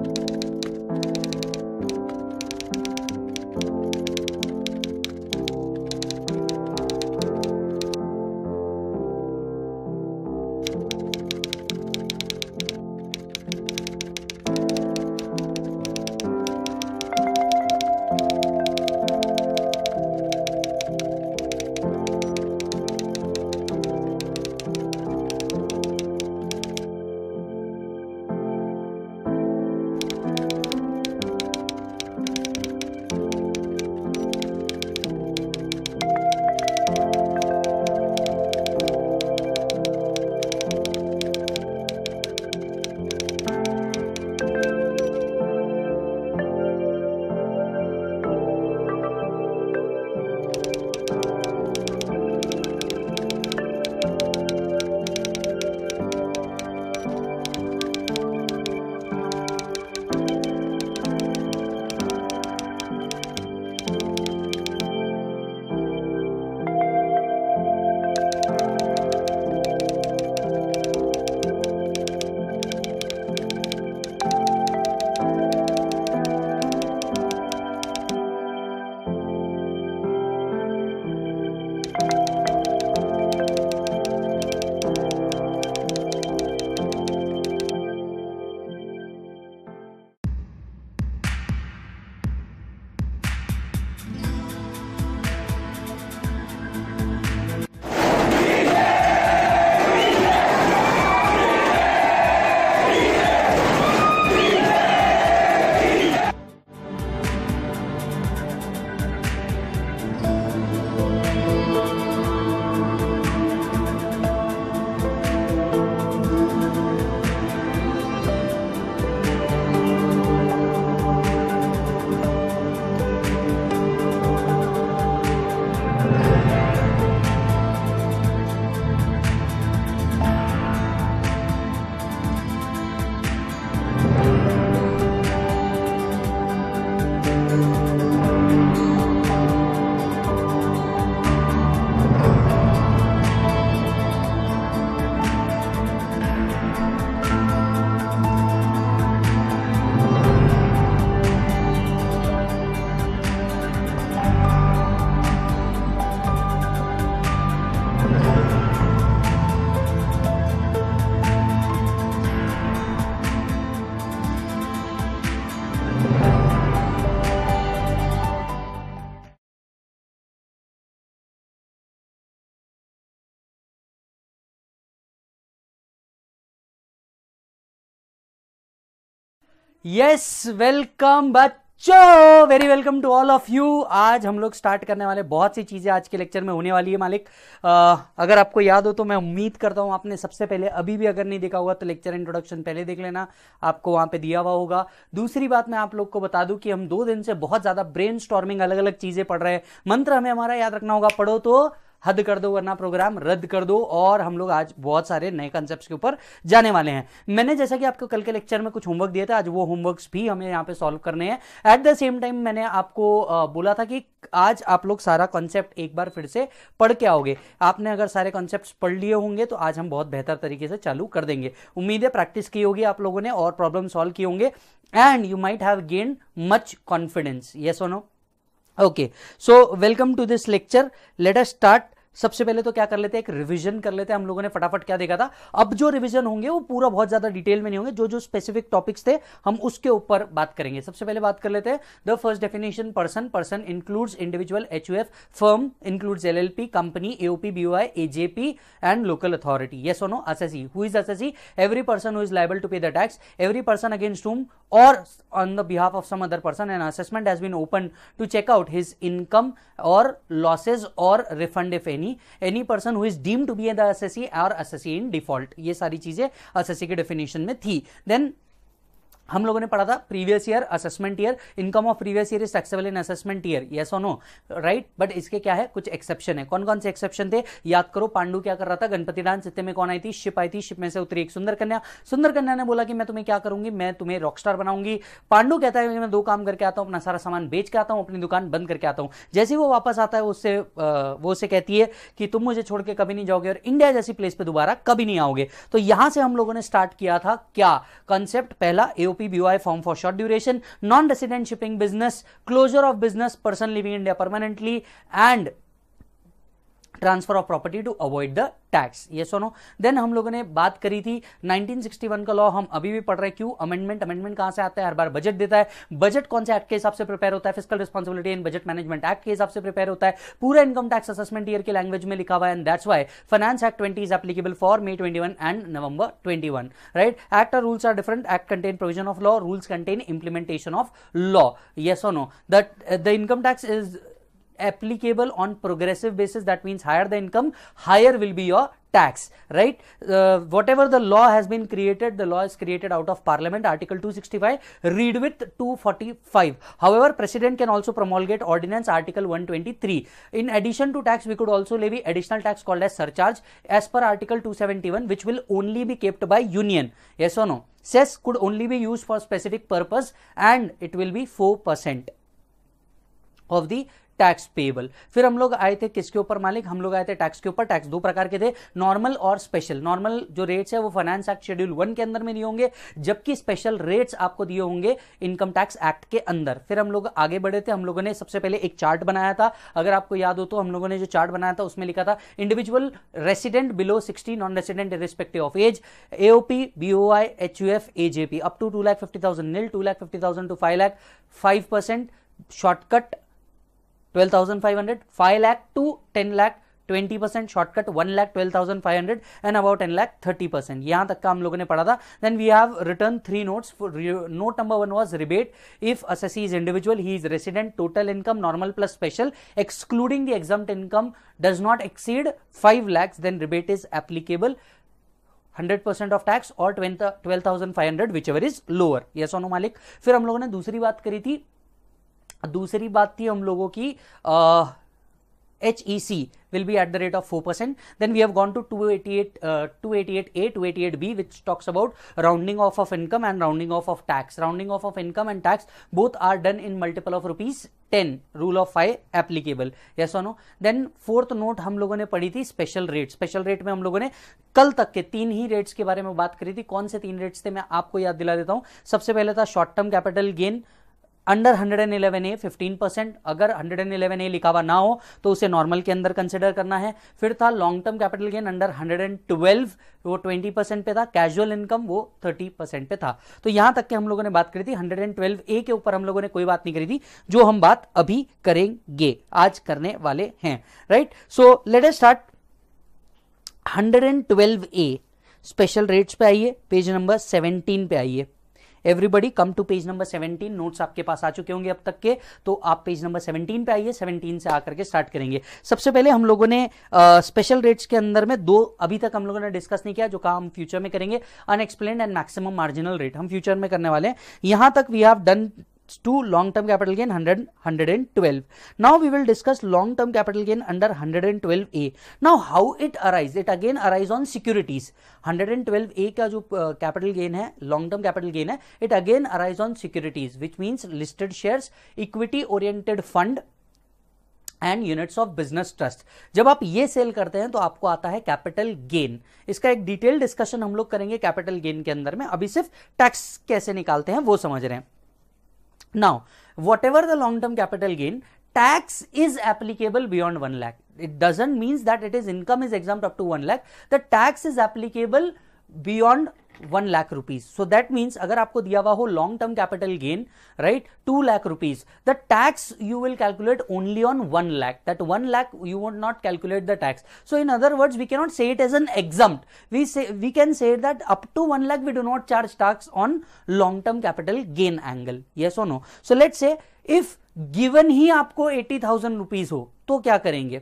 Thank you yes welcome बच्चों very welcome to all of you आज हम लोग स्टार्ट करने वाले बहुत सी चीज़ें आज के लेक्चर में होने वाली है मालिक आ, अगर आपको याद हो तो मैं उम्मीद करता हूं आपने सबसे पहले अभी भी अगर नहीं देखा होगा तो लेक्चर इंट्रोडक्शन पहले देख लेना आपको वहां पे दिया हुआ होगा दूसरी बात मैं आप लोग को बता दू कि हम दो दिन से बहुत ज़्यादा ब्रेन अलग अलग चीज़ें पढ़ रहे हैं मंत्र हमें हमारा याद रखना होगा पढ़ो तो हद कर दो वरना प्रोग्राम रद्द कर दो और हम लोग आज बहुत सारे नए कॉन्सेप्ट के ऊपर जाने वाले हैं मैंने जैसा कि आपको कल के लेक्चर में कुछ होमवर्क दिया था आज वो होमवर्क्स भी हमें यहाँ पे सॉल्व करने हैं एट द सेम टाइम मैंने आपको बोला था कि आज आप लोग सारा कॉन्सेप्ट एक बार फिर से पढ़ के आओगे आपने अगर सारे कॉन्सेप्ट पढ़ लिए होंगे तो आज हम बहुत बेहतर तरीके से चालू कर देंगे उम्मीद है प्रैक्टिस की होगी आप लोगों ने और प्रॉब्लम सॉल्व किए होंगे and you might have gain much confidence yes or no Okay, so welcome to this lecture. Let us start सबसे पहले तो क्या कर लेते हैं एक रिवीजन कर लेते हैं हम लोगों ने फटाफट क्या देखा था अब जो रिवीजन होंगे वो पूरा बहुत ज्यादा डिटेल में नहीं होंगे जो जो स्पेसिफिक टॉपिक्स थे हम उसके ऊपर बात करेंगे सबसे पहले बात कर लेते हैं the first definition person person includes individual H firm includes L company AOP BOI AJP and local authority yes or assessee who is as every person who is liable to pay the tax every person against whom or on the behalf of some other person and assessment has been open to check out his income or losses or refund if any any person who is deemed to be the S S assessee or S S assessee in default ये सारी चीजें S S C के definition में थी then हम लोगों ने पढ़ा था previous year assessment year income of previous year is taxable in assessment year yes और नो राइट बट इसके क्या है कुछ एक्सेप्शन है कौन कौन से एक्सेप्शन थे याद करो पांडू क्या कर रहा था गणपति डांस इतने में कौन आई थी शिप आई थी शिप में से उतरी एक सुंदर कन्या सुंदर कन्या ने बोला कि मैं तुम्हें क्या करूंगी मैं तुम्हें रॉक बनाऊंगी पांडू कहता है कि मैं दो काम करके आता हूँ अपना सारा सामान बेच के आता हूँ अपनी दुकान बंद करके आता हूँ जैसे वो वापस आता है उससे वो उसे कहती है कि तुम मुझे छोड़ के कभी नहीं जाओगे और इंडिया जैसी प्लेस पर दोबारा कभी नहीं आओगे तो यहां से हम लोगों ने स्टार्ट किया था क्या कंसेप्ट पहला AO DUP form for short duration, non-resident shipping business, closure of business, person leaving India permanently and transfer of property to avoid the tax ये सोनो देन हम लोगों ने बात करी थी 1961 का लॉ हम अभी भी पढ़ रहे क्यों अमेंडमेंट अमेंडमेंट कहां से आता है हर बार बजट देता है बजट कौन से एक्ट के हिसाब से प्रिपेयर होता है physical responsibility and budget management act के हिसाब से प्रिपेयर होता है पूरा इनकम टैक्स असेसमेंट ईयर के लैंग्वेज में लिखा हुआ है and that's why finance act twenty is applicable for May twenty and November twenty right act or rules are different act contain provision of law rules contain implementation of law yes और no that the income tax is applicable on progressive basis that means higher the income higher will be your tax right uh, whatever the law has been created the law is created out of parliament article 265 read with 245 however president can also promulgate ordinance article 123 in addition to tax we could also levy additional tax called as surcharge as per article 271 which will only be kept by union yes or no cess could only be used for specific purpose and it will be 4% of the tax payable फिर हम लोग आए थे किसके ऊपर मालिक हम लोग आए थे टैक्स के ऊपर टैक्स दो प्रकार के थे नॉर्मल और स्पेशल नॉर्मल जो रेट्स है वो फाइनेंस एक्ट शेड्यूल वन के अंदर में दिए होंगे जबकि स्पेशल रेट्स आपको दिए होंगे इनकम टैक्स एक्ट के अंदर फिर हम लोग आगे बढ़े थे हम लोगों ने सबसे पहले एक चार्ट बनाया था अगर आपको याद हो तो हम लोगों ने जो चार्ट बनाया था उसमें लिखा था individual resident below sixty non resident respective of age AOP BOI F AJP up to two lakh fifty thousand nil two lakh fifty thousand to five lakh five percent shortcut twelve thousand five hundred five lakh to ten lakh twenty percent shortcut one lakh twelve thousand five hundred and about ten lakh thirty percent यहां तक का हम लोगों ने पढ़ा था then we have return three notes note number one was rebate if assessee is individual he is resident total income normal plus special excluding the exam income does not exceed five lakhs then rebate is applicable 100% of tax or 12,500 whichever is lower yes or मालिक फिर हम लोगों ने दूसरी बात करी थी दूसरी बात थी हम लोगों की H E C will be at the rate of four percent then we have gone to two eighty eight two eighty eight A two eighty eight B which talks about rounding off off income and rounding off off tax rounding off off income and tax both are done in multiple of rupees ten rule of five applicable yes or no then fourth note हम लोगों ने पढ़ी थी special rate special rate में हम लोगों ने कल तक के तीन ही रेट्स के बारे में बात करी थी कौन से तीन रेट्स थे मैं आपको याद दिला देता हूं सबसे पहले था short term capital gain under 111 A 15 percent अगर 111 ए लिखा हुआ ना हो तो उसे नॉर्मल के अंदर कंसिडर करना है फिर था long term capital gain under 112 वो 20 परसेंट पे था कैजुअल इनकम वो 30 परसेंट पे था तो यहां तक के हम लोगों ने बात करी थी 112 ए के ऊपर हम लोगों ने कोई बात नहीं करी थी जो हम बात अभी करेंगे आज करने वाले हैं right so late let's start twelve A special rates पे आइए पेज नंबर सेवनटीन पे आइए everybody come to page number 17 notes आपके पास आ चुके होंगे अब तक के तो आप पेज नंबर 17 पे आइए 17 से आकर के स्टार्ट करेंगे सबसे पहले हम लोगों ने स्पेशल रेट्स के अंदर में दो अभी तक हम लोगों ने डिस्कस नहीं किया जो काम फ्यूचर में करेंगे unexplained and maximum marginal rate हम फ्यूचर में करने वाले हैं यहां तक we have done twelve now we will discuss long term capital gain under hundred and twelve A now how it arise it again arise on securities hundred and twelve A का जो capital uh, gain है long term capital gain है it again arise on securities which means listed share equity oriented fund and units of business trust जब आप ये cell करते हैं तो आपको आता है कैपिटल गेन इसका एक डिटेल डिस्कशन हम लोग करेंगे कैपिटल गेन के अंदर में अभी सिर्फ टैक्स कैसे निकालते हैं वो समझ रहे हैं Now, whatever the long term capital gain, tax is applicable beyond 1 lakh. It doesn't means that it is income is exempt up to 1 lakh. The tax is applicable beyond one lakh rupees so that means अगर आपको दिया हुआ हो long term capital gain right two lakh rupees the tax you will calculate only on one lakh that one lakh you won't not calculate the tax so in other words we cannot say it as an exam we say we can say that up to 1 lakh we do not charge tax on long term capital gain angle yes or no so let's say if given ही आपको eighty thousand rupees हो तो क्या करेंगे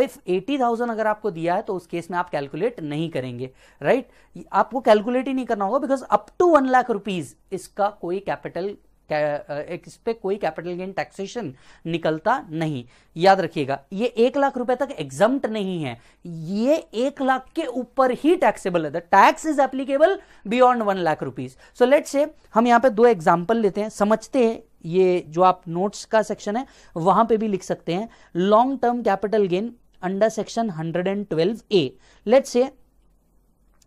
if eighty thousand अगर आपको दिया है तो उस केस में आप कैलकुलेट नहीं करेंगे राइट right? आपको कैलकुलेट ही नहीं करना होगा because up to one lakh rupees इसका कोई कैपिटल इस पे कोई कैपिटल गेन टैक्सेशन निकलता नहीं याद रखिएगा ये एक लाख रुपए तक एग्जाम नहीं है ये एक लाख के ऊपर ही टैक्सेबल है tax is applicable beyond one lakh rupees so late say हम यहां पे दो एग्जाम्पल लेते हैं समझते हैं ये जो आप नोट्स का सेक्शन है वहां पे भी लिख सकते हैं long term capital gain under section 112 A let say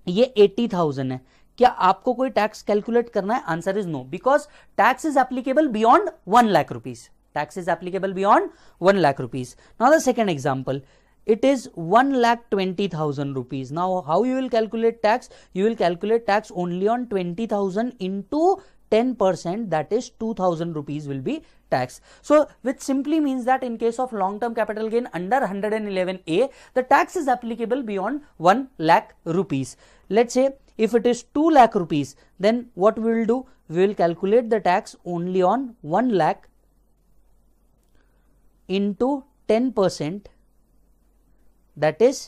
ये 80,000 है क्या आपको कोई टैक्स कैलकुलेट करना है answer is no because tax is applicable beyond one lakh rupees tax is applicable beyond one lakh rupees now the second example thousand rupees now how you will calculate tax you will calculate tax only on twenty thousand into ten percent that is two thousand rupees will be tax. So which simply means that in case of long term capital gain under 111A, the tax is applicable beyond 1 lakh rupees. Let's say if it is 2 lakh rupees, then what we will do? We will calculate the tax only on 1 lakh into 10 percent that is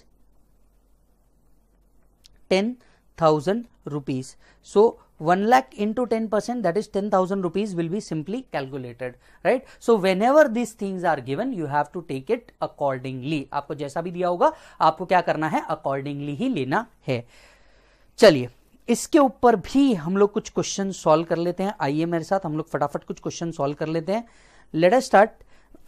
10,000 rupees. So 1 lakh into 10 percent that is 10,000 rupees will be simply calculated right. So whenever these things are given you have to take it accordingly आपको जैसा भी दिया होगा आपको क्या करना है accordingly ही लेना है चलिए इसके ऊपर भी हम लोग कुछ क्वेश्चन सॉल्व कर लेते हैं आइए मेरे साथ हम लोग फटाफट कुछ क्वेश्चन सॉल्व कर लेते हैं लेट अस स्टार्ट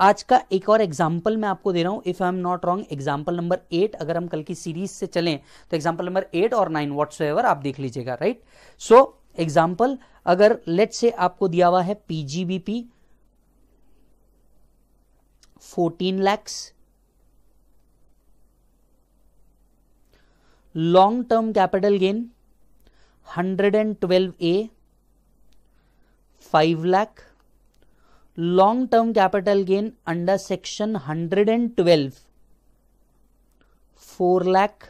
आज का एक और एग्जाम्पल मैं आपको दे रहा हूँ if I am not wrong example number eight अगर हम कल की सीरीज से चलें तो एग्जाम्पल नंबर एट और नाइन वॉट्स आप देख लीजिएगा राइट सो एग्जाम्पल अगर लेट से आपको दिया हुआ है PGBP 14 lakhs long term capital gain 112 A 5 lakh long term capital gain under section 112 4 lakh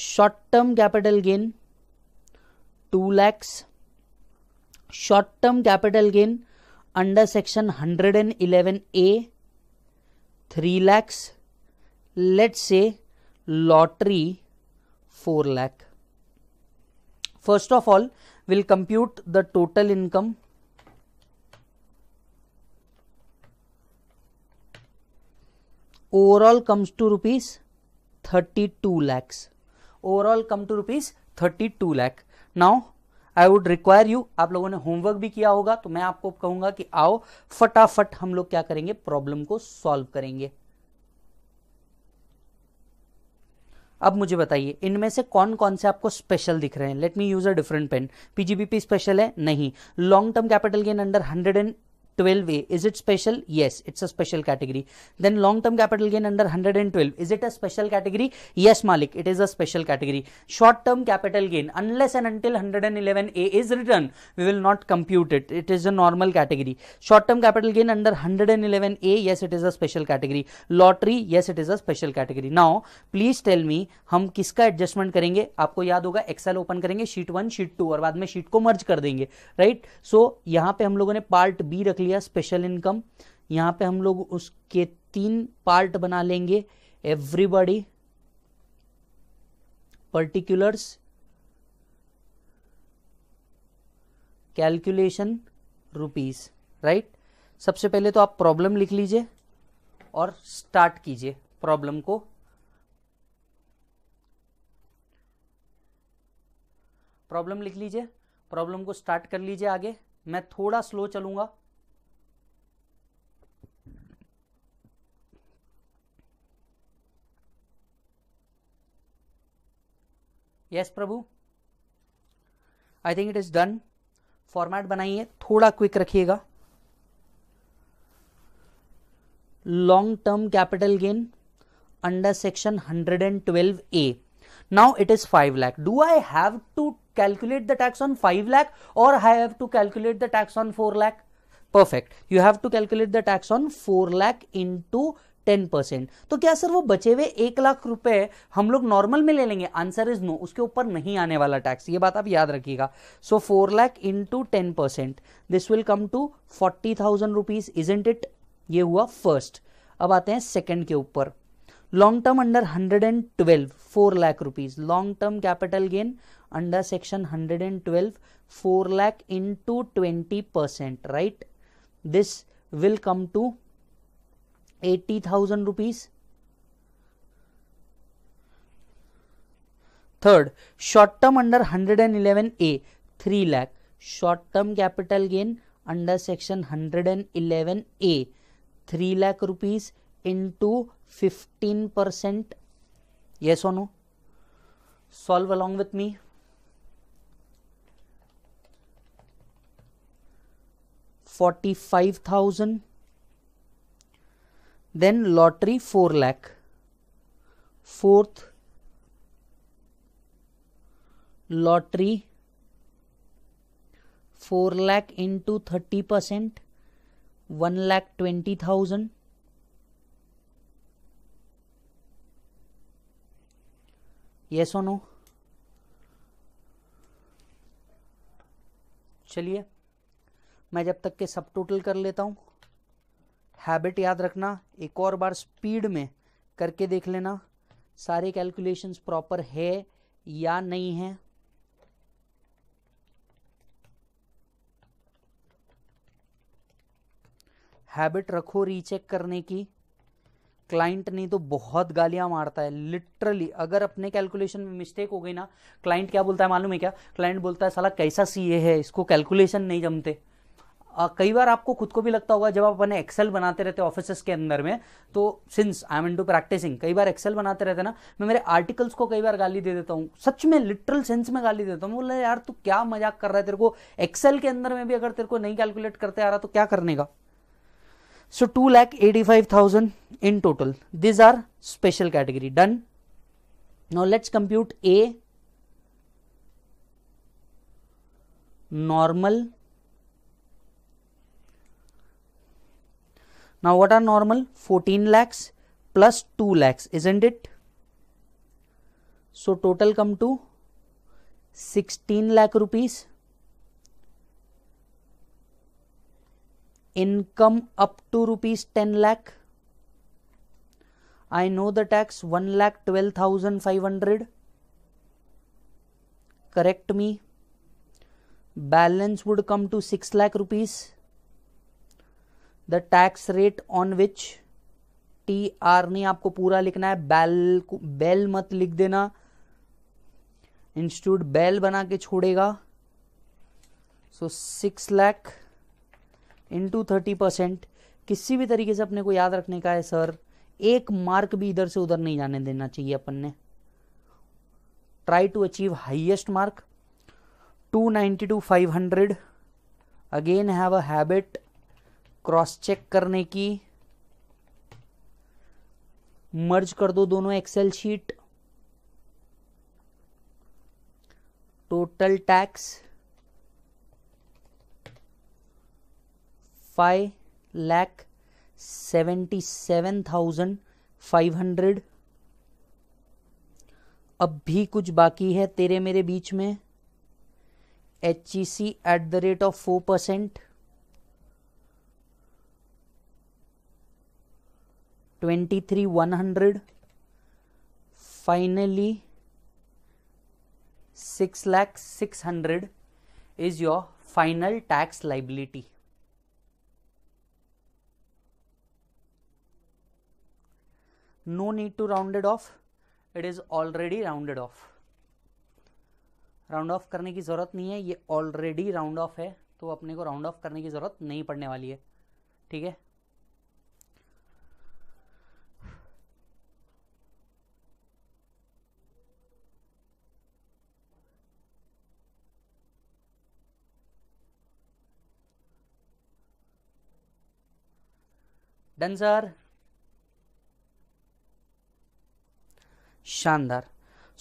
short term capital gain two lakhs short term capital gain under section hundred and eleven A three lakhs let say lottery four lakh first of all will compute the total income overall comes to rupees thirty two lakhs overall come to rupees thirty two lakh now I would require you आप लोगों ने homework भी किया होगा तो मैं आपको कहूंगा कि आओ फटाफट हम लोग क्या करेंगे प्रॉब्लम को सॉल्व करेंगे अब मुझे बताइए इनमें से कौन कौन से आपको स्पेशल दिख रहे हैं let me use a different pen PGBP special है नहीं long term capital gain under hundred and 12A. Is it special? Yes, it's a special category. Then long term capital gain under 112. Is it a special category? Yes, Malik, it is a special category. Short term capital gain, unless and until 111A is written, we will not compute it. It is a normal category. Short term capital gain under 111A, yes, it is a special category. Lottery, yes, it is a special category. Now, please tell me, हम किसका adjustment करेंगे आपको याद होगा excel open करेंगे sheet one sheet two और बाद में sheet को merge कर देंगे right so, यहाँ पे हम लोगों ने part b रख लिया लिया स्पेशल इनकम यहाँ पे हम लोग उसके तीन पार्ट बना लेंगे everybody particulars calculation rupees right सबसे पहले तो आप प्रॉब्लम लिख लीजिए और स्टार्ट कीजिए प्रॉब्लम को प्रॉब्लम लिख लीजिए प्रॉब्लम को स्टार्ट कर लीजिए आगे मैं थोड़ा स्लो चलूंगा yes Prabhu I think it is done format बनाइए थोड़ा क्विक रखिएगा long term capital gain under section 112 A now it is 5 lakh do I have to calculate the tax on 5 lakh or I have to calculate the tax on 4 lakh perfect you have to calculate the tax on 4 lakh into ten percent तो क्या sir वो बचे हुए एक लाख रुपए हम लोग normal में ले लेंगे आंसर इज नो उसके ऊपर नहीं आने वाला टैक्स ये बात आप याद रखिएगा so four lakh into ten percent this will come to forty thousand rupees isn't it ये हुआ फर्स्ट अब आते हैं सेकेंड के ऊपर long term under hundred and twelve four lakh rupees long term capital gain under section hundred and twelve four lakh into twenty percent right this will come to eighty thousand rupees third short term under hundred and eleven A three lakh short term capital gain under section hundred and eleven A three lakh rupees into fifteen percent ये सोनो solve along with me forty five thousand then lottery 4 lakh fourth lottery 4 lakh into 30 percent 1 lakh 20,000 yes or no चलिए मैं जब तक के सब total कर लेता हूँ हैबिट याद रखना एक और बार स्पीड में करके देख लेना सारे कैलकुलेशंस प्रॉपर है या नहीं है हैबिट रखो रीचेक करने की क्लाइंट नहीं तो बहुत गालियां मारता है लिटरली अगर अपने कैलकुलेशन में मिस्टेक हो गई ना क्लाइंट क्या बोलता है मालूम है क्या क्लाइंट बोलता है साला कैसा सीए है इसको कैलकुलेशन नहीं जमते कई बार आपको खुद को भी लगता होगा जब आप अपने एक्सेल बनाते रहते ऑफिस के अंदर में तो since I am into practising कई बार एक्सेल बनाते रहते ना मैं मेरे आर्टिकल्स को कई बार गाली दे देता हूँ सच में लिटरल सेंस में गाली देता हूँ बोला यार तू क्या मजाक कर रहा है तेरे को एक्सेल के अंदर में भी अगर तेरे को नहीं कैलकुलेट करते आ रहा तो क्या करने का so two lakh eighty five thousand in total these are special category done no let's compute a normal Now what are normal? 14 lakhs plus 2 lakhs, isn't it? So total come to 16 lakh rupees. Income up to rupees 10 lakh. I know the tax 1 lakh 12,500. Correct me. Balance would come to 6 lakh rupees the tax rate on which T R नहीं आपको पूरा लिखना है बैल bell मत लिख देना institute bell बना के छोड़ेगा so six lakh into thirty percent किसी भी तरीके से अपने को याद रखने का है सर एक मार्क भी इधर से उधर नहीं जाने देना चाहिए अपन ने try to achieve highest mark to ninety two five hundred again have a habit cross check करने की मर्ज कर दो दोनों Excel sheet total tax five lakh seventy seven thousand five hundred अब भी कुछ बाकी है तेरे मेरे बीच में H E C at the rate of four percent twenty three one hundred finally six lakh six hundred is your final tax liability no need to rounded off it is already rounded off round off करने की ज़रूरत नहीं है ये already round of है तो अपने को राउंड ऑफ करने की ज़रूरत नहीं पड़ने वाली है ठीक है डन सर शानदार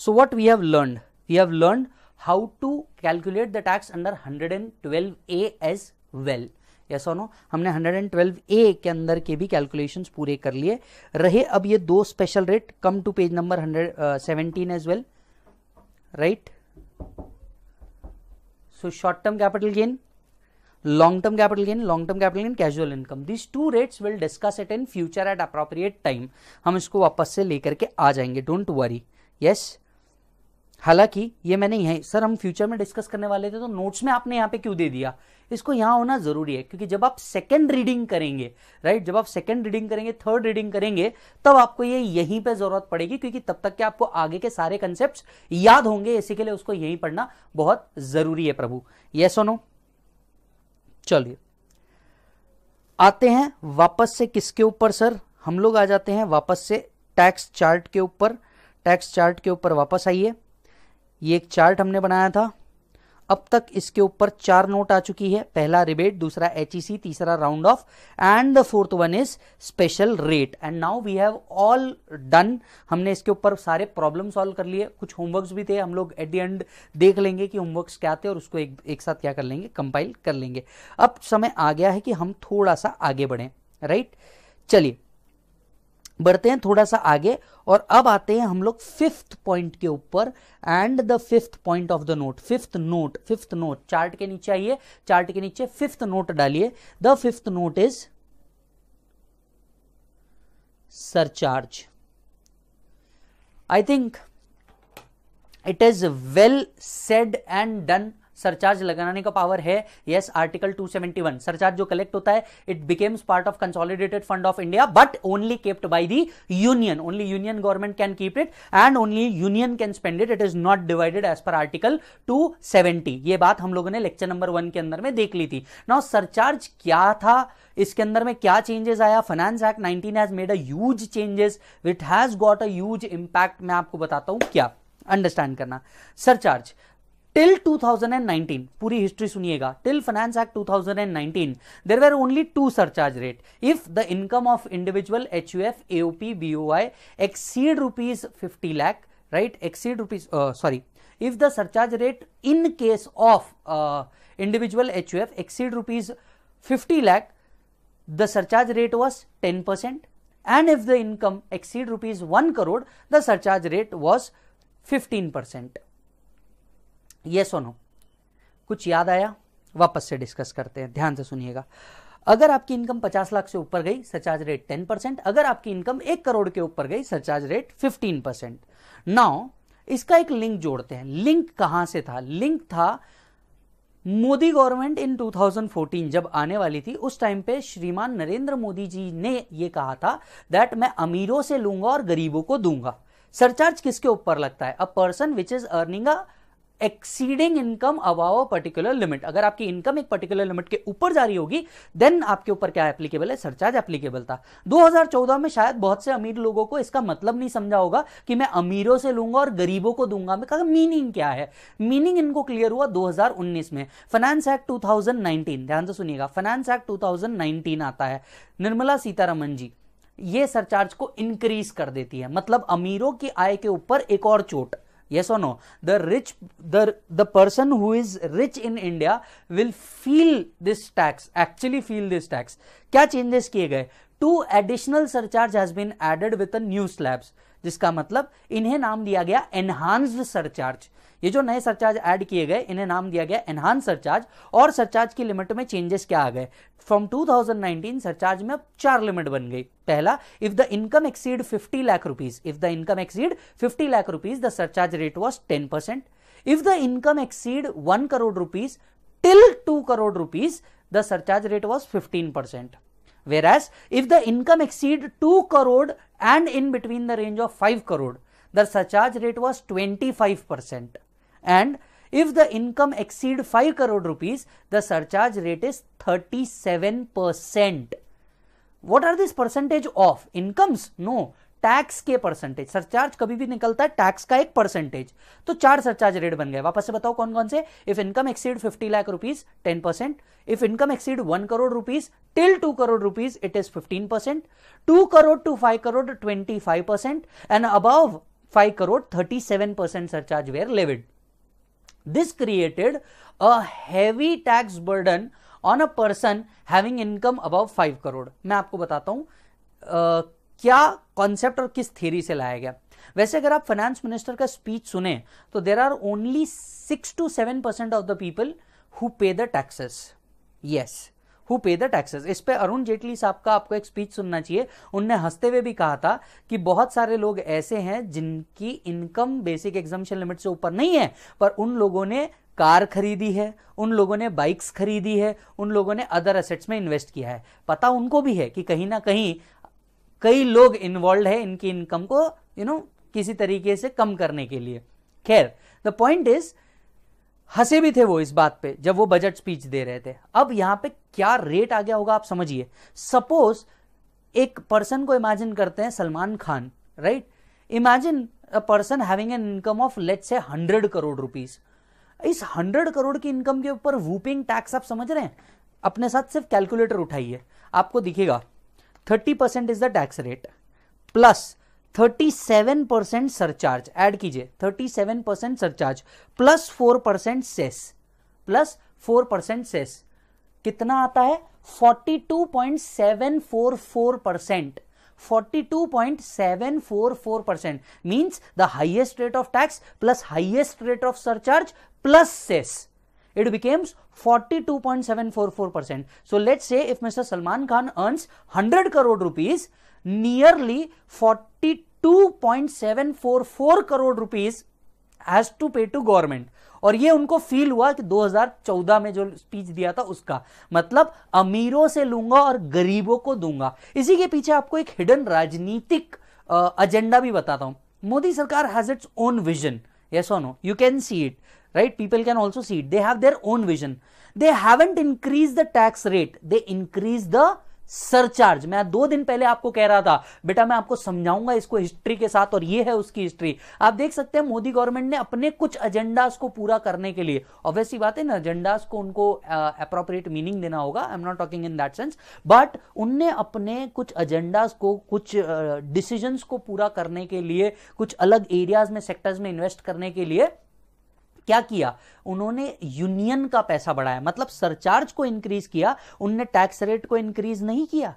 so what we have learn we have learn how to calculate the tax under hundred and twelve A as well yes और नो हमने ट्वेल्व ए के अंदर के भी कैलकुलेशन पूरे कर लिए रहे अब ये दो special rate come to page number hundred 117 as well right so short term capital gain long term capital gain long term capital gain casual income this two rates will discuss it in future at appropriate time हम इसको वापस से लेकर के आ जाएंगे don't worry yes हालांकि ये मैंने यहाँ सर हम फ्यूचर में डिस्कस करने वाले थे तो नोट्स में आपने यहाँ पे क्यों दे दिया इसको यहाँ होना जरूरी है क्योंकि जब आप सेकंड रीडिंग करेंगे राइट जब आप सेकंड रीडिंग करेंगे थर्ड रीडिंग करेंगे तब आपको ये यहीं पे जरूरत पड़ेगी क्योंकि तब तक के आपको आगे के सारे कंसेप्ट याद होंगे इसी के लिए उसको यहीं पढ़ना बहुत जरूरी है प्रभु यस और नो चलिए आते हैं वापस से किसके ऊपर सर हम लोग आ जाते हैं वापस से टैक्स चार्ट के ऊपर टैक्स चार्ट के ऊपर वापस आइए ये एक चार्ट हमने बनाया था अब तक इसके ऊपर चार नोट आ चुकी है पहला रिबेट दूसरा एच e तीसरा round off and the fourth one is special rate and now we have all done हमने इसके ऊपर सारे प्रॉब्लम सॉल्व कर लिए कुछ होमवर्क्स भी थे हम लोग एट दी एंड देख लेंगे कि होमवर्क्स क्या थे और उसको एक, एक साथ क्या कर लेंगे कंपाइल कर लेंगे अब समय आ गया है कि हम थोड़ा सा आगे बढ़ें राइट चलिए बढ़ते हैं थोड़ा सा आगे और अब आते हैं हम लोग फिफ्थ पॉइंट के ऊपर and the fifth point of the note fifth note fifth note chart के नीचे आइए चार्ट के नीचे फिफ्थ नोट डालिए the fifth note is surcharge I think it is well said and done surcharge लगाने का पावर है यस आर्टिकल 271 सरचार्ज जो कलेक्ट होता है it becomes part of consolidated fund of India but only kept by the union only union government can keep it and only union can spend it it is not divided as per article 270 ये बात हम लोगों ने lecture number one के अंदर में देख ली थी नाउ सरचार्ज क्या था इसके अंदर में क्या चेंजेस आया finance act nineteen has made a huge changes it has got a huge impact मैं आपको बताता हूं क्या अंडरस्टैंड करना सरचार्ज टिल 2019 पूरी हिस्ट्री सुनिएगा till finance act 2019 there were only two surcharge rate if the income of individual H U F AOP I exceed rupees fifty lakh right exceed rupees sorry if the surcharge rate in case of individual H U F exceed rupees fifty lakh the surcharge rate was ten percent and if the income exceed rupees one crore the surcharge rate was fifteen percent ये सुनो कुछ याद आया वापस से discuss करते हैं ध्यान से सुनिएगा अगर आपकी इनकम 50 लाख से ऊपर गई सरचार्ज रेट 10 परसेंट अगर आपकी इनकम एक करोड़ के ऊपर गई सरचार्ज रेट 15 परसेंट नाउ इसका एक लिंक जोड़ते हैं लिंक कहां से था लिंक था मोदी गवर्नमेंट इन 2014 जब आने वाली थी उस टाइम पे श्रीमान नरेंद्र मोदी जी ने यह कहा था दैट मैं अमीरों से लूंगा और गरीबों को दूंगा सरचार्ज किसके ऊपर लगता है a person which is earning a exceeding income above particular limit अगर आपकी इनकम एक पर्टिकुलर लिमिट के ऊपर जा रही होगी देन आपके ऊपर क्या एप्लीकेबल है सरचार्ज एप्लीकेबल था 2014 में शायद बहुत से अमीर लोगों को इसका मतलब नहीं समझा होगा कि मैं अमीरों से लूंगा और गरीबों को दूंगा मैं कहा मीनिंग क्या है मीनिंग इनको क्लियर हुआ दो में फाइनेंस एक्ट टू ध्यान से सुनिएगा फाइनेंस एक्ट टू आता है निर्मला सीतारमन जी ये सरचार्ज को इंक्रीज कर देती है मतलब अमीरों की आय के ऊपर एक और चोट yes or no the rich the the person who is rich in india will feel this tax actually feel this tax kya changes kiye gaye two additional surcharge has been added with the new slabs jiska matlab inhe naam diya gaya enhanced surcharge ये जो नए surcharge add किए गए इन्हें नाम दिया गया enhance surcharge और सरचार्ज की लिमिट में चेंजेस क्या आ गए फ्रॉम 2019 सरचार्ज में अब चार लिमिट बन गई पहला if the income exceed 50 lakh rupees if the income exceed 50 lakh rupees the surcharge rate was ten percent if the income exceed one crore rupees till two crore rupees the surcharge rate was fifteen percent whereas if the income exceed 2 crore and in between the range of 5 crore the surcharge rate was 25 percent and if the income exceed five crore 5 the surcharge rate is thirty seven percent what are this percentage of incomes no tax के percentage surcharge कभी भी निकलता है tax का एक percentage तो चार surcharge rate बन गए वापस से बताओ कौन कौन से if income exceed fifty lakh rupees ten percent if income exceed one crore rupees till two crore rupees it is fifteen percent two crore to five crore twenty five percent and above five crore thirty seven percent surcharge were levied This created a heavy tax burden on a person having income above 5 crore. मैं आपको बताता हूं uh, क्या concept और किस theory से लाया गया वैसे अगर आप फाइनेंस मिनिस्टर का स्पीच सुने तो there are only six to seven percent of the people who pay the taxes yes who pay the taxes इस पे अरुण जेटली साहब का आपको एक स्पीच सुनना चाहिए उनने हंसते हुए भी कहा था कि बहुत सारे लोग ऐसे हैं जिनकी इनकम बेसिक एग्जामेशन लिमिट से ऊपर नहीं है पर उन लोगों ने कार खरीदी है उन लोगों ने बाइक्स खरीदी है उन लोगों ने अदर असेट्स में इन्वेस्ट किया है पता उनको भी है कि कहीं ना कहीं कई लोग इन्वॉल्व है इनकी इनकम को यू you नो know, किसी तरीके से कम करने के लिए खैर द पॉइंट इज हंसे भी थे वो इस बात पे जब वो बजट स्पीच दे रहे थे अब यहां पे क्या रेट आ गया होगा आप समझिए सपोज एक पर्सन को इमेजिन करते हैं Salman Khan right imagine a person having an income of let say hundred crore rupees इस हंड्रेड करोड़ की इनकम के ऊपर वूपिंग टैक्स आप समझ रहे हैं अपने साथ सिर्फ कैलकुलेटर उठाइए आपको दिखेगा thirty percent is the tax rate plus 37 percent surcharge add कीजिए 37 percent surcharge plus 4 percent cess plus 4 percent cess कितना आता है 42.744 percent 42.744 percent means the highest rate of tax plus highest rate of surcharge plus cess it becomes 42.744 percent. So let's say if Mr. Salman Khan earns 100 crore rupees, nearly 42.744 crore rupees has to pay to government और ये उनको feel हुआ कि 2014 में जो speech दिया था उसका मतलब अमीरों से लूंगा और गरीबों को दूंगा इसी के पीछे आपको एक हिडन राजनीतिक एजेंडा भी बताता हूं मोदी सरकार has its own vision yes on no you can see it right people can also see it they have their own vision they haven't increased the tax rate they increased the surcharge मैं दो दिन पहले आपको कह रहा था बेटा मैं आपको समझाऊंगा इसको हिस्ट्री के साथ और ये है उसकी हिस्ट्री आप देख सकते हैं मोदी गवर्नमेंट ने अपने कुछ एजेंडाज को पूरा करने के लिए ऑब्वियसली बात है ना एजेंडा को उनको अप्रोप्रिएट uh, मीनिंग देना होगा I am not talking in that sense but उनने अपने कुछ एजेंडा को कुछ डिसीजन uh, को पूरा करने के लिए कुछ अलग एरियाज में सेक्टर्स में इन्वेस्ट करने के लिए क्या किया उन्होंने यूनियन का पैसा बढ़ाया मतलब सरचार्ज को इंक्रीज किया उनने टैक्स रेट को इंक्रीज नहीं किया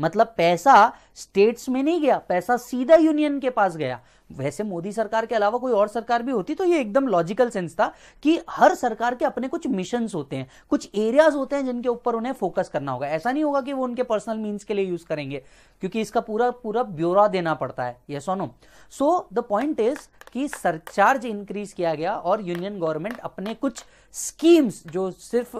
मतलब पैसा स्टेट्स में नहीं गया पैसा सीधा यूनियन के पास गया वैसे मोदी सरकार के अलावा कोई और सरकार भी होती तो ये एकदम लॉजिकल सेंस था कि हर सरकार के अपने कुछ मिशन होते हैं कुछ एरियाज होते हैं जिनके ऊपर उन्हें फोकस करना होगा ऐसा नहीं होगा कि वो उनके पर्सनल मीन्स के लिए यूज करेंगे क्योंकि इसका पूरा पूरा ब्यौरा देना पड़ता है ये सोनो सो द पॉइंट इज कि सरचार्ज इंक्रीज किया गया और यूनियन गवर्नमेंट अपने कुछ स्कीम्स जो सिर्फ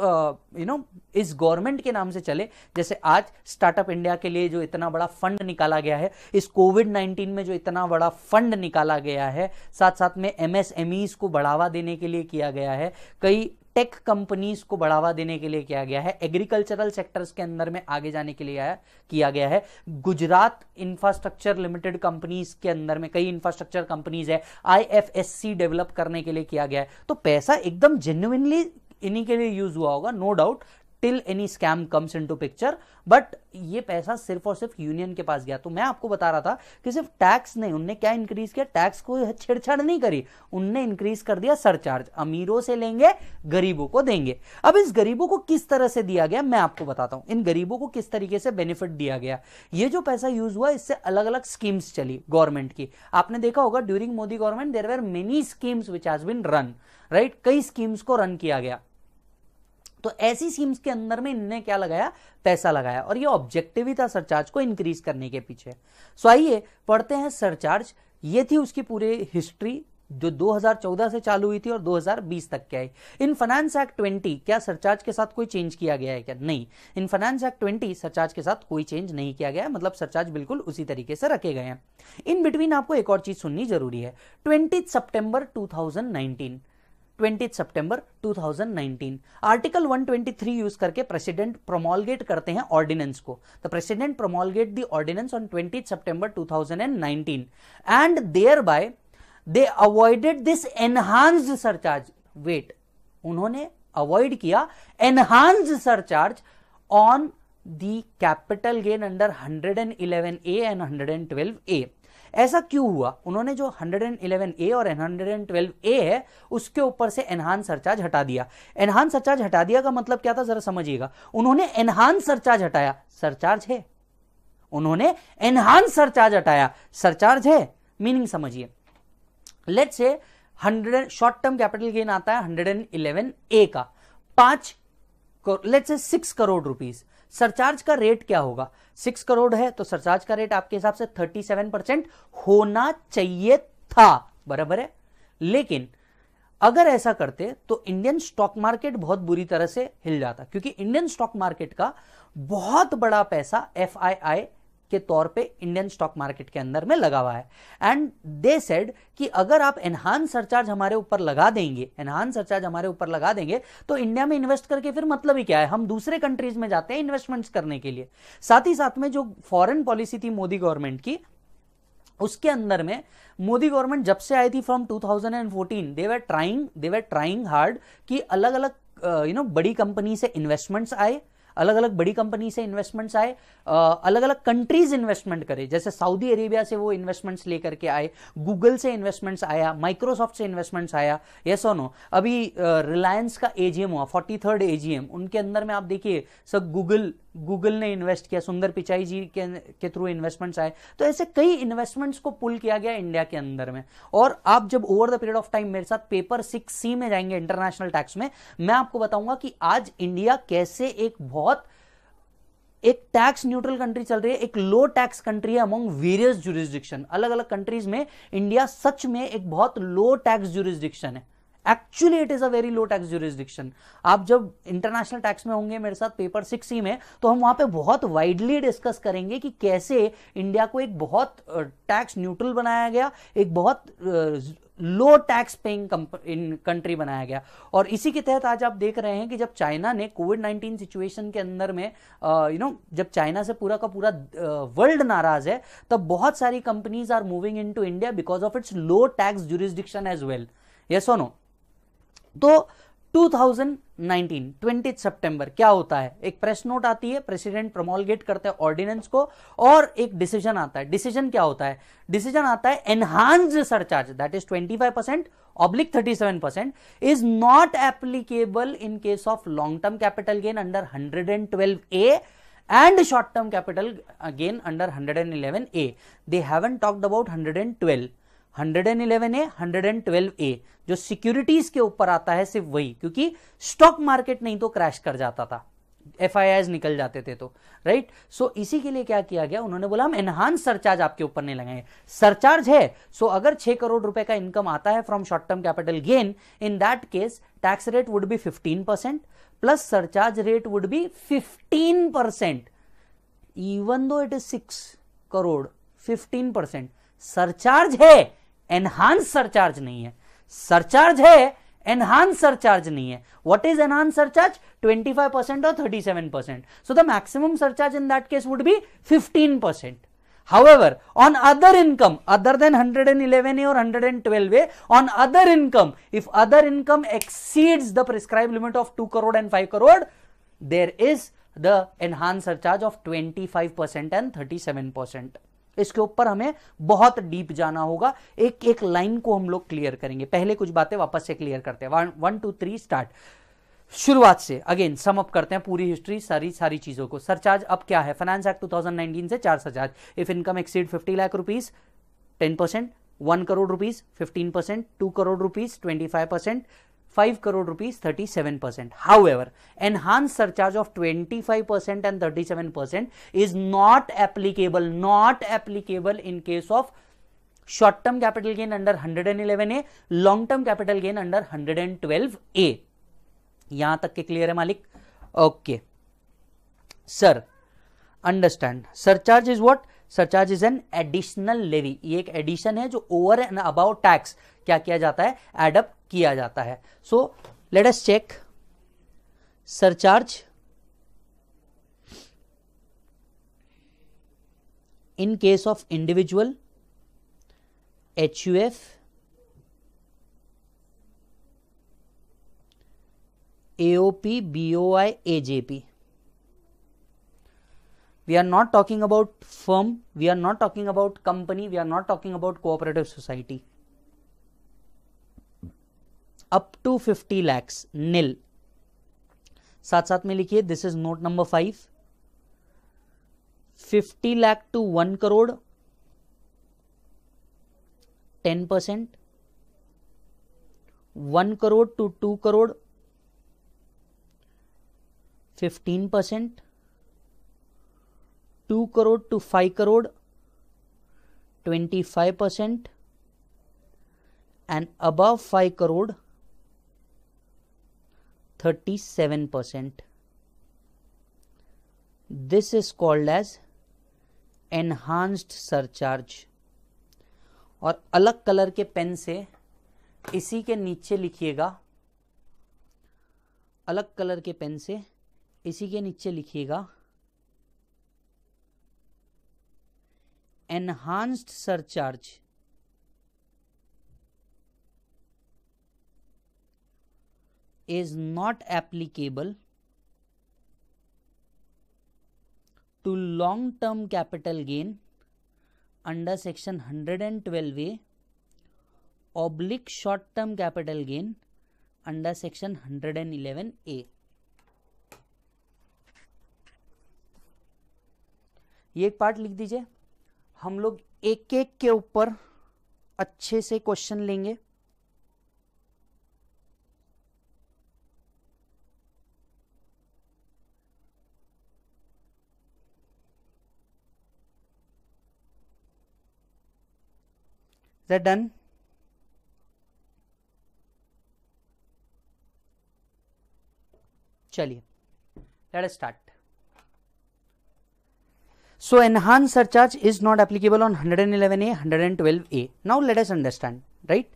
यू नो इस गवर्नमेंट के नाम से चले जैसे आज स्टार्टअप इंडिया के लिए जो इतना बड़ा फंड निकाला गया है इस कोविड नाइन्टीन में जो इतना बड़ा फंड निकाला गया है साथ साथ में एमएसएमईज को बढ़ावा देने के लिए किया गया है कई टेक कंपनीज को बढ़ावा देने के लिए किया गया है एग्रीकल्चरल सेक्टर्स के अंदर में आगे जाने के लिए किया गया है गुजरात इंफ्रास्ट्रक्चर लिमिटेड कंपनीज के अंदर में कई इंफ्रास्ट्रक्चर कंपनीज है आईएफएससी डेवलप करने के लिए किया गया है तो पैसा एकदम जेन्युनली इन्हीं के लिए यूज हुआ होगा no doubt till any scam comes into picture but ये पैसा सिर्फ और सिर्फ यूनियन के पास गया तो मैं आपको बता रहा था कि सिर्फ टैक्स नहीं उनने क्या इंक्रीज किया टैक्स को छेड़छाड़ नहीं करी उनने इंक्रीज कर दिया सरचार्ज अमीरों से लेंगे गरीबों को देंगे अब इस गरीबों को किस तरह से दिया गया मैं आपको बताता हूं इन गरीबों को किस तरीके से बेनिफिट दिया गया ये जो पैसा यूज हुआ इससे अलग अलग स्कीम्स चली गवर्नमेंट की आपने देखा होगा during Modi government there were many schemes which has been run right कई स्कीम्स को रन किया गया तो ऐसी स्कीम्स के अंदर में इनने क्या लगाया पैसा लगाया और ये ऑब्जेक्टिव ही था सरचार्ज को इंक्रीज करने के पीछे सो आइए पढ़ते हैं सरचार्ज ये थी उसकी पूरी हिस्ट्री जो 2014 से चालू हुई थी और 2020 तक क्या है इन फाइनेंस एक्ट 20 क्या सरचार्ज के साथ कोई चेंज किया गया है क्या नहीं इन फाइनेंस एक्ट 20 सरचार्ज के साथ कोई चेंज नहीं किया गया मतलब सरचार्ज बिल्कुल उसी तरीके से रखे गए हैं इन बिटवीन आपको एक और चीज सुननी जरूरी है ट्वेंटी सितंबर 2019 ट्वेंटी सितंबर 2019 आर्टिकल 123 यूज करके प्रेसिडेंट प्रोमोलगेट करते हैं ऑर्डिनेंस को the president promulgate the ordinance on twenty सितंबर 2019 and thereby they avoided this enhanced surcharge wait उन्होंने अवॉइड किया enhanced surcharge on the capital gain under 111 A and 112 A ऐसा क्यों हुआ उन्होंने जो ए और ए है उसके ऊपर से एनहान सरचार्ज हटा दिया एनहान सरचार्ज हटा दिया का मतलब क्या था जरा समझिएगा उन्होंने एनहान सरचार्ज हटाया सरचार्ज है उन्होंने एनहान सरचार्ज हटाया सरचार्ज है मीनिंग समझिए let say hundred short term capital gain आता है हंड्रेड एंड इलेवन ए का पांच let say six crore rupees surcharge का रेट क्या होगा सिक्स करोड़ है तो सरचार्ज का रेट आपके हिसाब से थर्टी सेवन परसेंट होना चाहिए था बराबर है लेकिन अगर ऐसा करते तो इंडियन स्टॉक मार्केट बहुत बुरी तरह से हिल जाता क्योंकि इंडियन स्टॉक मार्केट का बहुत बड़ा पैसा एफ आई आई के तौर पे इंडियन स्टॉक मार्केट के अंदर में लगा हुआ है एंड दे सेड कि अगर आप एनहांस सरचार्ज हमारे ऊपर लगा देंगे एनहांस सरचार्ज हमारे ऊपर लगा देंगे तो इंडिया में इन्वेस्ट करके फिर मतलब ही क्या है हम दूसरे कंट्रीज में जाते हैं इन्वेस्टमेंट्स करने के लिए साथ ही साथ में जो फॉरेन पॉलिसी थी मोदी गवर्नमेंट की उसके अंदर में मोदी गवर्नमेंट जब से आई थी from 2014 they were trying they were trying hard कि अलग अलग you uh, know you know, बड़ी कंपनी से इन्वेस्टमेंट्स आए अलग अलग बड़ी कंपनी से इन्वेस्टमेंट्स आए अलग अलग कंट्रीज इन्वेस्टमेंट करे जैसे सऊदी अरेबिया से वो इन्वेस्टमेंट्स लेकर के आए गूगल से इन्वेस्टमेंट्स आया माइक्रोसॉफ्ट से इन्वेस्टमेंट्स आया ये और नो अभी रिलायंस का एजीएम हुआ फोर्टी थर्ड एजीएम उनके अंदर में आप देखिए सब गूगल गूगल ने इन्वेस्ट किया सुंदर पिचाई जी के के थ्रू इन्वेस्टमेंट्स आए तो ऐसे कई इन्वेस्टमेंट्स को पुल किया गया इंडिया के अंदर में और आप जब over the period of time मेरे साथ पेपर सिक्स सी में जाएंगे इंटरनेशनल टैक्स में मैं आपको बताऊंगा कि आज इंडिया कैसे एक बहुत बहुत एक टैक्स न्यूट्रल कंट्री चल रही है एक लो टैक्स कंट्री है अमॉन्ग वेरियस जुरिस्डिक्शन अलग अलग कंट्रीज में इंडिया सच में एक बहुत लो टैक्स जुरिस्डिक्शन है actually it is a very low tax jurisdiction आप जब इंटरनेशनल टैक्स में होंगे मेरे साथ पेपर सिक्स ही में तो हम वहां पे बहुत वाइडली डिस्कस करेंगे कि कैसे इंडिया को एक बहुत टैक्स न्यूट्रल बनाया गया एक बहुत low tax paying in country बनाया गया और इसी के तहत आज आप देख रहे हैं कि जब चाइना ने कोविड नाइनटीन सिचुएशन के अंदर में यू नो जब चाइना से पूरा का पूरा वर्ल्ड नाराज है तब बहुत सारी companies are moving into India because of its low tax jurisdiction as well yes और नो तो 2019 सितंबर क्या होता है एक प्रेस नोट आती है प्रेसिडेंट प्रमोलगेट करते हैं ऑर्डिनेंस को और एक डिसीजन आता है डिसीजन क्या होता है डिसीजन आता है enhance surcharge that is 25 percent oblique 37 percent is not applicable in case of long term capital gain under 112 A and short term capital gain under under A they haven't talked about 112 111 A 112 A जो securities के ऊपर आता है सिर्फ वही क्योंकि stock market नहीं तो क्रैश कर जाता था एफ निकल जाते थे तो राइट सो so, इसी के लिए क्या किया गया उन्होंने बोला हम एनहांस सरचार्ज आपके ऊपर नहीं लगाएंगे सरचार्ज है सो so अगर छह करोड़ रुपए का इनकम आता है from short term capital gain in that case tax rate would be 15 percent plus surcharge rate would be 15 percent even though it is six crore 15 percent surcharge है एनहांस सरचार्ज नहीं है surcharge है एनहांस सरचार्ज नहीं है what is enhance surcharge 25% percent और 37% percent so the maximum surcharge in that case would be 15% percent however on other income other than 111a or 112a on other income if other income exceeds the prescribed limit of 2 crore and 5 crore there is the enhanced surcharge of 25% and 37% इसके ऊपर हमें बहुत deep जाना होगा एक एक line को हम लोग क्लियर करेंगे पहले कुछ बातें वापस से क्लियर करते हैं one one two three start शुरुआत से अगेन सम अप करते हैं पूरी हिस्ट्री सारी सारी चीजों को सरचार्ज अब क्या है फाइनेंस एक्ट 2019 से चार surcharge if income exceed 50 lakh rupees 10 percent one crore rupees 15 percent two crore twenty 25 percent 5 crore rupees 37%. However, enhanced surcharge of 25% and 37% is not applicable, not applicable in case of short term capital gain under 111A, long term capital gain under 112A. यहां तक के clear है मालिक okay sir understand surcharge is what surcharge is an additional levy ये एक addition है जो over and about tax क्या किया जाता है एडअप किया जाता है so let us check surcharge in case in case of individual HUF AOP BOI AJP we are not talking about firm we are not talking about company we are not talking about cooperative society up to fifty lakhs nil साथ साथ में लिखिए this is note number five fifty lakh to one crore ten percent one crore to two crore fifteen percent two crore to five crore twenty five percent and above five crore 37 percent. This is called as enhanced surcharge. और अलग colour के pen से इसी के नीचे लिखिएगा अलग colour के पेन से इसी के नीचे लिखिएगा enhanced surcharge is not applicable to long term capital gain under section 112a oblique short term capital gain under section 111a ये एक पार्ट लिख दीजिए हम लोग एक एक के ऊपर अच्छे से क्वेश्चन लेंगे Is that done? चलिए let start so enhanced surcharge is not applicable on 111a 112a now let us understand right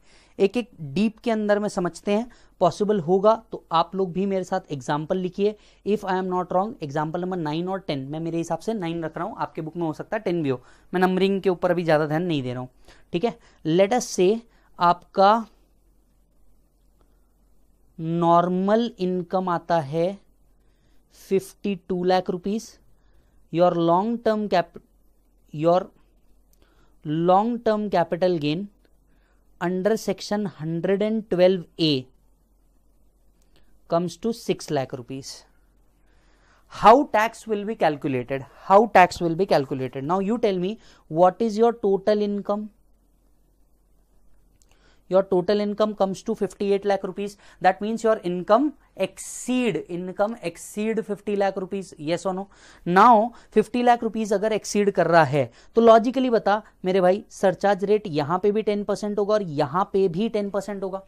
एक एक डीप के अंदर में समझते हैं पॉसिबल होगा तो आप लोग भी मेरे साथ एग्जाम्पल लिखिए if I am not wrong example number nine और टेन मैं मेरे हिसाब से नाइन रख रहा हूँ आपके बुक में हो सकता है टेन भी हो मैं नंबरिंग के ऊपर अभी ज़्यादा ध्यान नहीं दे रहा हूँ ठीक है लेट से आपका नॉर्मल इनकम आता है fifty two lakh rupees your long term cap your long term capital gain under section 112A comes to 6 lakh rupees. How tax will be calculated? How tax will be calculated? Now you tell me what is your total income? your total income comes to 58 lakh rupees that means your income exceed income exceed 50 lakh rupees yes or no now 50 lakh rupees अगर exceed कर रहा है तो logically बता मेरे भाई surcharge rate यहां पे भी 10 परसेंट होगा और यहां पे भी 10 परसेंट होगा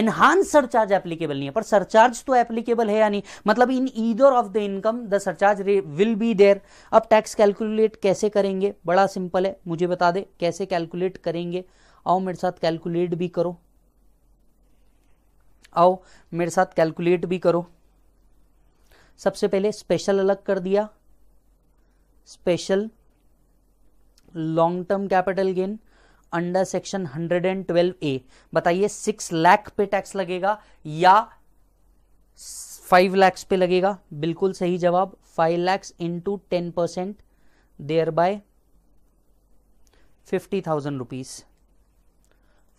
एनहांस सरचार्ज एप्लीकेबल नहीं है पर सरचार्ज तो एप्लीकेबल है या नहीं मतलब in either of the income the surcharge rate will be there अब टैक्स कैलकुलेट कैसे करेंगे बड़ा सिंपल है मुझे बता दे कैसे कैलकुलेट करेंगे आओ मेरे साथ कैलकुलेट भी करो आओ मेरे साथ कैलकुलेट भी करो सबसे पहले स्पेशल अलग कर दिया special long term capital gain under section 112 A बताइए सिक्स लाख पे टैक्स लगेगा या फाइव लैक्स पे लगेगा बिल्कुल सही जवाब five lakhs into ten percent thereby fifty thousand rupees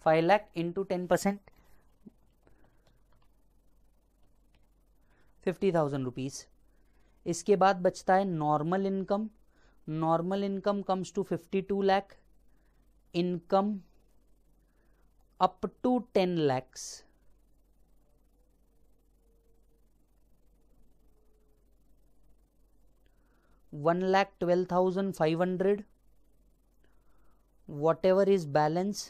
five lakh into ten percent fifty thousand rupees इसके बाद बचता है normal income normal income comes to fifty two lakh income up to ten lakhs one lakh twelve thousand five hundred whatever is balance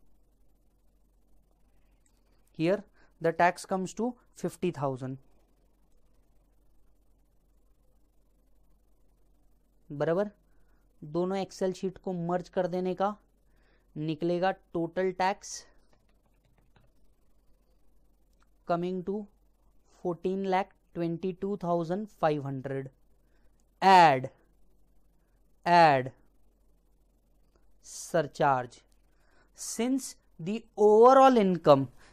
here the tax comes to 50000 बराबर दोनों Excel sheet को merge कर देने का निकलेगा total tax coming to fourteen lakh twenty two thousand five hundred add add surcharge since the overall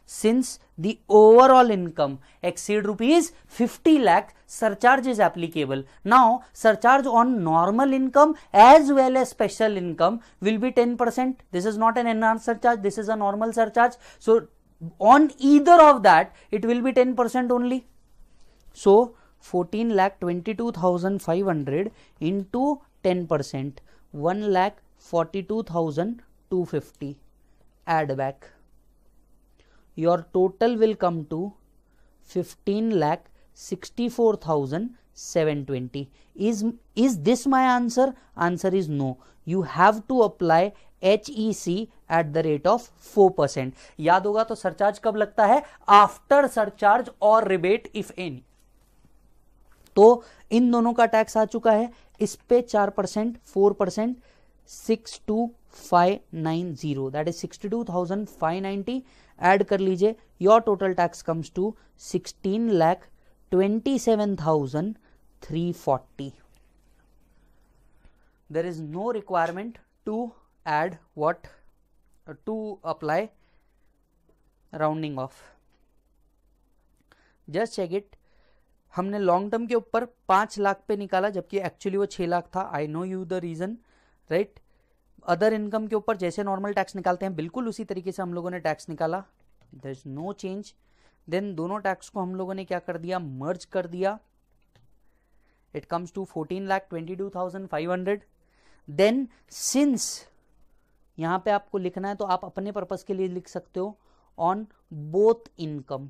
since the overall income exceed rupees 50 lakh surcharge is applicable now surcharge on normal income as well as special income will be 10% this is not an enhanced surcharge this is a normal surcharge so on either of that it will be 10% only so 14 lakh 22500 into 10% 1 lakh 42250 add back your total will come to 15 lakh 64720 is is this my answer answer is no you have to apply HEC at the rate of four percent याद होगा तो surcharge कब लगता है after surcharge और rebate if any तो इन दोनों का टैक्स आ चुका है इस पे चार percent four percent six two five nine zero that is sixty two thousand five ninety add कर लीजिए your total tax comes to sixteen lakh twenty seven thousand three forty there is no requirement to add what to apply rounding off just check it हमने long term के ऊपर पांच लाख पे निकाला जबकि actually वो छह लाख था I know you the reason right other income के ऊपर जैसे नॉर्मल टैक्स निकालते हैं बिल्कुल उसी तरीके से हम लोगों ने टैक्स निकाला there is no change then दोनों टैक्स को हम लोगों ने क्या कर दिया मर्ज कर दिया it comes to fourteen lakh twenty two thousand five hundred then since यहां पे आपको लिखना है तो आप अपने पर्पज के लिए लिख सकते हो ऑन बोथ इनकम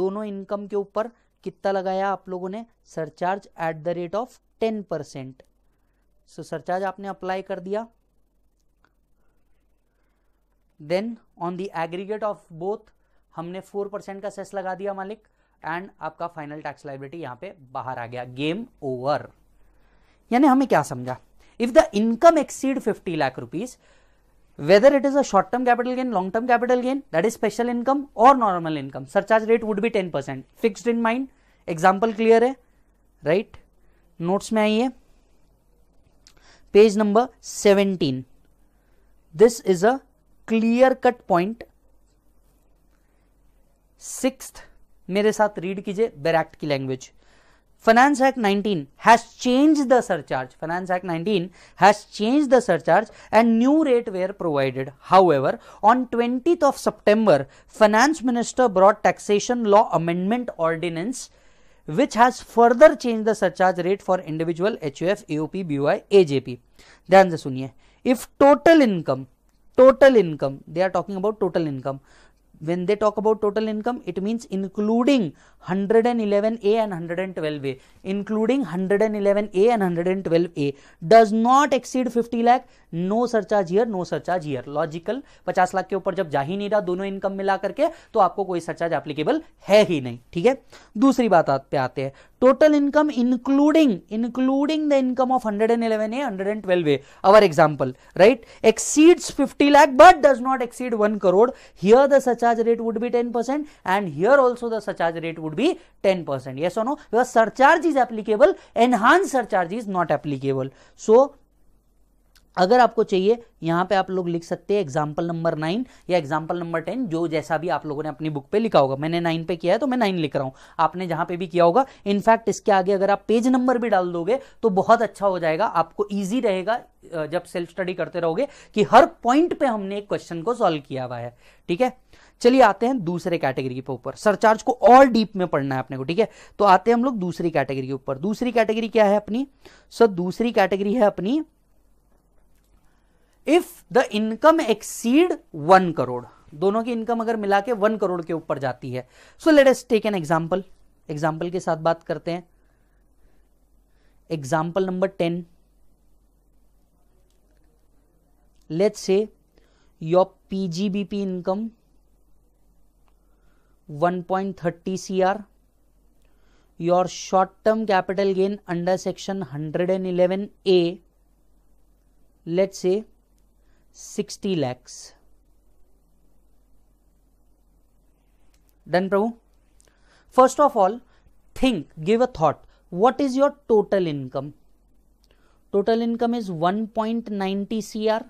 दोनों इनकम के ऊपर कितना लगाया आप लोगों ने surcharge at the rate of ten percent so surcharge आपने अप्लाई कर दिया then on the aggregate of both हमने फोर परसेंट का सेस लगा दिया मालिक एंड आपका फाइनल टैक्स लाइबिलिटी यहां पे बाहर आ गया गेम ओवर यानी हमें क्या समझा if the income exceed fifty lakh rupees whether it is a short term capital gain long term capital gain that is special income और normal income surcharge rate would be ten percent fixed in mind example clear है right right? Notes में आइए page number 17 this is a clear cut point six मेरे साथ read कीजिए bare act की language finance act 19 has change the surcharge finance act 19 has change the surcharge and new rate were provided however on twenty of September finance minister brought taxation law amendment ordinance which has further changed the surcharge rate for individual HUF, AOP, BUI, AJP. Then, से if total income total income they are talking about total income when they talk about total income it means including 111 a and 112 a including 111 a and 112 a does not exceed 50 lakh no surcharge here no surcharge here logical 50 lakh ke upar jab ja hi nahi raha dono income mila करके तो आपको कोई surcharge applicable है ही नहीं ठीक है दूसरी बात पे आते हैं total income including including the income of 111a 112a our example right exceeds 50 lakh but does not exceed 1 crore here the surcharge rate would be 10% and here also the surcharge rate would be 10% yes or no because surcharge is applicable enhanced surcharge is not applicable so अगर आपको चाहिए यहाँ पे आप लोग लिख सकते हैं एग्जाम्पल नंबर नाइन या एग्जाम्पल नंबर टेन जो जैसा भी आप लोगों ने अपनी बुक पे लिखा होगा मैंने नाइन पे किया है तो मैं नाइन लिख रहा हूँ आपने जहाँ पे भी किया होगा इनफैक्ट इसके आगे अगर आप पेज नंबर भी डाल दोगे तो बहुत अच्छा हो जाएगा आपको ईजी रहेगा जब सेल्फ स्टडी करते रहोगे कि हर पॉइंट पे हमने एक क्वेश्चन को सॉल्व किया हुआ है ठीक है चलिए आते हैं दूसरे कैटेगरी के ऊपर सरचार्ज को और डीप में पढ़ना है अपने को ठीक है तो आते हैं हम लोग दूसरी कैटेगरी के ऊपर दूसरी कैटेगरी क्या है अपनी सर दूसरी कैटेगरी है अपनी if the income exceed one crore दोनों की इनकम अगर मिला के वन करोड़ के ऊपर जाती है so late us take an example example के साथ बात करते हैं example number ten let say your PGBP income 1.30 term capital gain under section hundred and eleven A let say 60 lakhs. Done, Prabhu? First of all, think, give a thought. What is your total income? Total income is 1.90 CR.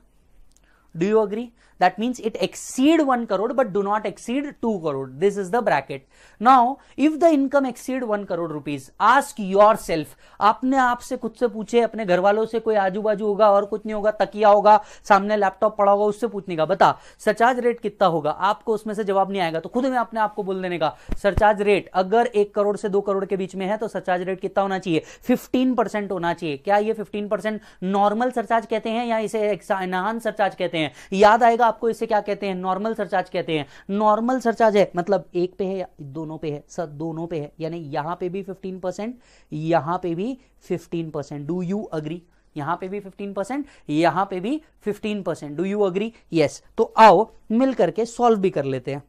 Do you agree? that means it exceed 1 crore but do not exceed 2 crore this is the bracket now if the income exceed 1 crore rupees ask yourself आपने आपसे खुद से पूछे अपने घर वालों से कोई आजू बाजू होगा और कुछ नहीं होगा तकिया होगा सामने लैपटॉप पड़ा होगा उससे पूछने का बता सरचार्ज रेट कितना होगा आपको उसमें से जवाब नहीं आएगा तो खुद में अपने आप को बोल देने का सरचार्ज रेट अगर एक करोड़ से दो करोड़ के बीच में है तो सरचार्ज रेट कितना होना चाहिए फिफ्टीन परसेंट होना चाहिए क्या ये फिफ्टीन परसेंट नॉर्मल सरचार्ज कहते हैं या इसे एनहान सरचार्ज कहते हैं याद आएगा आपको इसे क्या कहते हैं नॉर्मल सरचार्ज कहते हैं नॉर्मल सरचार्ज है मतलब एक पे है या दोनों पे है सर दोनों पे है यानी यहां पे भी 15 परसेंट यहां पे भी 15 परसेंट डू यू अग्री यहां पे भी 15 परसेंट यहां पे भी 15 percent do you agree yes तो आओ मिल करके सॉल्व भी कर लेते हैं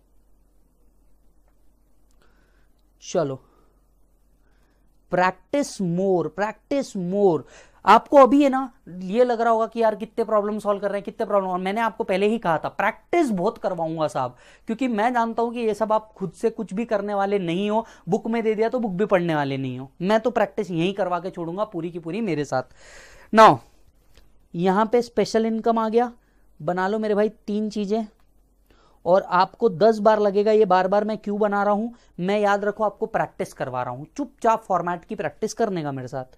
चलो प्रैक्टिस मोर प्रैक्टिस मोर आपको अभी है ना ये लग रहा होगा कि यार कितने प्रॉब्लम सॉल्व कर रहे हैं कितने प्रॉब्लम और मैंने आपको पहले ही कहा था प्रैक्टिस बहुत करवाऊंगा साहब क्योंकि मैं जानता हूं कि ये सब आप खुद से कुछ भी करने वाले नहीं हो बुक में दे दिया तो बुक भी पढ़ने वाले नहीं हो मैं तो प्रैक्टिस यही करवा के छोड़ूंगा पूरी की पूरी मेरे साथ नाउ यहां पे स्पेशल इनकम आ गया बना लो मेरे भाई तीन चीजें और आपको दस बार लगेगा ये बार बार मैं क्यों बना रहा हूं मैं याद रखो आपको प्रैक्टिस करवा रहा हूं चुपचाप फॉर्मेट की प्रैक्टिस करने का मेरे साथ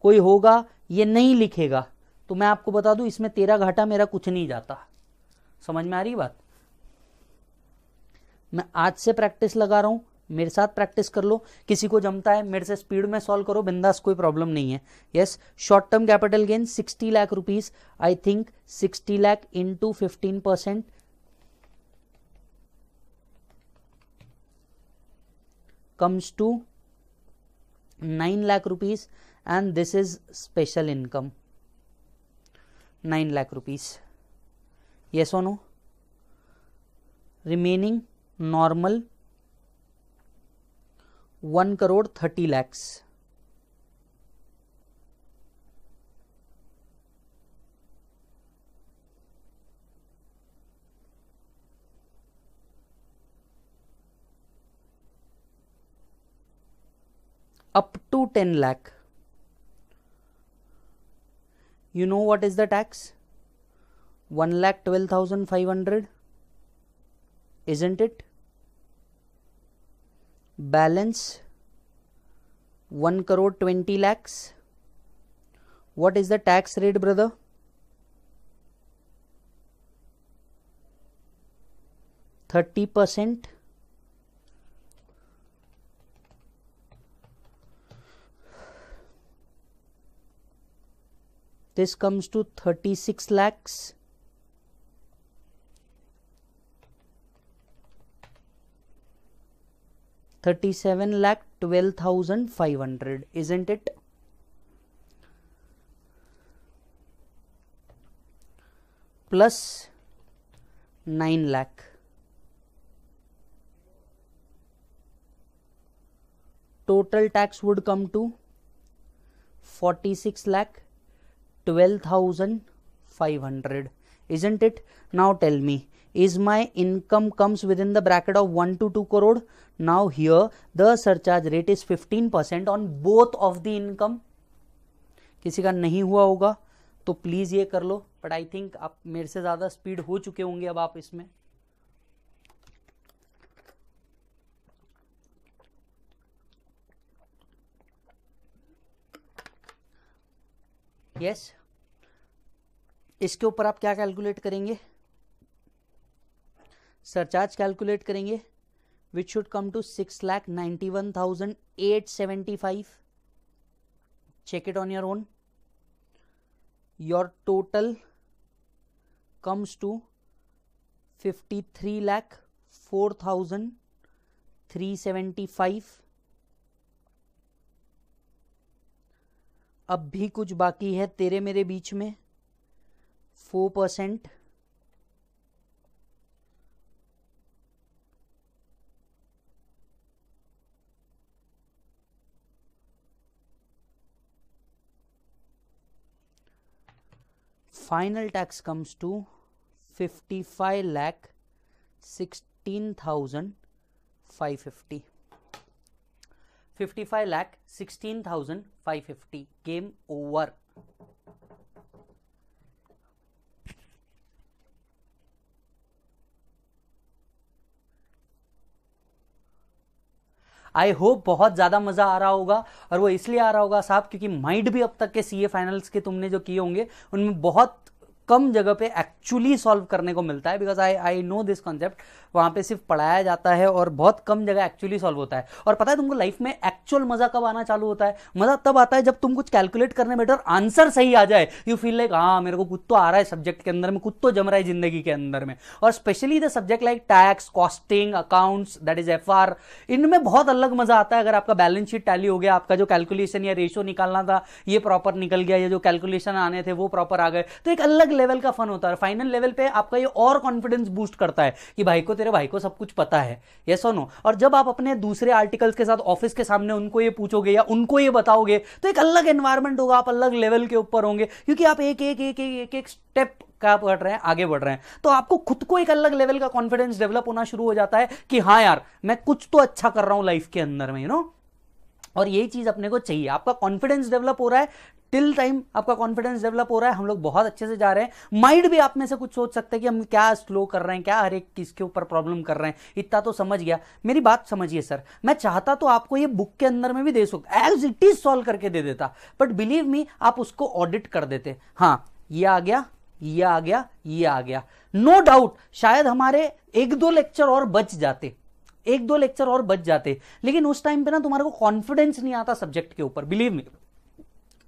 कोई होगा ये नहीं लिखेगा तो मैं आपको बता दूं इसमें तेरा घाटा मेरा कुछ नहीं जाता समझ में आ रही बात मैं आज से प्रैक्टिस लगा रहा हूं मेरे साथ प्रैक्टिस कर लो किसी को जमता है मेरे से स्पीड में सॉल्व करो बिंदास कोई प्रॉब्लम नहीं है yes short term capital gain 60 lakh rupees I think 60 lakh into 15 percent comes to 9 lakh rupees and this is special income 9 lakh rupees yes or no remaining normal 1 crore 30 lakhs up to 10 lakh you know what is the tax? 1 lakh 12,500, isn't it? Balance 1 crore 20 lakhs. What is the tax rate, brother? Thirty percent this comes to 36 lakhs Thirty-seven lakh twelve thousand five hundred, isn't it? Plus nine lakh. Total tax would come to 46 lakh 12,500 isn't it now tell me is my income comes within the bracket of 1 to 2 crore now here the surcharge rate is 15% on both of the income किसी का नहीं हुआ होगा तो please ये कर लो but I think आप मेरे से ज़्यादा स्पीड हो चुके होंगे अब आप इसमें यस इसके ऊपर आप क्या कैलकुलेट करेंगे सरचार्ज कैलकुलेट करेंगे which should come to six lakh ninety one thousand eight seventy five check it on your own your total comes to fifty three lakh four thousand three seventy five अब भी कुछ बाकी है तेरे मेरे बीच में four percent final tax comes to fifty five lakh sixteen thousand five fifty fifty five lakh sixteen thousand five fifty game over I hope बहुत ज़्यादा मज़ा आ रहा होगा और वो इसलिए आ रहा होगा साहब क्योंकि माइंड भी अब तक के सीए फाइनल्स के तुमने जो किए होंगे उनमें बहुत कम जगह पे एक्चुअली सॉल्व करने को मिलता है because I I know this concept वहाँ पे सिर्फ पढ़ाया जाता है और बहुत कम जगह एक्चुअली सॉल्व होता है और पता है तुमको लाइफ में एक्चुअल मजा कब आना चालू होता है मजा तब आता है जब तुम कुछ कैलकुलेट करने बैठे और आंसर सही आ जाए यू फील लाइक हाँ मेरे को कुछ तो आ रहा है सब्जेक्ट के अंदर में कुछ तो जम रहा है जिंदगी के अंदर में और specially the subject like tax costing accounts that is F R इनमें बहुत अलग मजा आता है अगर आपका बैलेंस शीट टैली हो गया आपका जो कैलकुलेशन या रेशियो निकालना था ये प्रॉपर निकल गया ये जो कैलकुलेशन आने थे वो प्रॉपर आ गए तो एक अलग लेवल का फन होता है फाइनल लेवल पे आपका ये और कॉन्फिडेंस बूस्ट करता है कि भाई को तेरे भाई को सब कुछ पता है ये और नो और जब आप अपने दूसरे आर्टिकल्स के साथ ऑफिस के सामने उनको ये पूछोगे या उनको ये बताओगे तो एक अलग एनवायरमेंट होगा आप अलग लेवल के ऊपर होंगे क्योंकि आप एक एक एक एक एक, एक स्टेप क्या बढ़ रहे हैं आगे बढ़ रहे हैं तो आपको खुद को एक अलग लेवल का कॉन्फिडेंस डेवलप होना शुरू हो जाता है कि हाँ यार मैं कुछ तो अच्छा कर रहा हूं लाइफ के अंदर में यू नो और यही चीज अपने को चाहिए आपका कॉन्फिडेंस डेवलप हो रहा है टिल टाइम आपका कॉन्फिडेंस डेवलप हो रहा है हम लोग बहुत अच्छे से जा रहे हैं माइंड भी आप में से कुछ सोच सकते हैं कि हम क्या स्लो कर रहे हैं क्या हर एक चीज़ के ऊपर प्रॉब्लम कर रहे हैं इतना तो समझ गया मेरी बात समझिए सर मैं चाहता तो आपको ये बुक के अंदर में भी दे सकता एज इट इज सॉल्व करके दे देता बट बिलीव मी आप उसको ऑडिट कर देते हाँ ये आ गया ये आ गया ये आ गया नो no डाउट शायद हमारे एक दो लेक्चर और बच जाते एक दो लेक्चर और बच जाते लेकिन उस टाइम पे ना तुम्हारे को कॉन्फिडेंस नहीं आता सब्जेक्ट के ऊपर बिलीव मी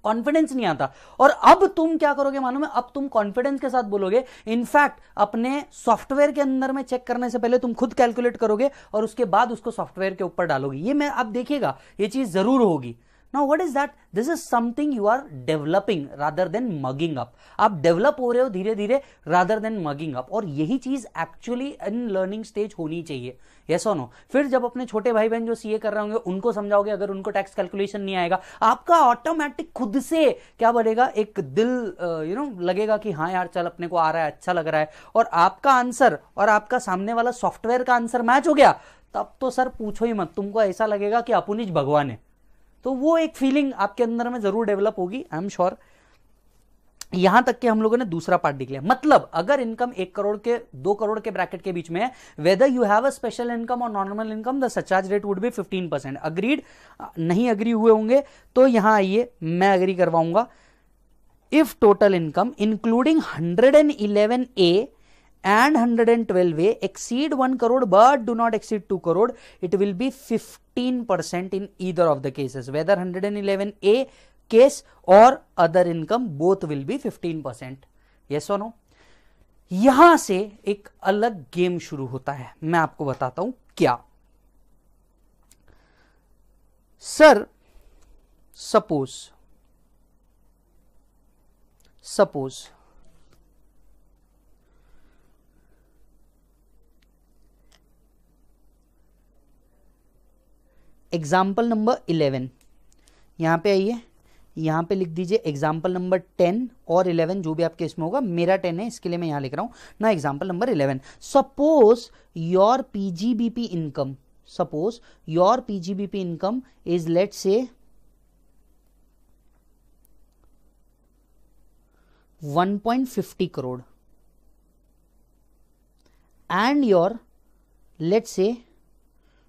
कॉन्फिडेंस नहीं आता और अब तुम क्या करोगे मालूम है अब तुम कॉन्फिडेंस के साथ बोलोगे इनफैक्ट अपने सॉफ्टवेयर के अंदर में चेक करने से पहले तुम खुद कैलकुलेट करोगे और उसके बाद उसको सॉफ्टवेयर के ऊपर डालोगे ये मैं आप देखिएगा ये चीज जरूर होगी now what is that this is something you are developing rather than mugging up आप डेवलप हो रहे हो धीरे धीरे रादर देन मगिंग अप और यही चीज एक्चुअली इन लर्निंग स्टेज होनी चाहिए यस और नो फिर जब अपने छोटे भाई बहन जो सीए कर रहे होंगे उनको समझाओगे अगर उनको टैक्स कैलकुलेशन नहीं आएगा आपका ऑटोमेटिक खुद से क्या बढ़ेगा एक दिल यू नो लगेगा कि हाँ यार चल अपने को आ रहा है अच्छा लग रहा है और आपका आंसर और आपका सामने वाला सॉफ्टवेयर का आंसर मैच हो गया तब तो सर पूछो ही मत तुमको ऐसा लगेगा कि अपुनिज भगवान है तो वो एक फीलिंग आपके अंदर में जरूर डेवलप होगी आई एम श्योर यहां तक कि हम लोगों ने दूसरा पार्ट लिया मतलब अगर इनकम एक करोड़ के दो करोड़ के ब्रैकेट के बीच में है whether you have a special income और normal income the surcharge rate would be 15 percent agreed नहीं अग्री हुए होंगे तो यहां आइए मैं अग्री करवाऊंगा if total income including hundred and eleven A and twelve A exceed one crore but do not exceed two crore it will be 15% in either of the cases whether 111a case or other income both will be 15% yes or no यहां से एक अलग game शुरू होता है मैं आपको बताता हूं क्या sir suppose suppose example number eleven यहाँ पे आइए यहाँ पे लिख दीजिए एग्जाम्पल नंबर टेन और इलेवन जो भी आपके इसमें होगा मेरा टेन है इसके लिए मैं यहाँ लिख रहा हूँ ना example number eleven suppose your PGBP income suppose your PGBP income is let say one point fifty crore and your let say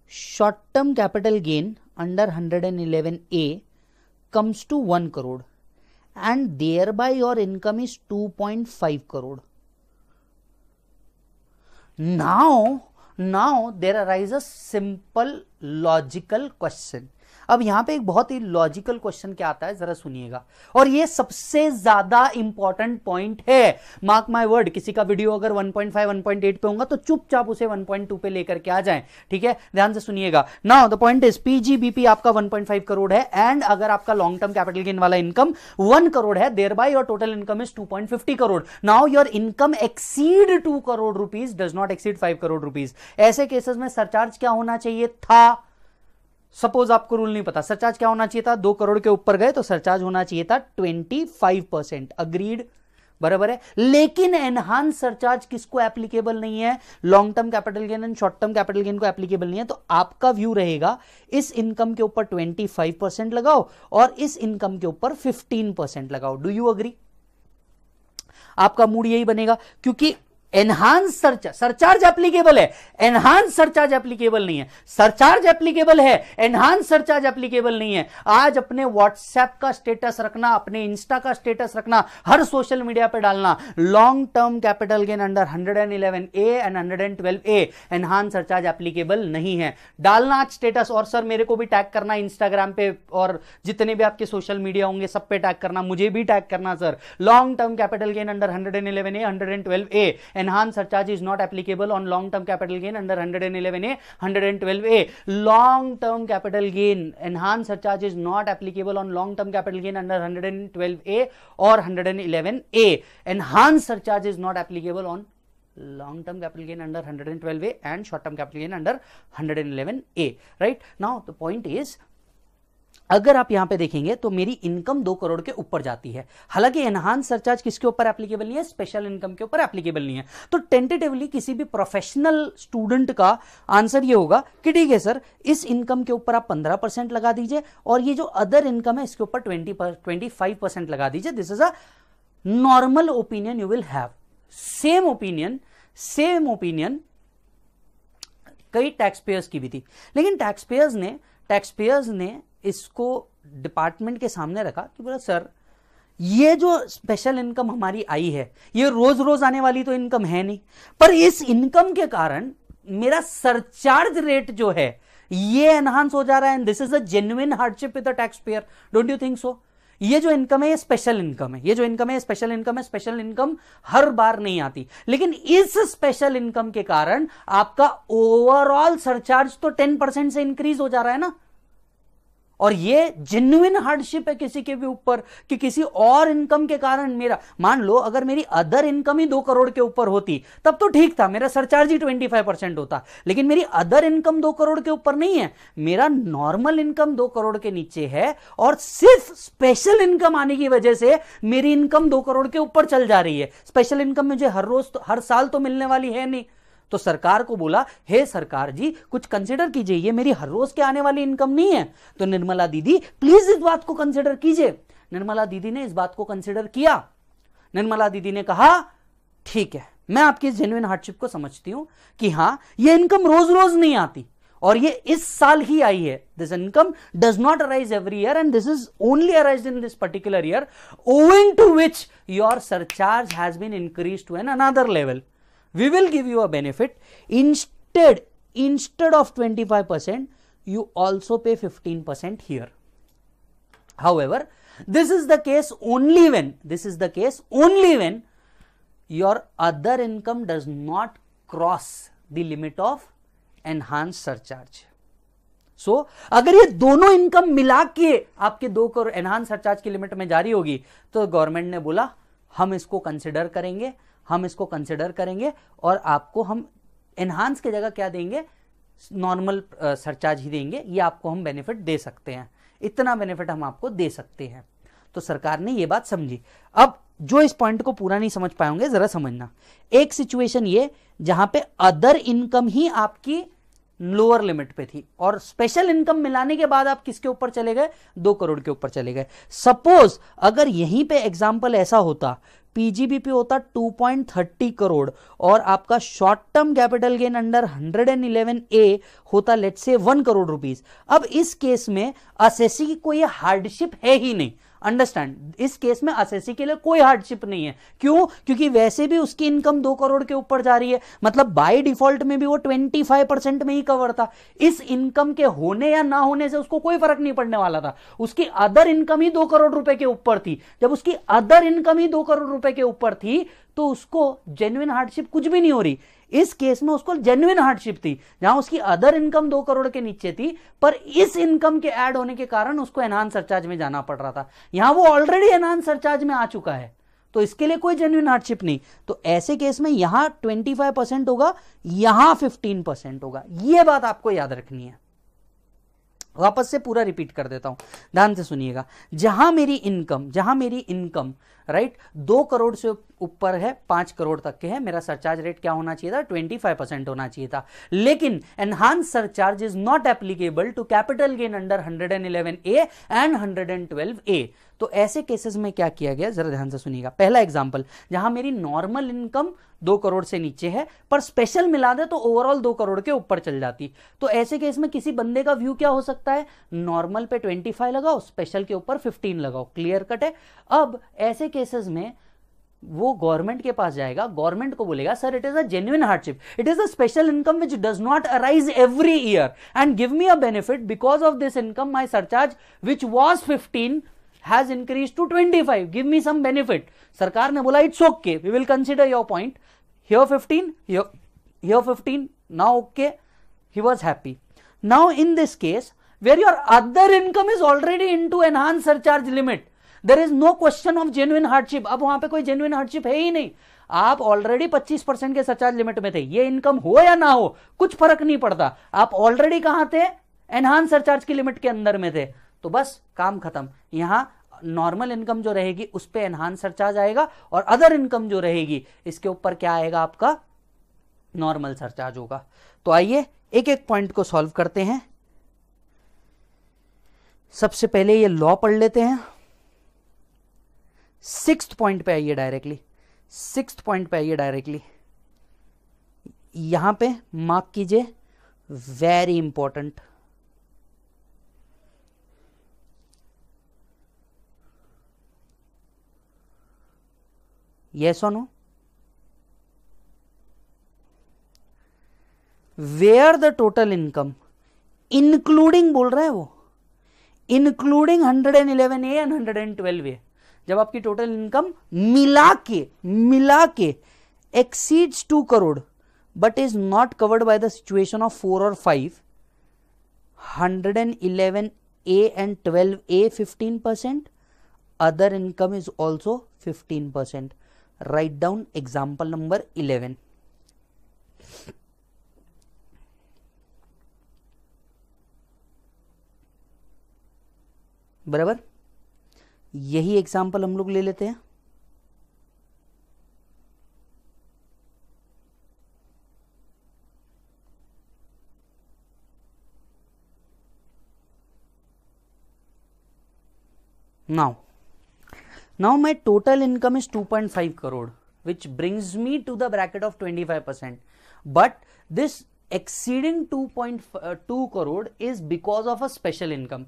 short term capital gain under 111A comes to 1 crore and thereby your income is 2.5 crore. Now, now there arises simple logical question अब यहां पे एक बहुत ही logical question क्या आता है जरा सुनिएगा और ये सबसे ज्यादा इंपॉर्टेंट पॉइंट है मार्क माई वर्ड किसी का वीडियो अगर 1.5 1.8 पे होगा तो चुपचाप उसे 1.2 पे लेकर के आ जाए ठीक है ध्यान से सुनिएगा now the point is PGBP आपका 1.5 करोड़ है एंड अगर आपका लॉन्ग टर्म कैपिटल गेन वाला इनकम वन करोड़ है thereby your total income is two crore now your income exceed two crore rupees does not exceed five crore rupees ऐसे केसेस में surcharge क्या होना चाहिए था सपोज आपको रूल नहीं पता सरचार्ज क्या होना चाहिए था दो करोड़ के ऊपर गए तो सरचार्ज होना चाहिए था ट्वेंटी फाइव परसेंट अग्रीड बराबर है लेकिन एनहांस सरचार्ज किसको एप्लीकेबल नहीं है long term capital gain and short term capital gain को एप्लीकेबल नहीं है तो आपका व्यू रहेगा इस इनकम के ऊपर ट्वेंटी फाइव परसेंट लगाओ और इस इनकम के ऊपर फिफ्टीन परसेंट लगाओ डू यू अग्री आपका मूड यही बनेगा क्योंकि एनहांस सरचार्ज सरचार्ज एप्लीकेबल है एनहांस सरचार्ज एप्लीकेबल नहीं है सरचार्ज एप्लीकेबल है एनहांस सरचार्ज एप्लीकेबल नहीं है आज अपने व्हाट्सएप का स्टेटस रखना अपने इंस्टा का स्टेटस रखना हर सोशल मीडिया पर डालना long term capital gain under hundred and eleven A and hundred and twelve A enhance surcharge applicable नहीं है डालना आज स्टेटस और सर मेरे को भी टैग करना इंस्टाग्राम पे और जितने भी आपके सोशल मीडिया होंगे सब पे टैग करना मुझे भी टैग करना sir long term capital gain under hundred and eleven A hundred and twelve A enhanced surcharge is not applicable on long term capital gain under 111a 112a long term capital gain enhanced surcharge is not applicable on long term capital gain under 112a or 111a enhanced surcharge is not applicable on long term capital gain under 112a and short term capital gain under 111a right now the point is अगर आप यहां पे देखेंगे तो मेरी income दो करोड़ के ऊपर जाती है हालांकि एनहांस सरचार्ज किसके ऊपर एप्लीकेबल नहीं है स्पेशल इनकम के ऊपर एप्लीकेबल नहीं है तो टेंटेटिवली किसी भी प्रोफेशनल स्टूडेंट का आंसर ये होगा कि ठीक है सर इस इनकम के ऊपर आप पंद्रह परसेंट लगा दीजिए और ये जो अदर इनकम है इसके ऊपर ट्वेंटी ट्वेंटी फाइव परसेंट लगा दीजिए this is a normal opinion you will have same opinion same opinion कई टैक्स पेयर्स की भी थी लेकिन टैक्स पेयर्स ने टैक्स पेयर्स ने इसको डिपार्टमेंट के सामने रखा कि बोला सर ये जो स्पेशल इनकम हमारी आई है ये रोज रोज आने वाली तो इनकम है नहीं पर इस इनकम के कारण मेरा सरचार्ज रेट जो है ये एनहांस हो जा रहा है and this is a genuine hardship with the tax taxpayer don't you think so ये जो इनकम है ये स्पेशल इनकम है ये जो इनकम है स्पेशल इनकम है स्पेशल इनकम हर बार नहीं आती लेकिन इस स्पेशल इनकम के कारण आपका ओवरऑल सरचार्ज तो टेन परसेंट से इंक्रीज हो जा रहा है ना और ये जेन्युन हार्डशिप है किसी के भी ऊपर कि किसी और इनकम के कारण मेरा मान लो अगर मेरी अदर इनकम ही दो करोड़ के ऊपर होती तब तो ठीक था मेरा सरचार्ज ही ट्वेंटी फाइव परसेंट होता लेकिन मेरी अदर इनकम दो करोड़ के ऊपर नहीं है मेरा नॉर्मल इनकम दो करोड़ के नीचे है और सिर्फ स्पेशल इनकम आने की वजह से मेरी इनकम दो करोड़ के ऊपर चल जा रही है स्पेशल इनकम मुझे हर रोज तो, हर साल तो मिलने वाली है नहीं तो सरकार को बोला हे सरकार जी कुछ कंसिडर कीजिए ये मेरी हर रोज के आने वाली इनकम नहीं है तो निर्मला दीदी प्लीज इस बात को कंसिडर कीजिए निर्मला दीदी ने इस बात को कंसिडर किया निर्मला दीदी ने कहा ठीक है मैं आपकी इस जेन्युन हार्डशिप को समझती हूं कि हां ये इनकम रोज रोज नहीं आती और ये इस साल ही आई है this income does not arise every year and this is only arise in this particular year owing to which your surcharge has been increase to an another level we will give you a benefit instead instead of 25% you also pay 15% here however this is the case only when this is the case only when your other income does not cross the limit of enhanced surcharge so so, अगर ये दोनों income मिला के आपके दो crore enhance surcharge की limit में जारी होगी तो गवर्नमेंट ने बोला हम इसको कंसिडर करेंगे हम इसको कंसिडर करेंगे और आपको हम एनहांस की जगह क्या देंगे नॉर्मल सरचार्ज ही देंगे ये आपको हम बेनिफिट दे सकते हैं इतना बेनिफिट हम आपको दे सकते हैं तो सरकार ने ये बात समझी अब जो इस पॉइंट को पूरा नहीं समझ पाएंगे जरा समझना एक सिचुएशन ये जहां पे अदर इनकम ही आपकी लोअर लिमिट पे थी और स्पेशल इनकम मिलाने के बाद आप किसके ऊपर चले गए दो करोड़ के ऊपर चले गए सपोज अगर यहीं पे एग्जाम्पल ऐसा होता पीजीबीपी होता 2.30 करोड़ और आपका short term capital gain under 111 A होता लेट से 1 करोड़ रुपीस अब इस केस में असेसी की कोई हार्डशिप है ही नहीं अंडरस्टैंड इस केस में असेसी के लिए कोई हार्डशिप नहीं है क्यों क्योंकि वैसे भी उसकी इनकम दो करोड़ के ऊपर जा रही है मतलब बाय डिफॉल्ट में भी वो ट्वेंटी फाइव परसेंट में ही कवर था इस इनकम के होने या ना होने से उसको कोई फर्क नहीं पड़ने वाला था उसकी अदर इनकम ही दो करोड़ रुपए के ऊपर थी जब उसकी अदर इनकम ही दो करोड़ रुपए के ऊपर थी तो उसको जेन्युन हार्डशिप कुछ भी नहीं हो रही इस केस में उसको जेन्युन हार्डशिप थी जहां उसकी अदर इनकम दो करोड़ के नीचे थी पर इस इनकम के ऐड होने के कारण उसको एनहान सरचार्ज में जाना पड़ रहा था यहां वो ऑलरेडी एनहान सरचार्ज में आ चुका है तो इसके लिए कोई जेन्युन हार्डशिप नहीं तो ऐसे केस में यहां 25 परसेंट होगा यहां 15 परसेंट होगा यह बात आपको याद रखनी है वापस से पूरा रिपीट कर देता हूं ध्यान से सुनिएगा जहां मेरी इनकम जहां मेरी इनकम राइट दो करोड़ से ऊपर है पांच करोड़ तक के है मेरा सरचार्ज रेट क्या होना चाहिए था ट्वेंटी फाइव परसेंट होना चाहिए था लेकिन enhance surcharge is not applicable to capital gain under hundred and eleven A and hundred and twelve A तो ऐसे केसेस में क्या किया गया जरा ध्यान से सुनिएगा पहला एग्जाम्पल जहां मेरी नॉर्मल इनकम दो करोड़ से नीचे है पर स्पेशल मिला दे तो ओवरऑल दो करोड़ के ऊपर चल जाती तो ऐसे केस में किसी बंदे का व्यू क्या हो सकता है नॉर्मल पे ट्वेंटी फाइव लगाओ स्पेशल के ऊपर फिफ्टीन लगाओ क्लियर कट है अब ऐसे केसेस में वो गवर्नमेंट के पास जाएगा गवर्नमेंट को बोलेगा sir it is a genuine hardship it is a special income which does not arise every year and give me a benefit because of this income my surcharge which was fifteen has increase to 25 give me some benefit सरकार ने बोला it's okay we will consider your point here fifteen here fifteen now okay he was happy now in this case where your other income is already into enhance surcharge limit there is no question of genuine hardship अब वहां पर कोई genuine hardship है ही नहीं आप already 25 percent के surcharge limit में थे ये इनकम हो या ना हो कुछ फर्क नहीं पड़ता आप ऑलरेडी कहां थे एनहांस सरचार्ज की लिमिट के अंदर में थे तो बस काम खत्म यहाँ नॉर्मल इनकम जो रहेगी उस पर एनहांस सरचार्ज आएगा और अदर इनकम जो रहेगी इसके ऊपर क्या आएगा आपका नॉर्मल सरचार्ज होगा तो आइए एक एक पॉइंट को सॉल्व करते हैं सबसे पहले ये लॉ पढ़ लेते हैं सिक्स पॉइंट पे आइए डायरेक्टली सिक्स पॉइंट पे आइए डायरेक्टली यहां पे मार्क कीजिए very important yes or no where the total income including बोल रहा है वो इंक्लूडिंग 111 ए एंड 112 ए जब आपकी टोटल इनकम मिला के मिला के exceeds two crore but is not covered by the situation of four और five hundred and eleven A and twelve A fifteen percent other income is also fifteen percent right down example number eleven बराबर यही example हम लोग ले लेते हैं now now my total income is two point five crore which brings me to the bracket of twenty five percent but this exceeding two point two crore is because of a special income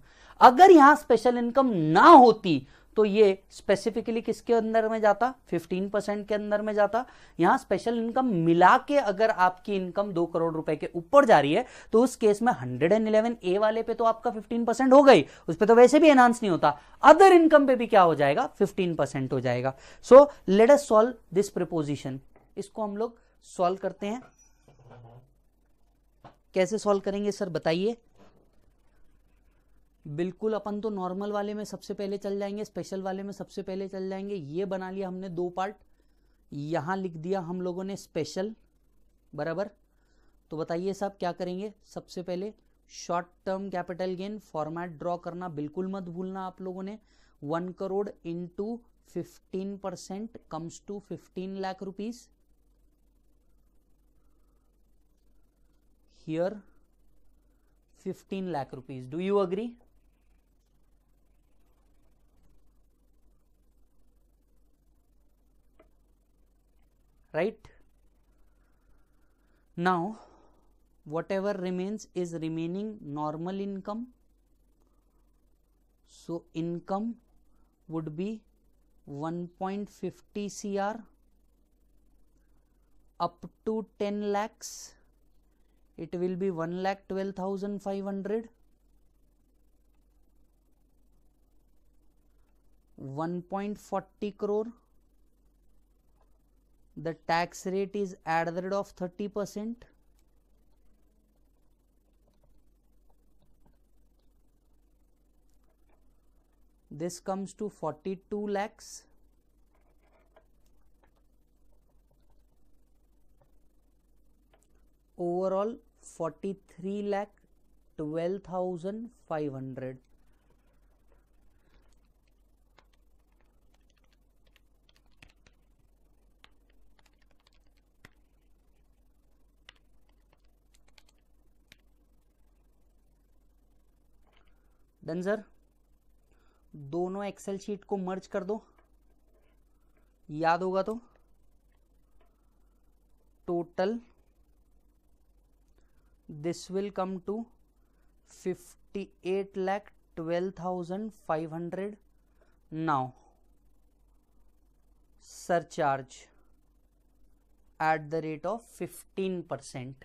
अगर यहां special income ना होती तो ये specifically किसके अंदर में जाता 15 परसेंट के अंदर में जाता यहां स्पेशल इनकम मिला के अगर आपकी इनकम दो करोड़ रुपए के ऊपर जा रही है तो उस केस में इलेवन ए वाले पे तो आपका 15 परसेंट हो गई उस पर तो वैसे भी एनहांस नहीं होता अदर इनकम पे भी क्या हो जाएगा फिफ्टीन परसेंट हो जाएगा so let us solve this proposition इसको हम लोग सॉल्व करते हैं कैसे सॉल्व करेंगे सर बताइए बिल्कुल अपन तो नॉर्मल वाले में सबसे पहले चल जाएंगे स्पेशल वाले में सबसे पहले चल जाएंगे ये बना लिया हमने दो पार्ट यहाँ लिख दिया हम लोगों ने स्पेशल बराबर तो बताइए साहब क्या करेंगे सबसे पहले short term capital gain format draw करना बिल्कुल मत भूलना आप लोगों ने one crore into fifteen percent comes to fifteen lakh rupees here fifteen lakh rupees do you agree right now whatever remains is remaining normal income so income would be 1.50 cr up to 10 lakhs it will be 1 lakh 12500 1.40 crore the tax rate is at the rate of 30 percent this comes to 42 lakhs overall 43 lakh 12500 done sir दोनों Excel sheet को merge कर दो याद होगा तो total this will come to fifty eight lakh twelve thousand five hundred now surcharge at the rate of fifteen percent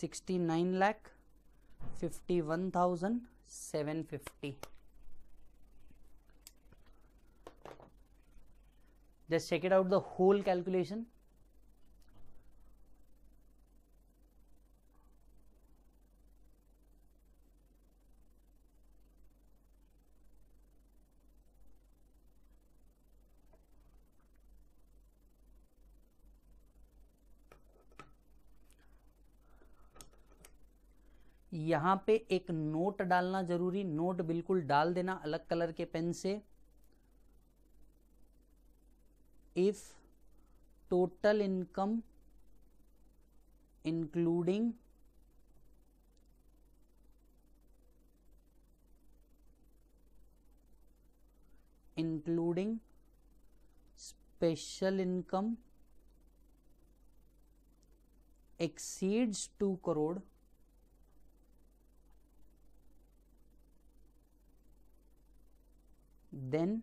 69 lakh 51750 just check it out the whole calculation यहाँ पे एक नोट डालना जरूरी नोट बिल्कुल डाल देना अलग कलर के पेन से if total income including including special income exceeds two crore then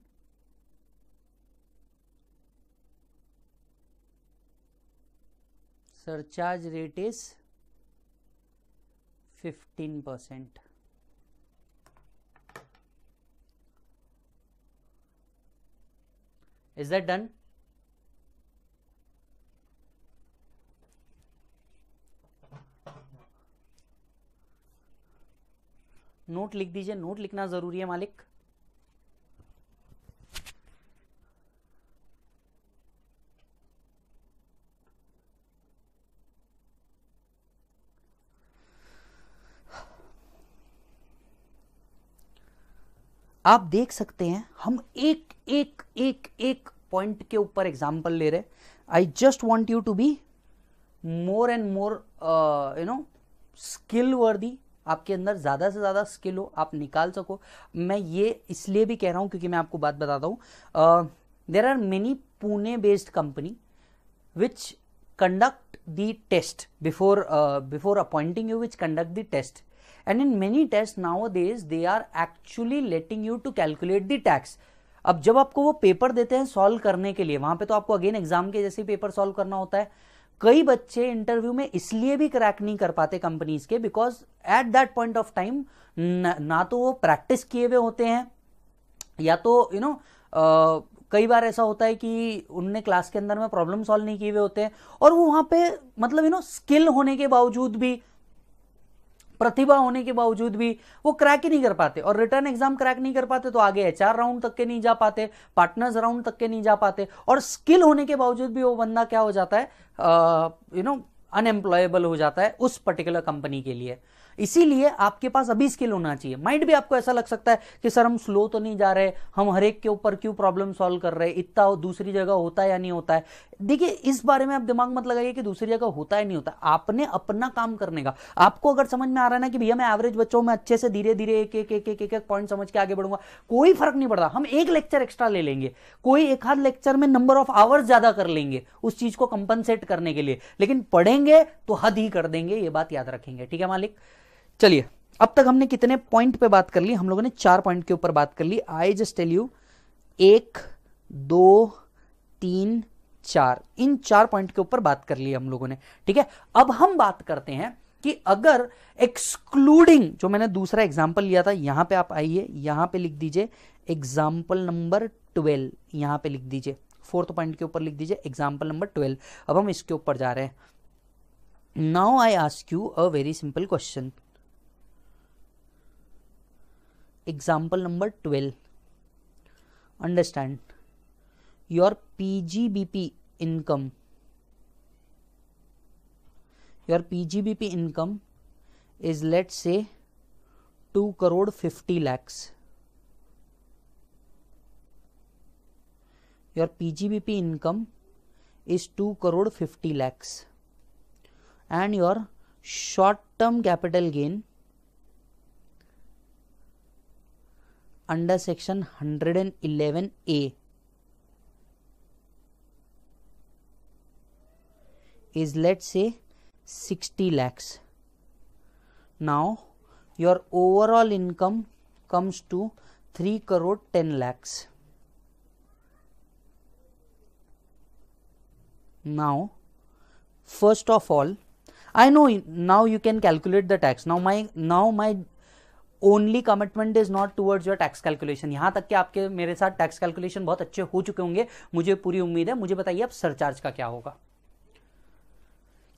surcharge rate is 15 percent. Is that done? Note लिख दीजिए नोट लिखना जरूरी है मालिक आप देख सकते हैं हम एक एक एक एक पॉइंट के ऊपर एग्जाम्पल ले रहे I just want you to be more and more you know skill worthy आपके अंदर ज़्यादा से ज़्यादा स्किल हो आप निकाल सको मैं ये इसलिए भी कह रहा हूं क्योंकि मैं आपको बात बताता हूँ there are many Pune based company which conduct the test before before appointing you which conduct the test in many test now days they are actually letting you to calculate the tax अब जब आपको वो paper देते हैं solve करने के लिए वहां पे तो आपको अगेन एग्जाम के जैसे पेपर सॉल्व करना होता है कई बच्चे इंटरव्यू में इसलिए भी क्रैक नहीं कर पाते कंपनीज के because at that point of time ना तो वो प्रैक्टिस किए हुए होते हैं या तो यू you नो know, कई बार ऐसा होता है कि उनने क्लास के अंदर में प्रॉब्लम सॉल्व नहीं किए हुए होते हैं और वो वहां पे मतलब यू नो स्किल होने के बावजूद भी प्रतिभा होने के बावजूद भी वो क्रैक ही नहीं कर पाते और रिटर्न एग्जाम क्रैक नहीं कर पाते तो आगे एच राउंड तक के नहीं जा पाते पार्टनर्स राउंड तक के नहीं जा पाते और स्किल होने के बावजूद भी वो बंदा क्या हो जाता है यू नो अनएम्प्लॉयबल हो जाता है उस पर्टिकुलर कंपनी के लिए इसीलिए आपके पास अभी स्किल होना चाहिए माइंड भी आपको ऐसा लग सकता है कि सर हम स्लो तो नहीं जा रहे हम हर एक के ऊपर क्यों प्रॉब्लम सॉल्व कर रहे इतना दूसरी जगह होता है या नहीं होता है देखिए इस बारे में आप दिमाग मत लगाइए कि दूसरी जगह होता है नहीं होता आपने अपना काम करने का आपको अगर समझ में आ रहा है ना कि भैया मैं एवरेज बच्चों में अच्छे से धीरे धीरे एक एक एक एक एक पॉइंट समझ के आगे बढ़ूंगा कोई फर्क नहीं पड़ता हम एक लेक्चर एक्स्ट्रा ले लेंगे कोई एक आध लेक्चर में नंबर ऑफ आवर्स ज्यादा कर लेंगे उस चीज को कंपनसेट करने के लिए लेकिन पढ़ेंगे तो हद ही कर देंगे ये बात याद रखेंगे ठीक है मालिक चलिए अब तक हमने कितने पॉइंट पे बात कर ली हम लोगों ने चार पॉइंट के ऊपर बात कर ली आई जस्ट टेल यू एक दो तीन चार इन चार पॉइंट के ऊपर बात कर ली हम लोगों ने ठीक है अब हम बात करते हैं कि अगर एक्सक्लूडिंग जो मैंने दूसरा एग्जाम्पल लिया था यहां पे आप आइए यहां पे लिख दीजिए एग्जाम्पल नंबर ट्वेल्व यहां पे लिख दीजिए फोर्थ पॉइंट के ऊपर लिख दीजिए एग्जाम्पल नंबर ट्वेल्व अब हम इसके ऊपर जा रहे हैं now I ask you a very simple question example number 12 understand your pgbp income your pgbp income is let's say 2 crore 50 lakhs your pgbp income is 2 crore 50 lakhs and your short term capital gain under section 111A is let's say 60 lakhs. Now your overall income comes to 3 crore 10 lakhs. Now first of all I know now you can calculate the tax. Now my now my only commitment is not towards your tax calculation यहां तक कि आपके मेरे साथ tax calculation बहुत अच्छे हो चुके होंगे मुझे पूरी उम्मीद है मुझे बताइए अब सरचार्ज का क्या होगा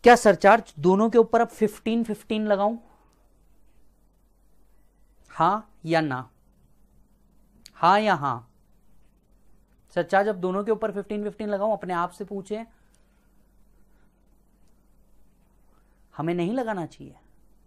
क्या सरचार्ज दोनों के ऊपर अब 15 15 लगाऊं हा या ना हा या हा सरचार्ज अब दोनों के ऊपर फिफ्टीन फिफ्टीन लगाऊं अपने आप से पूछे हमें नहीं लगाना चाहिए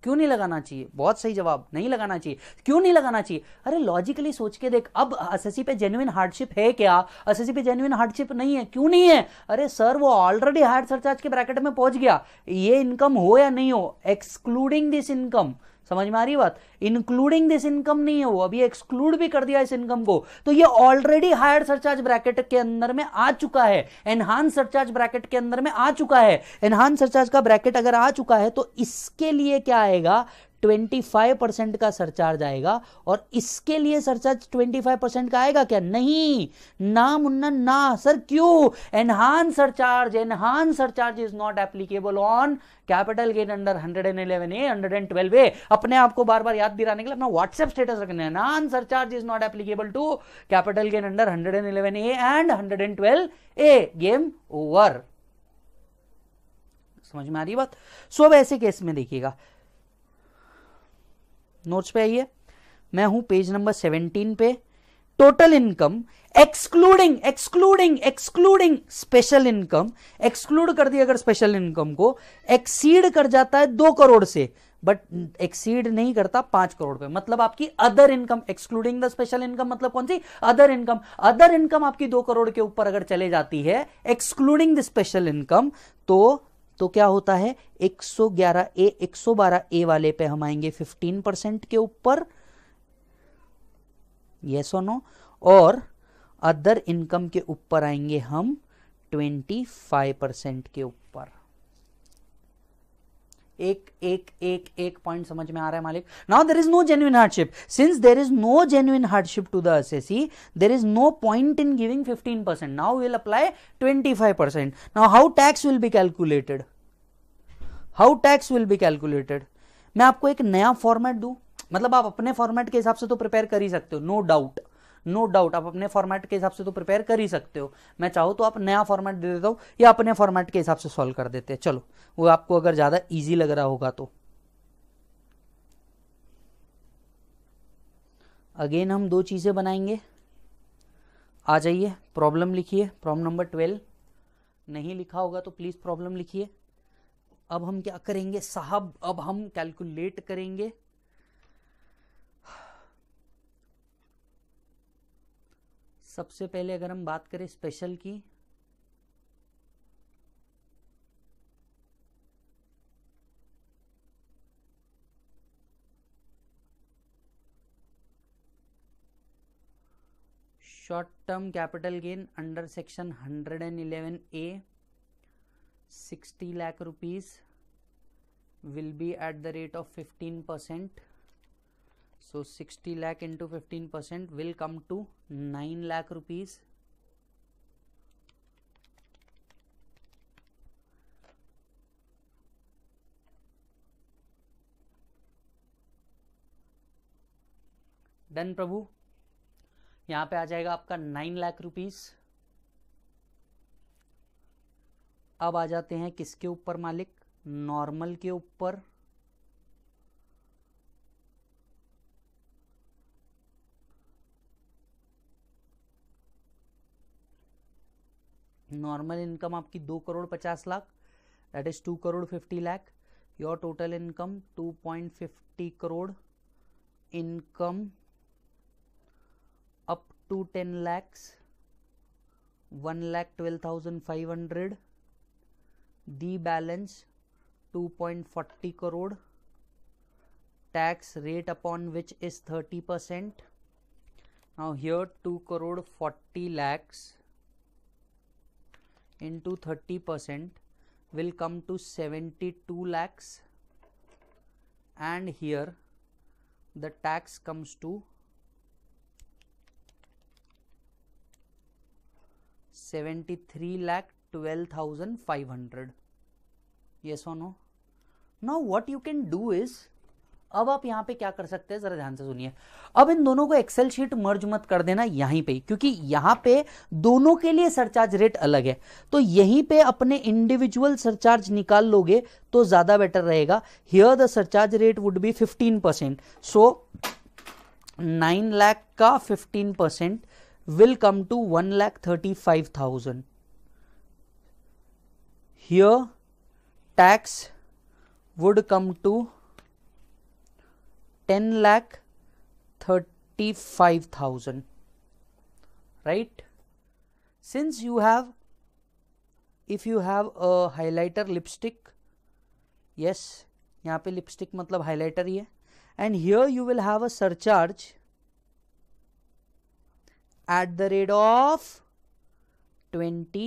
क्यों नहीं लगाना चाहिए बहुत सही जवाब नहीं लगाना चाहिए क्यों नहीं लगाना चाहिए अरे लॉजिकली सोच के देख अब एसएससी पे जेन्युइन हार्डशिप है क्या एसएससी पे जेन्युइन हार्डशिप नहीं है क्यों नहीं है अरे सर वो ऑलरेडी हायर सरचार्ज के ब्रैकेट में पहुंच गया ये इनकम हो या नहीं हो एक्सक्लूडिंग दिस इनकम समझ में आ रही बात इंक्लूडिंग दिस इनकम नहीं है वो अभी एक्सक्लूड भी कर दिया इस इनकम को तो ये ऑलरेडी हायर सरचार्ज ब्रैकेट के अंदर में आ चुका है एनहांस सरचार्ज ब्रैकेट के अंदर में आ चुका है एनहांस सरचार्ज का ब्रैकेट अगर आ चुका है तो इसके लिए क्या आएगा 25 परसेंट का सरचार्ज आएगा और इसके लिए सरचार्ज 25 परसेंट का आएगा क्या नहीं ना मुन्ना ना सर क्यों enhance surcharge enhance surcharge is not applicable on capital gain under 111 A 112 A अपने आप को बार बार याद दिलाने के लिए अपना व्हाट्सएप स्टेटस रखना है नान surcharge is not applicable to capital gain under hundred and eleven A and hundred and twelve A game over समझ में आ रही बात सो अब ऐसे केस में देखिएगा नोट्स पे आइए मैं हूं पेज नंबर सेवनटीन पे total income excluding excluding excluding special income exclude कर दिया अगर स्पेशल इनकम को एक्सीड कर जाता है दो करोड़ से बट एक्सीड नहीं करता पांच करोड़ पे मतलब आपकी other income excluding the special income मतलब कौन सी अदर इनकम अदर इनकम आपकी दो करोड़ के ऊपर अगर चले जाती है एक्सक्लूडिंग द स्पेशल इनकम तो तो क्या होता है 111 ए 112 ए वाले पे हम आएंगे 15 परसेंट के ऊपर यस और नो और अदर इनकम के ऊपर आएंगे हम 25 परसेंट के ऊपर एक एक एक एक पॉइंट समझ में आ रहा है मालिक now there is no genuine hardship since there is no genuine hardship to the SSC there is no point in giving 15 percent now will apply 25 percent now how tax will be calculated how tax will be calculated मैं आपको एक नया format दू मतलब आप अपने format के हिसाब से तो प्रिपेयर कर ही सकते हो नो डाउट नो डाउट आप अपने फॉर्मेट के हिसाब से तो प्रिपेयर कर ही सकते हो मैं चाहूँ तो आप नया फॉर्मेट दे देता हूँ या अपने फॉर्मेट के हिसाब से सॉल्व कर देते हैं चलो वो आपको अगर ज़्यादा ईजी लग रहा होगा तो अगेन हम दो चीज़ें बनाएंगे आ जाइए प्रॉब्लम लिखिए प्रॉब्लम नंबर ट्वेल्व नहीं लिखा होगा तो प्लीज़ प्रॉब्लम लिखिए अब हम क्या करेंगे साहब अब हम कैलकुलेट करेंगे सबसे पहले अगर हम बात करें स्पेशल की short term capital gain under section 111 A 60 lakh rupees will be at the rate of 15 percent so 60 lakh into 15 percent will come to 9 lakh rupees done प्रभु यहाँ पे आ जाएगा आपका नाइन लाख रुपीस अब आ जाते हैं किसके ऊपर मालिक नॉर्मल के ऊपर नॉर्मल इनकम आपकी दो करोड़ पचास lakh that is two crore fifty lakh your total income two point fifty crore income up to ten lakhs one lakh twelve thousand five hundred the balance 2.40 crore tax rate upon which is 30 percent now here 2 crore 40 lakhs into 30 percent will come to 72 lakhs and here the tax comes to 73 lakh twelve thousand five hundred ये और no what you can do is अब आप यहाँ पे क्या कर सकते हैं जरा ध्यान से सुनिए अब इन दोनों को एक्सेल शीट मर्ज मत कर देना यहीं पे क्योंकि यहाँ पे दोनों के लिए सरचार्ज रेट अलग है तो यहीं पे अपने इंडिविजुअल सरचार्ज निकाल लोगे तो ज़्यादा बेटर रहेगा here the surcharge rate would be fifteen percent so nine lakh का fifteen percent will come to one lakh thirty five thousand here tax would come to 10 lakh 35000 right since you have if you have a highlighter lipstick yes yahan pe lipstick matlab highlighter hi hai and here you will have a surcharge at the rate of 20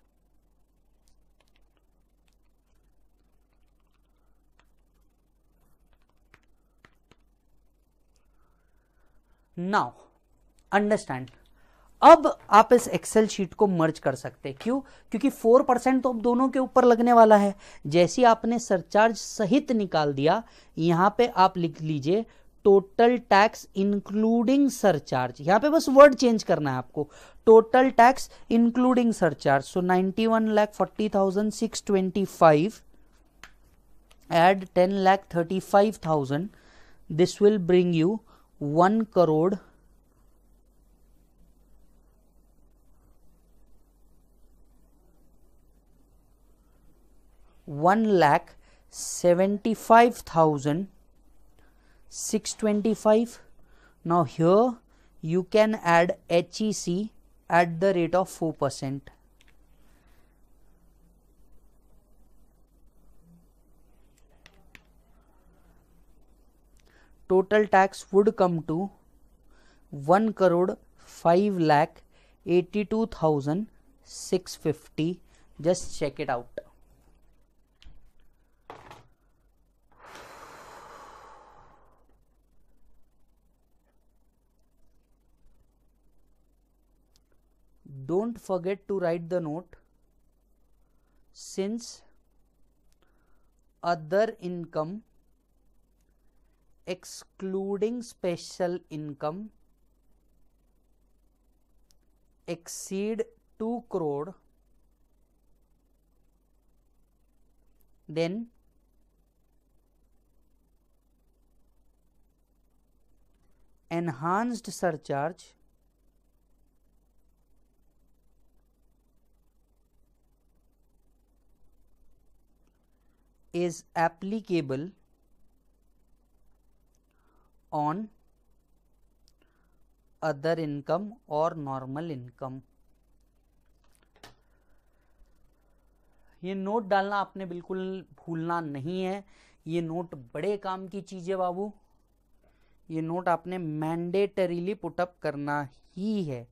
now understand अब आप इस Excel sheet को merge कर सकते हैं क्यों क्योंकि four percent तो अब दोनों के ऊपर लगने वाला है जैसे आपने सरचार्ज सहित निकाल दिया यहां पे आप लिख लीजिए टोटल टैक्स इंक्लूडिंग सरचार्ज यहां पे बस वर्ड चेंज करना है आपको total tax including surcharge so ninety one lakh forty thousand six twenty five add ten lakh thirty five thousand this will bring you 1 crore one lakh seventy five thousand six twenty five. Now here you can add HEC at the rate of 4 percent. total tax would come to 1 crore 5 lakh 82,650. Just check it out. Don't forget to write the note since other income excluding special income exceed 2 crore then enhanced surcharge is applicable on other income और normal income ये note डालना आपने बिल्कुल भूलना नहीं है ये note बड़े काम की चीज़ है बाबू ये नोट आपने मैंडेटरीली पुटअप करना ही है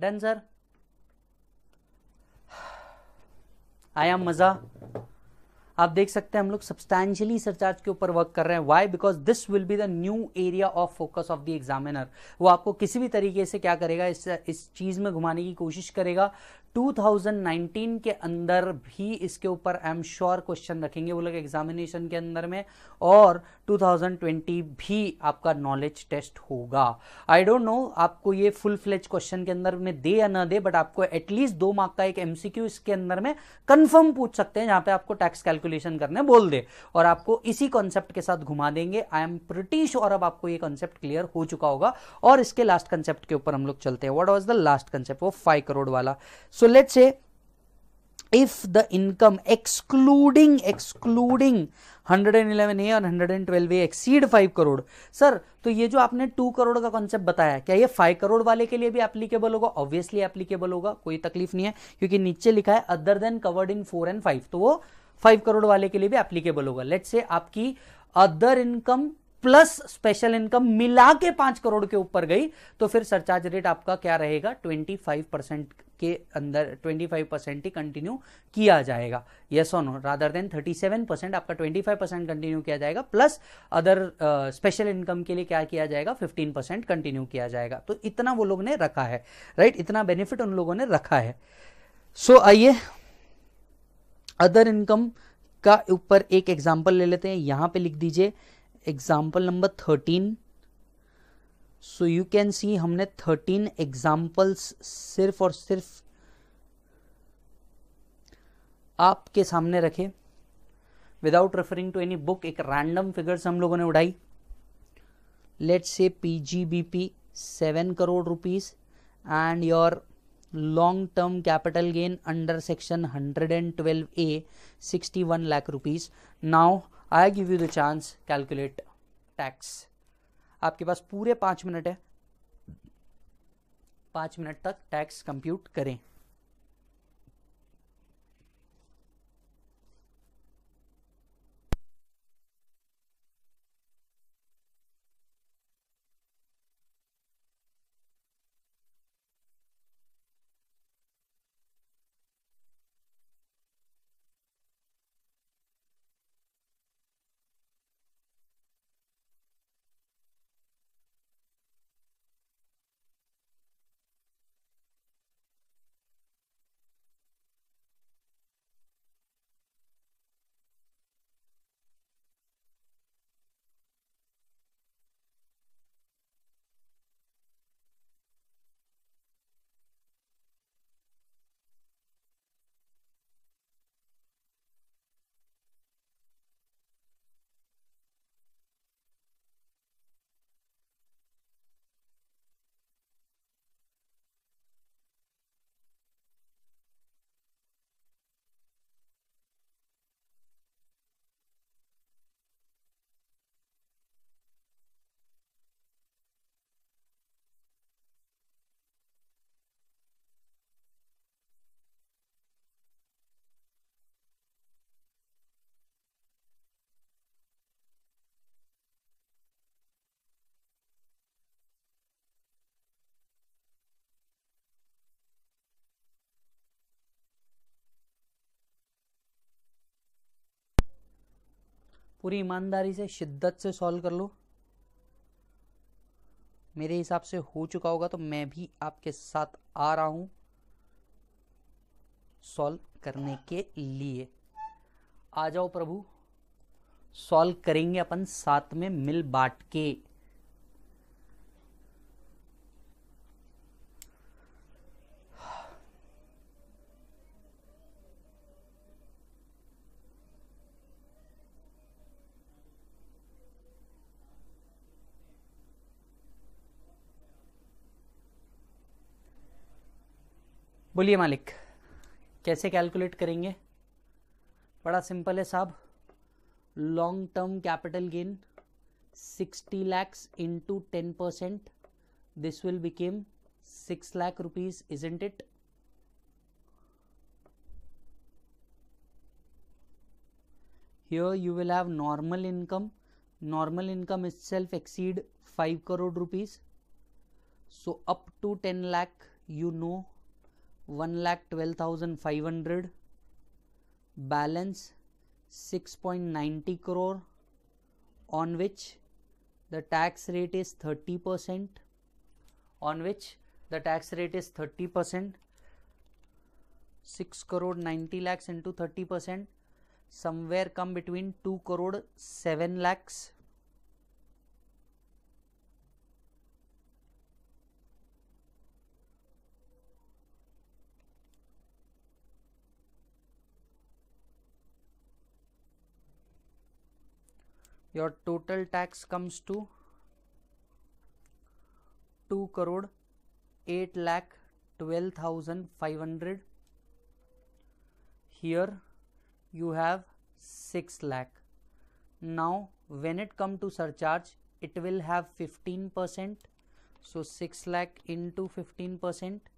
डन सर आया मज़ा आप देख सकते हैं हम लोग सब्सटैंशियली सरचार्ज के ऊपर वर्क कर रहे हैं why because this will be the new area of focus of the examiner वो आपको किसी भी तरीके से क्या करेगा इस इस चीज़ में घुमाने की कोशिश करेगा 2019 के अंदर भी इसके ऊपर आई एम श्योर क्वेश्चन रखेंगे वो लोग एग्जामिनेशन के अंदर में और 2020 भी आपका नॉलेज टेस्ट होगा आई डोंट नो आपको ये फुल फ्लेज क्वेश्चन के अंदर में दे या ना दे बट आपको एटलीस्ट दो मार्क का एक एमसीक्यू इसके अंदर में कंफर्म पूछ सकते हैं जहां पे आपको टैक्स कैलकुलेशन करने बोल दे और आपको इसी कॉन्सेप्ट के साथ घुमा देंगे आई एम ब्रिटिश और अब आपको ये कॉन्सेप्ट क्लियर हो चुका होगा और इसके लास्ट कंसेप्ट के ऊपर हम लोग चलते हैं what was the last concept वो फाइव करोड़ वाला so late say if the income excluding excluding hundred and eleven A और hundred and twelve A exceed five crore sir तो ये जो आपने टू करोड़ का कॉन्सेप्ट बताया क्या ये फाइव करोड़ वाले के लिए भी एप्लीकेबल होगा ऑब्वियसली एप्लीकेबल होगा कोई तकलीफ नहीं है क्योंकि नीचे लिखा है other than covered in four and five तो वो फाइव करोड़ वाले के लिए भी एप्लीकेबल होगा लेट से आपकी other income plus special income मिला के पांच करोड़ के ऊपर गई तो फिर सरचार्ज रेट आपका क्या रहेगा 25 परसेंट के अंदर 25 परसेंट ही कंटिन्यू किया जाएगा यस और नो रादर देन 37 परसेंट आपका 25 परसेंट कंटिन्यू किया जाएगा प्लस अदर स्पेशल इनकम के लिए क्या किया जाएगा 15 परसेंट कंटिन्यू किया जाएगा तो इतना वो लोग ने रखा है राइट right? इतना बेनिफिट उन लोगों ने रखा है सो so, आइए अदर इनकम का ऊपर एक एग्जाम्पल ले लेते हैं यहां पर लिख दीजिए example number thirteen so you can see हमने थर्टीन एग्जाम्पल्स सिर्फ और सिर्फ आपके सामने रखे without referring to any book एक रैंडम फिगर्स हम लोगों ने उड़ाई let's say P G B P seven crore rupees and your long term capital gain under section hundred and twelve A sixty one lakh rupees now I give you the chance calculate tax आपके पास पूरे पाँच minute है पाँच minute तक tax compute करें पूरी ईमानदारी से शिद्दत से सॉल्व कर लो मेरे हिसाब से हो चुका होगा तो मैं भी आपके साथ आ रहा हूं सॉल्व करने के लिए आ जाओ प्रभु सॉल्व करेंगे अपन साथ में मिल बांट के बोलिए मालिक कैसे कैलकुलेट करेंगे बड़ा सिंपल है साहब long term capital gain 60 lakhs into ten percent this will became six lakh rupees is it here you will have normal income normal income is self exceed five crore rupees so up to ten lakh you know one lakh twelve thousand five hundred balance 6.90 crore on which the tax rate is 30 percent on which the tax rate is 30 percent 6 crore 90 lakhs into 30 percent somewhere come between 2 crore 7 lakhs your total tax comes to 2 crore 8 lakh 12500 here you have 6 lakh now when it come to surcharge it will have 15 percent so 6 lakh into 15 percent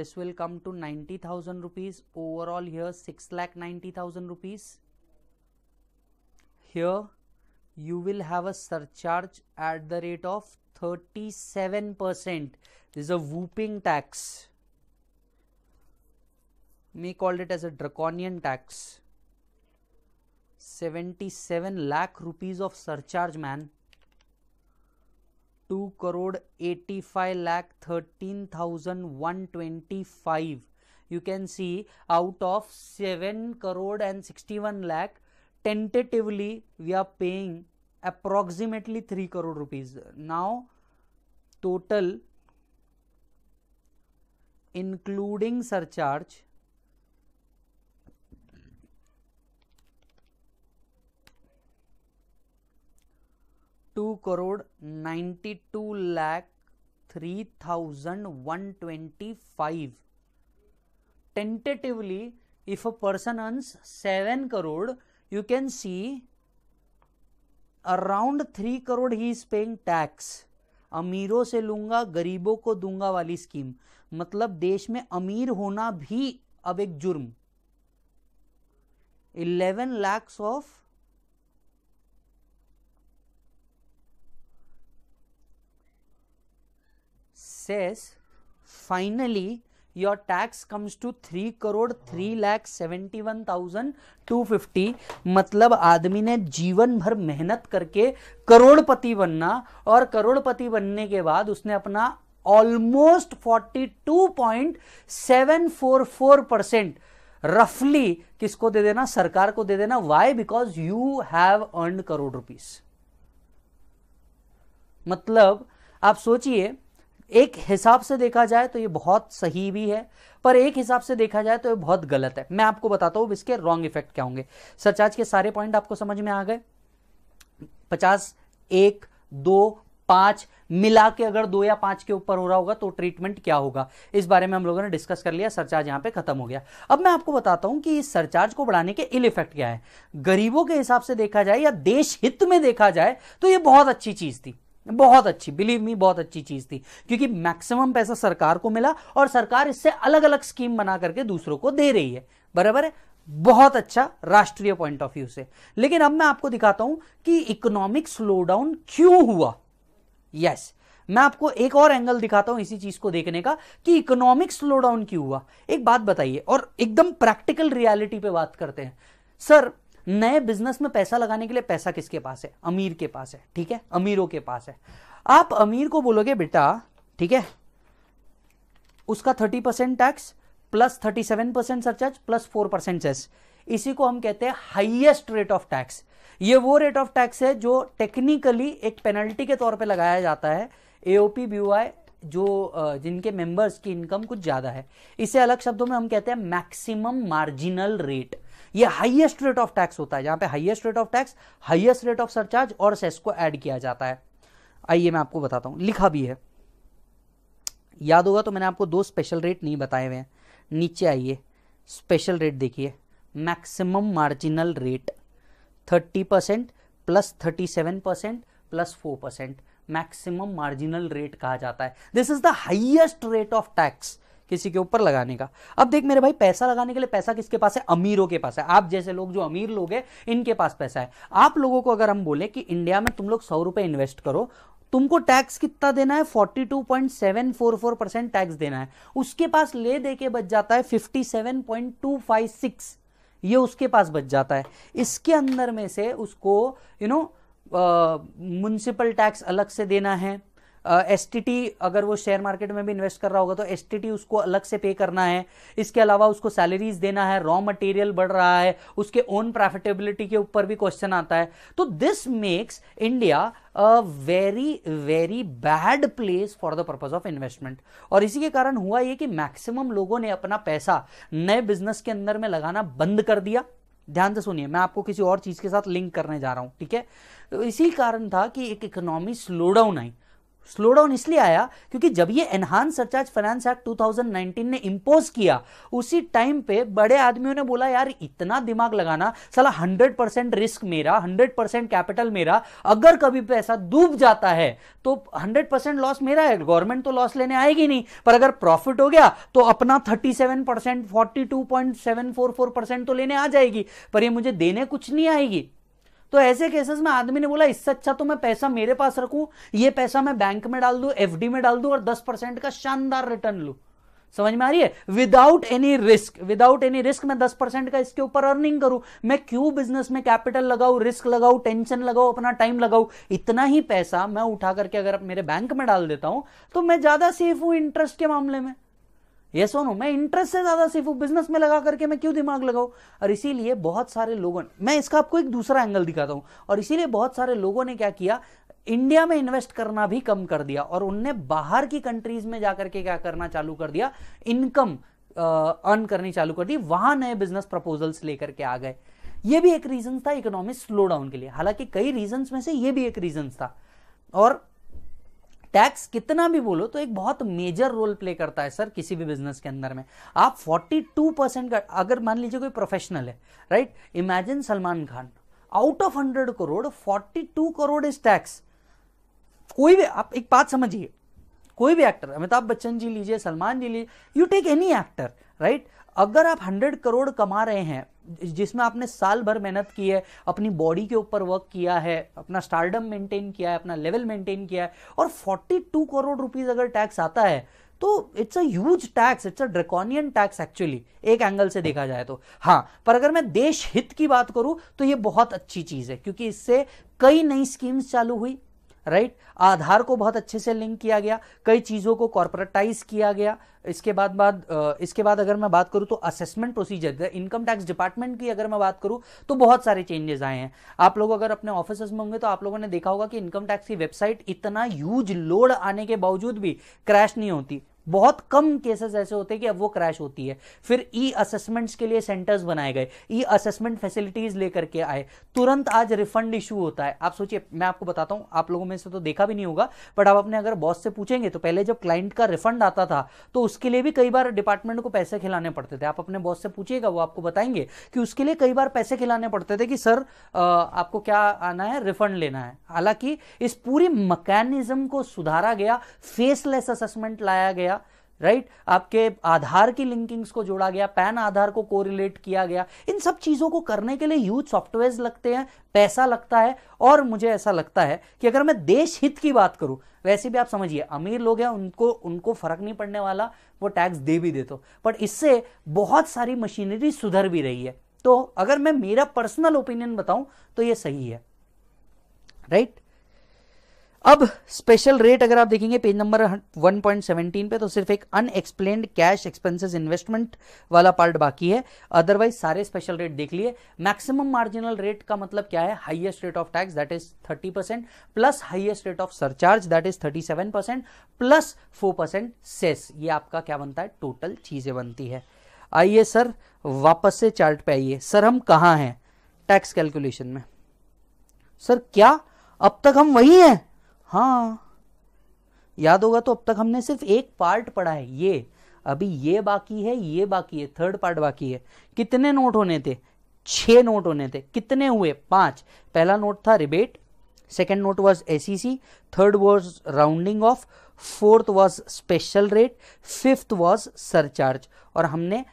this will come to 90000 rupees overall here 6 lakh 90000 rupees here you will have a surcharge at the rate of 37%. This is a whooping tax. May called it as a draconian tax. 77 lakh rupees of surcharge, man. 2 crore 85 lakh 13,125. You can see out of 7 crore and 61 lakh, tentatively we are paying approximately 3 crore rupees now total including surcharge Two crore ninety two lakh three thousand one twenty five. Tentatively, if a person earns seven crore, you can see around three crore he is paying tax अमीरों से लूंगा गरीबों को दूंगा वाली scheme मतलब देश में अमीर होना भी अब एक जुर्म eleven lakhs of cess finally your tax comes to three crore three lakh seventy one thousand two fifty मतलब आदमी ने जीवन भर मेहनत करके करोड़पति बनना और करोड़पति बनने के बाद उसने अपना almost forty two point seven four four percent रफली किसको दे देना सरकार को दे देना why because you have earn crore rupees मतलब आप सोचिए एक हिसाब से देखा जाए तो ये बहुत सही भी है पर एक हिसाब से देखा जाए तो ये बहुत गलत है मैं आपको बताता हूं इसके रॉन्ग इफेक्ट क्या होंगे सरचार्ज के सारे पॉइंट आपको समझ में आ गए पचास एक दो पांच मिला के अगर दो या पांच के ऊपर हो रहा होगा तो ट्रीटमेंट क्या होगा इस बारे में हम लोगों ने डिस्कस कर लिया सरचार्ज यहां पे खत्म हो गया अब मैं आपको बताता हूं कि इस सरचार्ज को बढ़ाने के इल इफेक्ट क्या है गरीबों के हिसाब से देखा जाए या देश हित में देखा जाए तो यह बहुत अच्छी चीज थी बहुत अच्छी बिलीव मी बहुत अच्छी चीज थी क्योंकि मैक्सिमम पैसा सरकार को मिला और सरकार इससे अलग अलग स्कीम बना करके दूसरों को दे रही है बराबर है बहुत अच्छा राष्ट्रीय पॉइंट ऑफ व्यू से लेकिन अब मैं आपको दिखाता हूं कि इकोनॉमिक स्लोडाउन क्यों हुआ यस yes, मैं आपको एक और एंगल दिखाता हूं इसी चीज को देखने का कि इकोनॉमिक स्लोडाउन क्यों हुआ एक बात बताइए और एकदम प्रैक्टिकल रियलिटी पे बात करते हैं सर नए बिजनेस में पैसा लगाने के लिए पैसा किसके पास है अमीर के पास है ठीक है अमीरों के पास है आप अमीर को बोलोगे बेटा ठीक है उसका thirty percent tax plus thirty seven percent surcharge plus four percent cess इसी को हम कहते हैं हाईएस्ट रेट ऑफ टैक्स ये वो रेट ऑफ टैक्स है जो टेक्निकली एक पेनल्टी के तौर पे लगाया जाता है एओपी बीओआई जो जिनके मेंबर्स की इनकम कुछ ज़्यादा है इसे अलग शब्दों में हम कहते हैं मैक्सिमम मार्जिनल रेट ये हाईएस्ट रेट ऑफ टैक्स होता है जहां पे highest rate of tax highest rate of surcharge और सेस को ऐड किया जाता है आइए मैं आपको बताता हूं लिखा भी है याद होगा तो मैंने आपको दो स्पेशल रेट नहीं बताए हुए हैं नीचे आइए स्पेशल रेट देखिए maximum marginal rate thirty percent plus thirty seven percent plus four percent maximum marginal rate कहा जाता है this is the highest rate of tax किसी के ऊपर लगाने का अब देख मेरे भाई पैसा लगाने के लिए पैसा किसके पास है अमीरों के पास है आप जैसे लोग जो अमीर लोग हैं इनके पास पैसा है आप लोगों को अगर हम बोले कि इंडिया में तुम लोग सौ रुपए इन्वेस्ट करो तुमको टैक्स कितना देना है 42.744 परसेंट टैक्स देना है उसके पास ले दे के बच जाता है 57.256 ये उसके पास बच जाता है इसके अंदर में से उसको you you know know, municipal tax अलग से देना है एस uh, अगर वो शेयर मार्केट में भी इन्वेस्ट कर रहा होगा तो एस उसको अलग से पे करना है इसके अलावा उसको सैलरीज देना है रॉ मटेरियल बढ़ रहा है उसके ओन प्रॉफिटेबिलिटी के ऊपर भी क्वेश्चन आता है तो this makes India a very very bad place for the purpose of investment और इसी के कारण हुआ ये कि मैक्सिमम लोगों ने अपना पैसा नए बिजनेस के अंदर में लगाना बंद कर दिया ध्यान से सुनिए मैं आपको किसी और चीज़ के साथ लिंक करने जा रहा हूं ठीक है तो इसी कारण था कि एक इकोनॉमी स्लो डाउन आई स्लो डाउन इसलिए आया क्योंकि जब ये एनहांस सरचार्ज फाइनेंस एक्ट 2019 ने इंपोज किया उसी टाइम पे बड़े आदमियों ने बोला यार इतना दिमाग लगाना साला 100 परसेंट रिस्क मेरा 100 परसेंट कैपिटल मेरा अगर कभी पैसा डूब जाता है तो 100 परसेंट लॉस मेरा है गवर्नमेंट तो लॉस लेने आएगी नहीं पर अगर प्रॉफिट हो गया तो अपना थर्टी सेवन परसेंट परसेंट तो लेने आ जाएगी पर ये मुझे देने कुछ नहीं आएगी तो ऐसे केसेस में आदमी ने बोला इससे अच्छा तो मैं पैसा मेरे पास रखूं ये पैसा मैं बैंक में डाल दू एफडी में डाल दू और दस परसेंट का शानदार रिटर्न लू समझ में आ रही है without any risk without any risk मैं 10 परसेंट का इसके ऊपर अर्निंग करूं मैं क्यों बिजनेस में कैपिटल लगाऊ रिस्क लगाऊ टेंशन लगाऊ अपना टाइम लगाऊ इतना ही पैसा मैं उठा करके अगर मेरे बैंक में डाल देता हूं तो मैं ज्यादा सेफ हूं इंटरेस्ट के मामले में ये सोनू मैं इंटरेस्ट से ज्यादा सिर्फ बिजनेस में लगा करके मैं क्यों दिमाग लगाऊ और इसीलिए बहुत सारे लोगों मैं इसका आपको एक दूसरा एंगल दिखाता हूं और इसीलिए बहुत सारे लोगों ने क्या किया इंडिया में इन्वेस्ट करना भी कम कर दिया और उनने बाहर की कंट्रीज में जाकर के क्या करना चालू कर दिया इनकम अर्न करनी चालू कर दी वहां नए बिजनेस प्रपोजल्स लेकर के आ गए ये भी एक रीजन था इकोनॉमिक स्लो डाउन के लिए हालांकि कई रीजन में से ये भी एक रीजन था और टैक्स कितना भी बोलो तो एक बहुत मेजर रोल प्ले करता है सर किसी भी बिजनेस के अंदर में आप 42 परसेंट का अगर मान लीजिए कोई प्रोफेशनल है right imagine Salman Khan out of hundred crore 42 crore is tax कोई भी आप एक बात समझिए कोई भी एक्टर अमिताभ बच्चन जी लीजिए सलमान जी लीजिए you take any actor right अगर आप हंड्रेड करोड़ कमा रहे हैं जिसमें आपने साल भर मेहनत की है अपनी बॉडी के ऊपर वर्क किया है अपना स्टारडम मेंटेन किया है अपना लेवल मेंटेन किया है और 42 करोड़ रुपीस अगर टैक्स आता है तो it's a huge tax it's a draconian tax actually एक एंगल से देखा जाए तो हाँ पर अगर मैं देश हित की बात करूं तो ये बहुत अच्छी चीज़ है क्योंकि इससे कई नई स्कीम्स चालू हुई राइट आधार को बहुत अच्छे से लिंक किया गया कई चीज़ों को कॉर्पोरेटाइज किया गया इसके बाद बाद इसके बाद अगर मैं बात करूं तो assessment procedure income tax department की अगर मैं बात करूं तो बहुत सारे चेंजेस आए हैं आप लोग अगर अपने ऑफिस में होंगे तो आप लोगों ने देखा होगा कि इनकम टैक्स की वेबसाइट इतना ह्यूज लोड आने के बावजूद भी क्रैश नहीं होती बहुत कम केसेस ऐसे होते हैं कि अब वो क्रैश होती है फिर ई असेसमेंट्स के लिए सेंटर्स बनाए गए ई असेसमेंट फैसिलिटीज लेकर के आए तुरंत आज रिफंड इशू होता है आप सोचिए मैं आपको बताता हूं आप लोगों में से तो देखा भी नहीं होगा बट आप अपने अगर बॉस से पूछेंगे तो पहले जब क्लाइंट का रिफंड आता था तो उसके लिए भी कई बार डिपार्टमेंट को पैसे खिलाने पड़ते थे आप अपने बॉस से पूछिएगा वो आपको बताएंगे कि उसके लिए कई बार पैसे खिलाने पड़ते थे कि सर आपको क्या आना है रिफंड लेना है हालांकि इस पूरी मकैनिज्म को सुधारा गया फेसलेस असेसमेंट लाया गया राइट right? आपके आधार की लिंकिंग्स को जोड़ा गया पैन आधार को कोरिलेट किया गया इन सब चीज़ों को करने के लिए यूज सॉफ्टवेयर लगते हैं पैसा लगता है और मुझे ऐसा लगता है कि अगर मैं देश हित की बात करूं वैसे भी आप समझिए अमीर लोग हैं उनको उनको फ़र्क नहीं पड़ने वाला वो टैक्स दे भी दे तो बट इससे बहुत सारी मशीनरी सुधर भी रही है तो अगर मैं मेरा पर्सनल ओपिनियन बताऊं तो ये सही है राइट right? अब स्पेशल रेट अगर आप देखेंगे पेज नंबर 1.17 पे तो सिर्फ एक अनएक्सप्लेन्ड कैश एक्सपेंसेस इन्वेस्टमेंट वाला पार्ट बाकी है अदरवाइज सारे स्पेशल रेट देख लिए मैक्सिमम मार्जिनल रेट का मतलब क्या है highest rate of tax that is 30 percent plus highest rate of surcharge that is 37 percent plus four percent cess ये आपका क्या बनता है टोटल चीजें बनती है आइए सर वापस से चार्ट पे आइए सर हम कहाँ हैं टैक्स कैलकुलेशन में सर क्या अब तक हम वही हैं हाँ याद होगा तो अब तक हमने सिर्फ एक पार्ट पढ़ा है ये अभी ये बाकी है ये बाकी है थर्ड पार्ट बाकी है कितने नोट होने थे छह नोट होने थे कितने हुए पांच पहला नोट था rebate second note was A C C third was rounding off fourth was special rate fifth was surcharge और हमने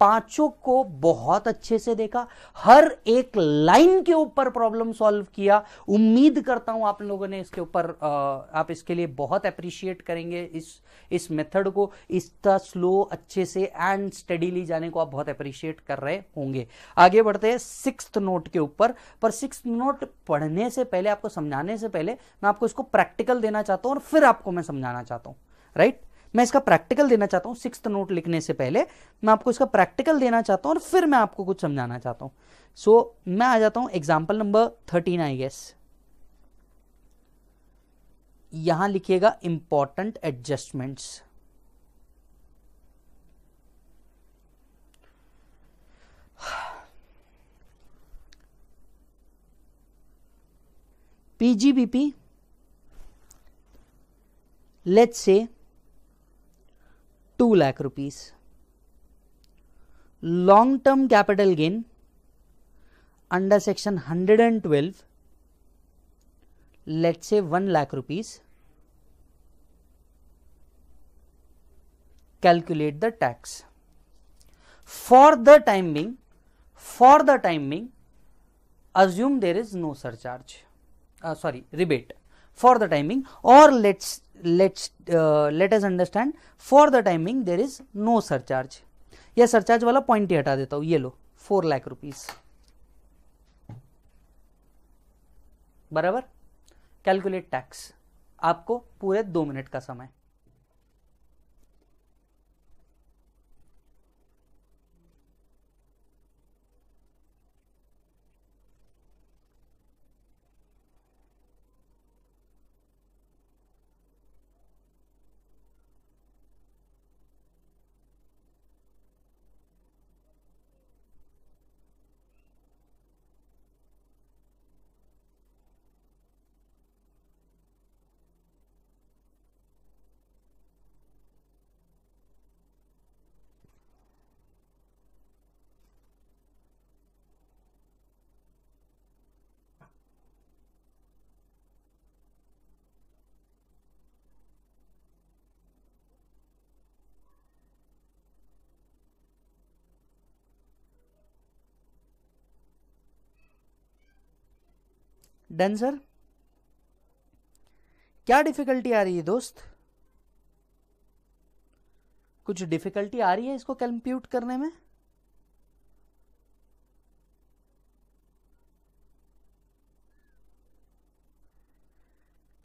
पांचों को बहुत अच्छे से देखा हर एक लाइन के ऊपर प्रॉब्लम सॉल्व किया उम्मीद करता हूं आप लोगों ने इसके ऊपर आप इसके लिए बहुत अप्रिशिएट करेंगे इस इस मेथड को इस तरह स्लो अच्छे से एंड स्टडीली जाने को आप बहुत अप्रिशिएट कर रहे होंगे आगे बढ़ते हैं सिक्स नोट के ऊपर पर सिक्स नोट पढ़ने से पहले आपको समझाने से पहले मैं आपको इसको प्रैक्टिकल देना चाहता हूं और फिर आपको मैं समझाना चाहता हूं राइट मैं इसका प्रैक्टिकल देना चाहता हूँ सिक्स नोट लिखने से पहले मैं आपको इसका प्रैक्टिकल देना चाहता हूँ और फिर मैं आपको कुछ समझाना चाहता हूँ सो so, मैं आ जाता हूँ example number thirteen I guess यहां लिखिएगा important adjustments PGBP let's say 2 lakh rupees. Long term capital gain under section 112 let's say 1 lakh rupees calculate the tax for the time being for the time being assume there is no surcharge uh, sorry rebate for the timing or let's let's uh, let us understand for the timing there is no surcharge ये surcharge वाला point ही हटा देता हूं ये लो four lakh rupees बराबर calculate tax आपको पूरे दो मिनट का समय डन सर क्या डिफिकल्टी आ रही है दोस्त कुछ डिफिकल्टी आ रही है इसको कंप्यूट करने में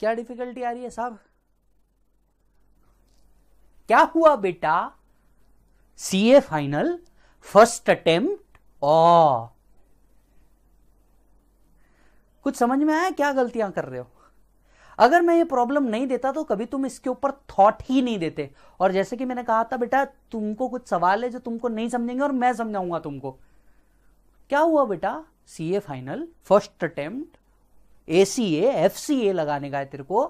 क्या डिफिकल्टी आ रही है साहब क्या हुआ बेटा सीए फाइनल फर्स्ट अटेम्प्ट ओ कुछ समझ में आया क्या गलतियां कर रहे हो अगर मैं ये प्रॉब्लम नहीं देता तो कभी तुम इसके ऊपर थॉट ही नहीं देते और जैसे कि मैंने कहा था बेटा तुमको कुछ सवाल है जो तुमको नहीं समझेंगे और मैं समझाऊंगा तुमको क्या हुआ बेटा C A final first attempt A C F C A लगाने का है तेरे को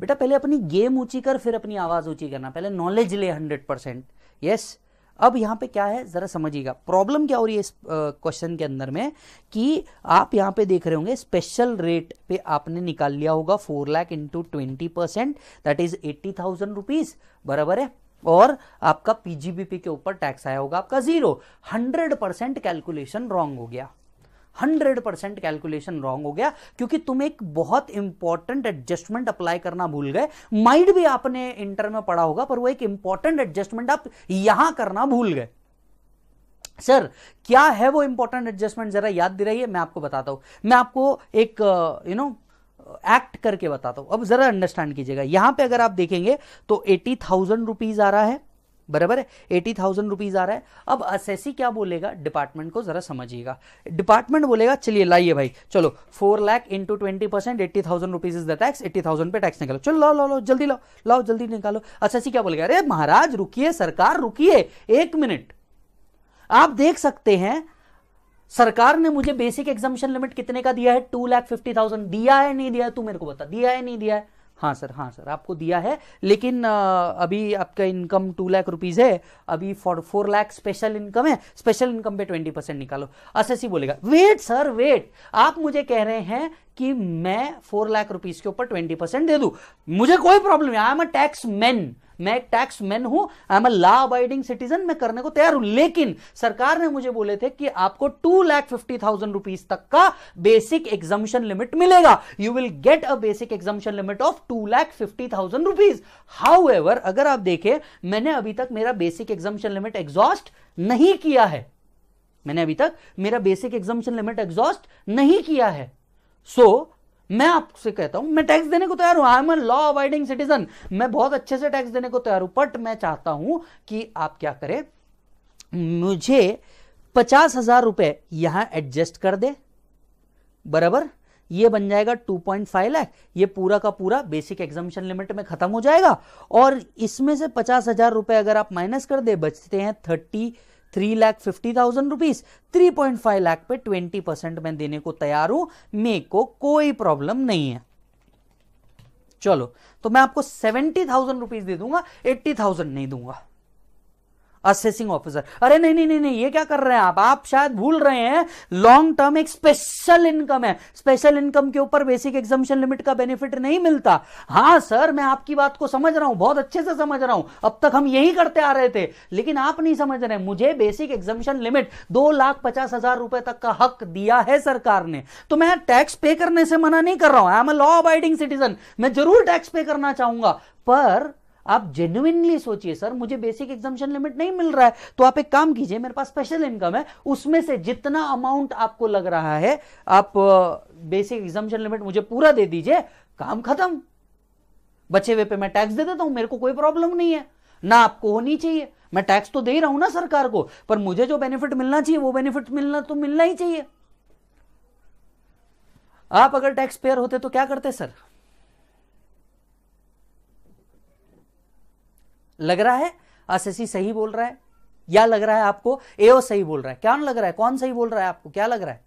बेटा पहले अपनी गेम ऊंची कर फिर अपनी आवाज ऊंची करना पहले नॉलेज ले हंड्रेड परसेंट यस अब यहां पे क्या है ज़रा समझिएगा प्रॉब्लम क्या हो रही है इस क्वेश्चन के अंदर में कि आप यहां पे देख रहे होंगे स्पेशल रेट पे आपने निकाल लिया होगा four lakh into twenty percent that is eighty thousand rupees बराबर है और आपका पीजीबीपी के ऊपर टैक्स आया होगा आपका zero hundred percent calculation wrong हो गया हंड्रेड परसेंट कैलकुलेशन रॉन्ग हो गया क्योंकि तुम एक बहुत इंपॉर्टेंट एडजस्टमेंट अप्लाई करना भूल गए माइंड भी आपने इंटर में पढ़ा होगा पर वो एक इंपॉर्टेंट एडजस्टमेंट आप यहां करना भूल गए सर क्या है वो इंपॉर्टेंट एडजस्टमेंट जरा याद है मैं आपको बताता हूं मैं आपको एक यू नो एक्ट करके बताता हूं अब जरा अंडरस्टैंड कीजिएगा यहां पे अगर आप देखेंगे तो एटी थाउजेंड रुपीज आ रहा है बराबर है एटी थाउजेंड रुपीज आ रहा है अब असेसी क्या बोलेगा डिपार्टमेंट को जरा समझिएगा डिपार्टमेंट बोलेगा चलिए लाइए भाई चलो four lakh into twenty percent eighty thousand rupees is the tax eighty thousand पे टैक्स निकालो चलो लाओ लाओ लाओ जल्दी लाओ लाओ जल्दी निकालो असेसी क्या बोलेगा अरे महाराज रुकिए सरकार रुकिए एक मिनट आप देख सकते हैं सरकार ने मुझे बेसिक एग्जामेशन लिमिट कितने का दिया है टू लाख फिफ्टी थाउजेंड दिया है नहीं दिया है तू मेरे को बता दिया है नहीं दिया है हाँ सर हाँ सर आपको दिया है लेकिन अभी आपका इनकम टू लाख रुपीज़ है अभी for four lakh special income है स्पेशल इनकम पे ट्वेंटी परसेंट निकालो असेसी बोलेगा वेट सर वेट आप मुझे कह रहे हैं कि मैं फोर लाख रुपीज़ के ऊपर ट्वेंटी परसेंट दे दू मुझे कोई प्रॉब्लम नहीं I am a tax man मैं एक टैक्स मैन हूं I am a law abiding citizen मैं करने को तैयार हूं लेकिन सरकार ने मुझे बोले थे कि आपको two lakh fifty thousand rupees तक का बेसिक एग्जामिशन लिमिट मिलेगा you will get a basic exemption limit of two lakh fifty thousand rupees however अगर आप देखें मैंने अभी तक मेरा बेसिक एग्जामिशन लिमिट एग्जॉस्ट नहीं किया है मैंने अभी तक मेरा बेसिक एग्जामिशन लिमिट एग्जॉस्ट नहीं किया है सो so, मैं आपसे कहता हूं मैं टैक्स देने को तैयार हूं I am law avoiding citizen मैं बहुत अच्छे से टैक्स देने को तैयार हूं बट मैं चाहता हूं कि आप क्या करें मुझे पचास हजार रुपए यहां एडजस्ट कर दे बराबर ये बन जाएगा 2.5 लाख ये पूरा का पूरा बेसिक एग्जामेशन लिमिट में खत्म हो जाएगा और इसमें से पचास हजार रुपए अगर आप माइनस कर दे बचते हैं thirty 30 three lakh fifty thousand rupees three point five lakh पे ट्वेंटी परसेंट मैं देने को तैयार हूं मे को कोई प्रॉब्लम नहीं है चलो तो मैं आपको सेवेंटी थाउजेंड रुपीज दे दूंगा एट्टी थाउजेंड नहीं दूंगा असेसिंग ऑफिसर अरे नहीं नहीं नहीं ये क्या कर रहे हैं आप आप शायद भूल रहे हैं लॉन्ग टर्म एक स्पेशल इनकम है स्पेशल इनकम के ऊपर बेसिक एग्जामेशन लिमिट का बेनिफिट नहीं मिलता हाँ सर मैं आपकी बात को समझ रहा हूं बहुत अच्छे से समझ रहा हूं अब तक हम यही करते आ रहे थे लेकिन आप नहीं समझ रहे मुझे बेसिक एग्जामेशन लिमिट दो लाख पचास हजार रुपए तक का हक दिया है सरकार ने तो मैं टैक्स पे करने से मना नहीं कर रहा हूं I am a law abiding citizen मैं जरूर टैक्स पे करना चाहूंगा पर आप जेन्युनली सोचिए सर मुझे बेसिक एग्जामेशन लिमिट नहीं मिल रहा है तो आप एक काम कीजिए मेरे पास स्पेशल इनकम है उसमें से जितना अमाउंट आपको लग रहा है आप बेसिक एग्जामेशन लिमिट मुझे पूरा दे दीजिए काम खत्म बचे हुए पे मैं टैक्स दे देता हूं मेरे को कोई प्रॉब्लम नहीं है ना आपको होनी चाहिए मैं टैक्स तो दे ही रहा हूं ना सरकार को पर मुझे जो बेनिफिट मिलना चाहिए वो बेनिफिट मिलना तो मिलना ही चाहिए आप अगर टैक्स पेयर होते तो क्या करते सर लग रहा है असेसी सही बोल रहा है या लग रहा है आपको एओ सही बोल रहा है क्या लग रहा है कौन सही बोल रहा है आपको क्या लग रहा है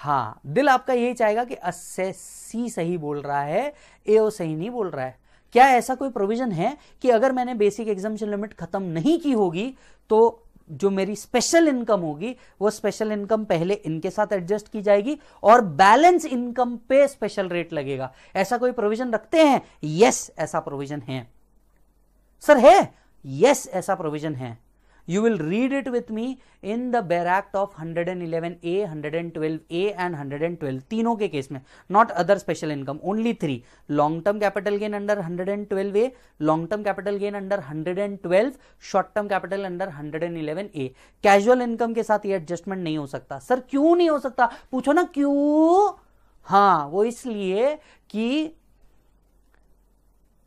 हाँ दिल आपका यही चाहेगा कि असेसी सही बोल रहा है एओ सही नहीं बोल रहा है क्या ऐसा कोई प्रोविजन है कि अगर मैंने बेसिक एग्जामेशन लिमिट खत्म नहीं की होगी तो जो मेरी स्पेशल इनकम होगी वो स्पेशल इनकम पहले इनके साथ एडजस्ट की जाएगी और बैलेंस इनकम पे स्पेशल रेट लगेगा ऐसा कोई प्रोविजन रखते हैं यस ऐसा प्रोविजन है सर है यस ऐसा प्रोविजन है you will read it with me in the bare act of hundred and eleven A hundred and twelve A and hundred and twelve तीनों के केस में not other special income only three long term capital gain under hundred and twelve A long term capital gain under hundred and twelve short term capital under hundred and eleven A casual income के साथ ये adjustment नहीं हो सकता sir क्यों नहीं हो सकता पूछो ना क्यों हाँ वो इसलिए कि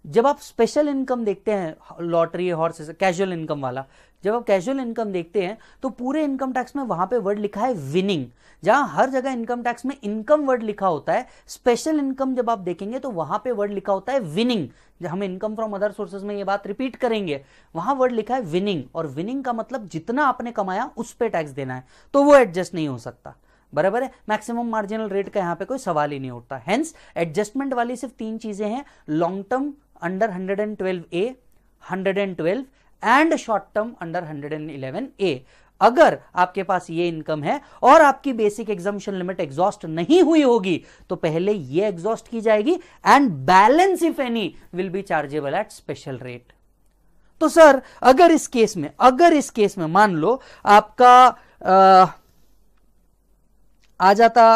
जब आप स्पेशल इनकम देखते हैं लॉटरी हॉर्स कैजुअल इनकम वाला जब आप कैजुअल इनकम देखते हैं तो पूरे इनकम टैक्स में वहां पे वर्ड लिखा है विनिंग जहां हर जगह इनकम टैक्स में इनकम वर्ड लिखा होता है स्पेशल इनकम जब आप देखेंगे तो वहां पे वर्ड लिखा होता है विनिंग हम इनकम फ्रॉम अदर सोर्सेज में ये बात रिपीट करेंगे वहां वर्ड लिखा है विनिंग और विनिंग का मतलब जितना आपने कमाया उस पर टैक्स देना है तो वो एडजस्ट नहीं हो सकता बराबर है मैक्सिमम मार्जिनल रेट का यहाँ पे कोई सवाल ही नहीं उठता हैंस एडजस्टमेंट वाली सिर्फ तीन चीजें हैं long term under A 112 and short term under A अगर आपके पास ये इनकम है और आपकी बेसिक एग्जामेशन लिमिट एग्जॉस्ट नहीं हुई होगी तो पहले ये एग्जॉस्ट की जाएगी and balance if any will be chargeable at special rate तो सर अगर इस केस में अगर इस केस में मान लो आपका आ, आ जाता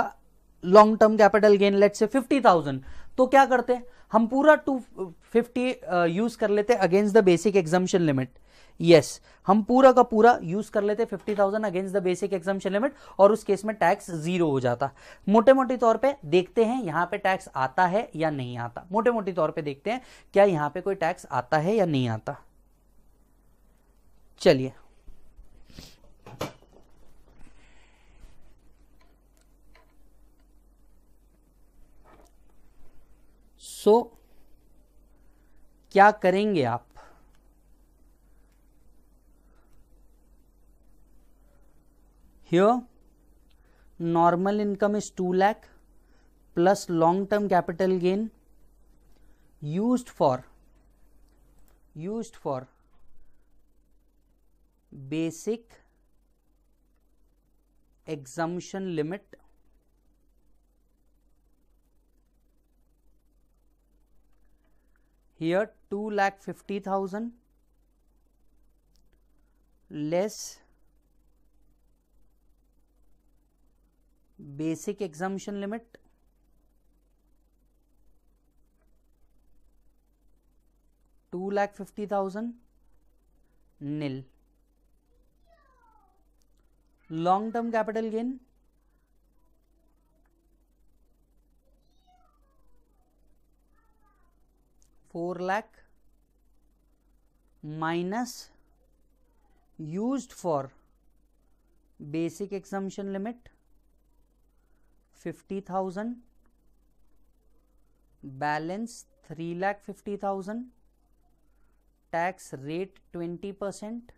long term capital gain let say fifty thousand तो क्या करते हैं हम पूरा 250 यूज uh, कर लेते against the basic exemption limit yes हम पूरा का पूरा यूज कर लेते 50,000 against the basic exemption limit और उस केस में टैक्स जीरो हो जाता मोटे मोटे तौर पे देखते हैं यहाँ पे टैक्स आता है या नहीं आता मोटे मोटे तौर पे देखते हैं क्या यहाँ पे कोई टैक्स आता है या नहीं आता चलिए सो so, क्या करेंगे आप here normal income is two lakh plus long term capital gain use for use for basic exemption limit here 2 lakh 50000 less basic exemption limit two lakh fifty thousand nil long term capital gain 4 lakh minus used for basic exemption limit 50000 balance 3 lakh 50000 tax rate 20 percent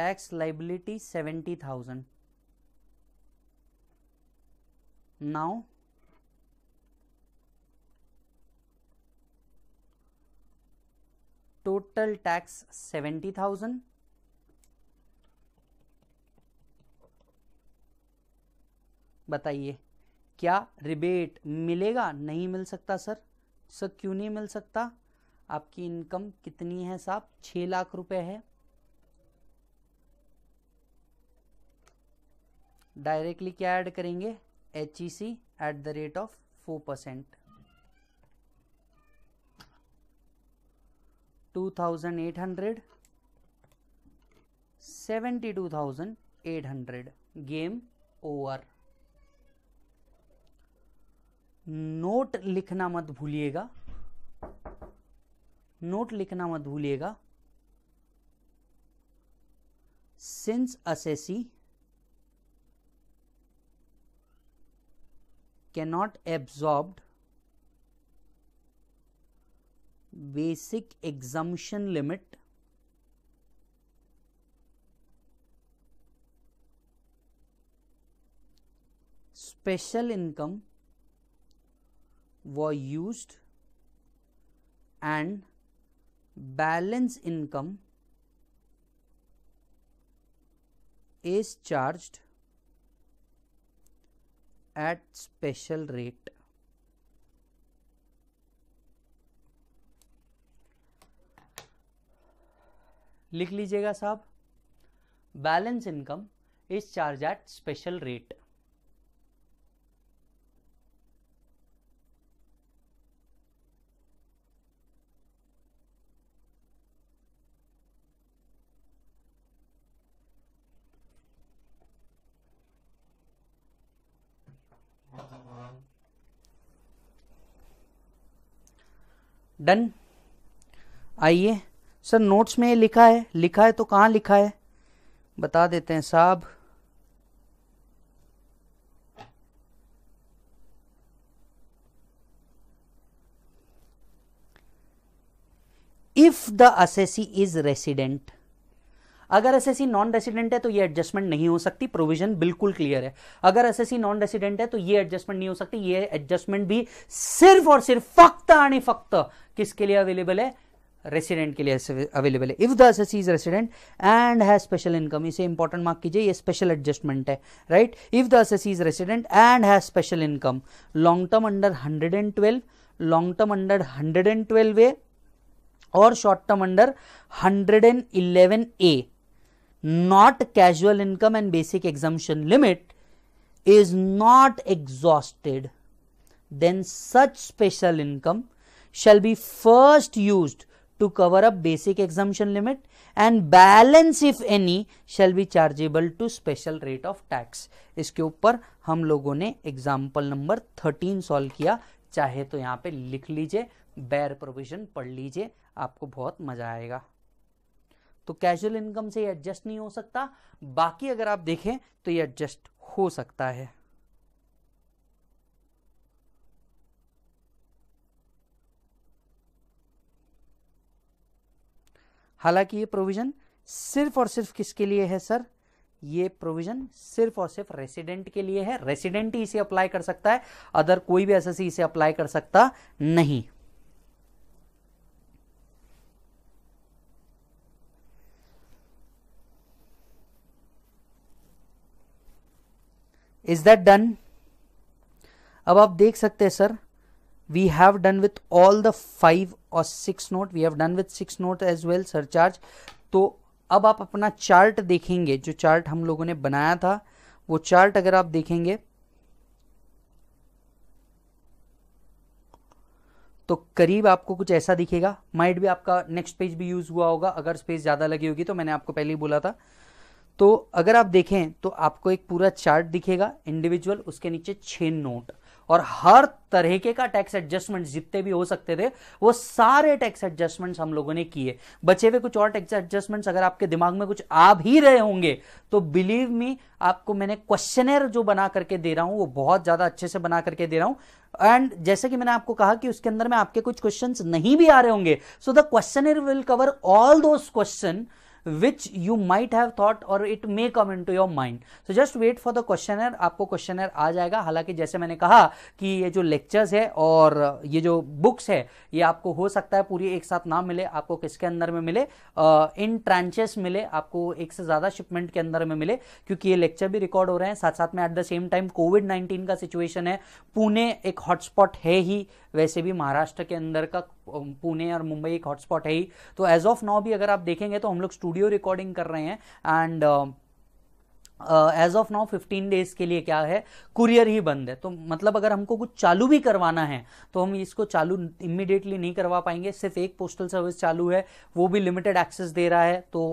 tax liability 70000 now total tax 70000 बताइए क्या rebate मिलेगा नहीं मिल सकता sir sir क्यों नहीं मिल सकता आपकी income कितनी है साहब छह लाख रुपए है डायरेक्टली क्या ऐड करेंगे HEC at the rate of 4%. 2800 72800 game over note लिखना मत भूलिएगा नोट लिखना मत भूलिएगा since assessee cannot absorb basic exemption limit special income were used and balance income is charged at special rate लिख लीजिएगा साहब balance income is charge at special rate done आइए सर नोट्स में लिखा है लिखा है तो कहाँ लिखा है बता देते हैं साहब if the assessee is resident अगर एस नॉन रेसिडेंट है तो ये एडजस्टमेंट नहीं हो सकती प्रोविजन बिल्कुल क्लियर है अगर एस नॉन रेसिडेंट है तो ये एडजस्टमेंट नहीं हो सकती ये एडजस्टमेंट भी सिर्फ और सिर्फ फक्त आणि फक्त किसके लिए अवेलेबल है रेसिडेंट के लिए अवेलेबल है if the S is resident and has special income इसे इंपॉर्टेंट मार्क कीजिए ये स्पेशल एडजस्टमेंट है right if the S is resident and has special income long term under hundred and twelve long term under hundred and twelve A और short term under hundred and eleven A not casual income and basic exemption limit is not exhausted, then such special income shall be first used to cover up basic exemption limit and balance if any shall be chargeable to special rate of tax. iske upar hum logo ne example number 13 solve kiya chahe to yahan pe likh lijiye bare provision pad lijiye aapko bahut maza aayega तो casual income से ये adjust नहीं हो सकता बाकी अगर आप देखें तो ये एडजस्ट हो सकता है हालांकि ये प्रोविजन सिर्फ और सिर्फ किसके लिए है सर ये प्रोविजन सिर्फ और सिर्फ रेसिडेंट के लिए है रेसिडेंट ही इसे अप्लाई कर सकता है अदर कोई भी एसएससी इसे अप्लाई कर सकता नहीं इज दैट डन अब आप देख सकते हैं sir we have done with all the five or six note we have done with six note as well surcharge तो अब आप अपना चार्ट देखेंगे जो चार्ट हम लोगों ने बनाया था वो चार्ट अगर आप देखेंगे तो करीब आपको कुछ ऐसा दिखेगा माइट भी आपका नेक्स्ट पेज भी यूज हुआ होगा अगर स्पेस ज़्यादा लगी होगी तो मैंने आपको पहले ही बोला था तो अगर आप देखें तो आपको एक पूरा चार्ट दिखेगा इंडिविजुअल उसके नीचे छह नोट और हर तरीके का टैक्स एडजस्टमेंट जितने भी हो सकते थे वो सारे टैक्स एडजस्टमेंट्स हम लोगों ने किए बचे हुए कुछ और टैक्स एडजस्टमेंट्स अगर आपके दिमाग में कुछ आ भी रहे होंगे तो बिलीव मी आपको मैंने क्वेश्चनर जो बना करके दे रहा हूं वो बहुत ज़्यादा अच्छे से बना करके दे रहा हूं एंड जैसे कि मैंने आपको कहा कि उसके अंदर में आपके कुछ क्वेश्चन नहीं भी आ रहे होंगे so the questioner will cover all those question you might have thought और it it may into your mind so just wait for the question आपको क्वेश्चन आ जाएगा हालांकि जैसे मैंने कहा कि ये जो लेक्चर्स है और ये जो बुक्स है ये आपको हो सकता है पूरी एक साथ ना मिले आपको किसके अंदर में मिले इन uh, ट्रांचेस मिले आपको एक से ज़्यादा शिपमेंट के अंदर में मिले क्योंकि ये लेक्चर भी रिकॉर्ड हो रहे हैं साथ साथ में at the same time covid nineteen का सिचुएशन है पुणे एक हॉटस्पॉट है ही वैसे भी महाराष्ट्र के अंदर का पुणे और मुंबई एक हॉटस्पॉट है ही तो एज ऑफ नाउ भी अगर आप देखेंगे तो हम लोग स्टूडियो रिकॉर्डिंग कर रहे हैं and as of now 15 days के लिए क्या है कुरियर ही बंद है तो मतलब अगर हमको कुछ चालू भी करवाना है तो हम इसको चालू इमिडिएटली नहीं करवा पाएंगे सिर्फ एक पोस्टल सर्विस चालू है वो भी लिमिटेड एक्सेस दे रहा है तो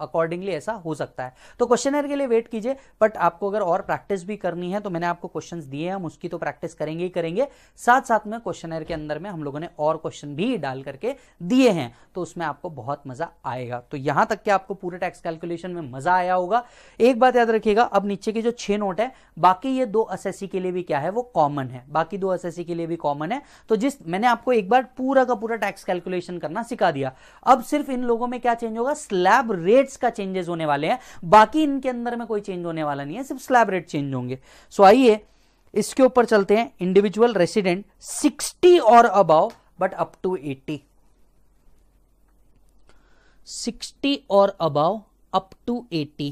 अकॉर्डिंगली ऐसा हो सकता है तो क्वेश्चन के लिए वेट कीजिए बट आपको अगर और प्रैक्टिस भी करनी है तो मैंने आपको क्वेश्चन दिए हैं हम उसकी तो प्रैक्टिस करेंगे ही करेंगे साथ साथ में क्वेश्चन के अंदर में हम लोगों ने और क्वेश्चन भी डाल करके दिए हैं तो उसमें आपको बहुत मजा आएगा तो यहां तक कि आपको पूरे टैक्स कैलकुलेशन में मजा आया होगा एक बात याद रखिएगा अब नीचे के जो छह नोट है बाकी ये दो एस के लिए भी क्या है वो कॉमन है बाकी दो एस के लिए भी कॉमन है तो जिस मैंने आपको एक बार पूरा का पूरा टैक्स कैलकुलेशन करना सिखा दिया अब सिर्फ इन लोगों में क्या चेंज होगा स्लैब रेट्स का चेंजेस होने वाले हैं बाकी इनके अंदर में कोई चेंज होने वाला नहीं है सिर्फ स्लैब रेट चेंज होंगे सो आइए इसके ऊपर चलते हैं इंडिविजुअल रेसिडेंट सिक्सटी और above but up to eighty 60 और above up to 80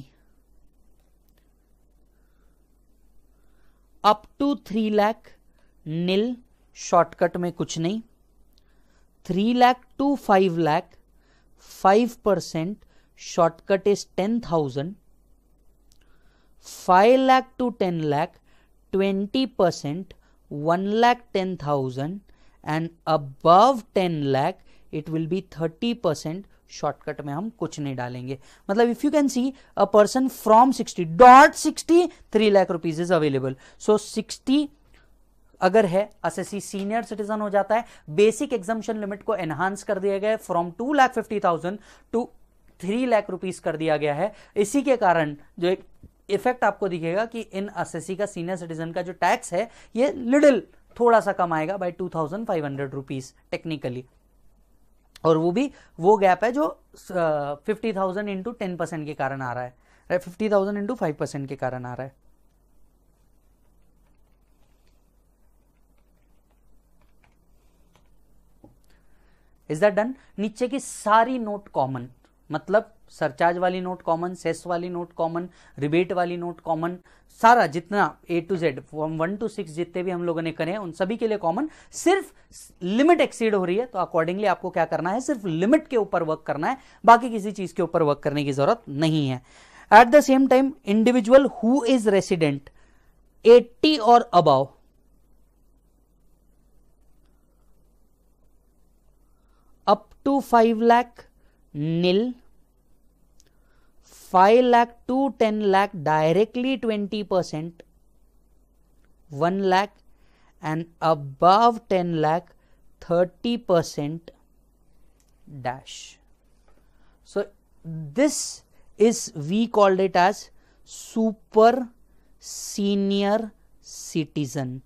up to three lakh nil shortcut में कुछ नहीं three lakh to five lakh five percent shortcut is ten thousand five lakh to ten lakh twenty percent one lakh ten thousand and above ten lakh it will be thirty percent shortcut में हम कुछ नहीं डालेंगे मतलब if you can C a person from sixty dot sixty three lakh rupees is available so sixty अगर है SSC senior citizen हो जाता है बेसिक एग्जामेशन लिमिट को एनहांस कर दिया गया है from two lakh fifty thousand to three lakh rupees कर दिया गया है इसी के कारण जो एक इफेक्ट आपको दिखेगा कि इन एसएससी का सीनियर सिटीजन का जो टैक्स है ये लिडिल थोड़ा सा कम आएगा by two thousand five hundred rupees technically और वो भी वो गैप है जो fifty thousand into ten percent के कारण आ रहा है fifty thousand into five percent के कारण आ रहा है इज दैट डन नीचे की सारी नोट कॉमन मतलब सरचार्ज वाली नोट कॉमन सेस वाली नोट कॉमन रिबेट वाली नोट कॉमन सारा जितना A to Z from one to six जितने भी हम लोगों ने करे हैं उन सभी के लिए कॉमन सिर्फ लिमिट एक्सीड हो रही है तो अकॉर्डिंगली आपको क्या करना है सिर्फ लिमिट के ऊपर वर्क करना है बाकी किसी चीज के ऊपर वर्क करने की जरूरत नहीं है at the same time individual who is resident 80 और above up to 5 lakh nil 5 lakh to 10 lakh directly 20%, 1 lakh and above 10 lakh 30% dash. So this is we called it as super senior citizen.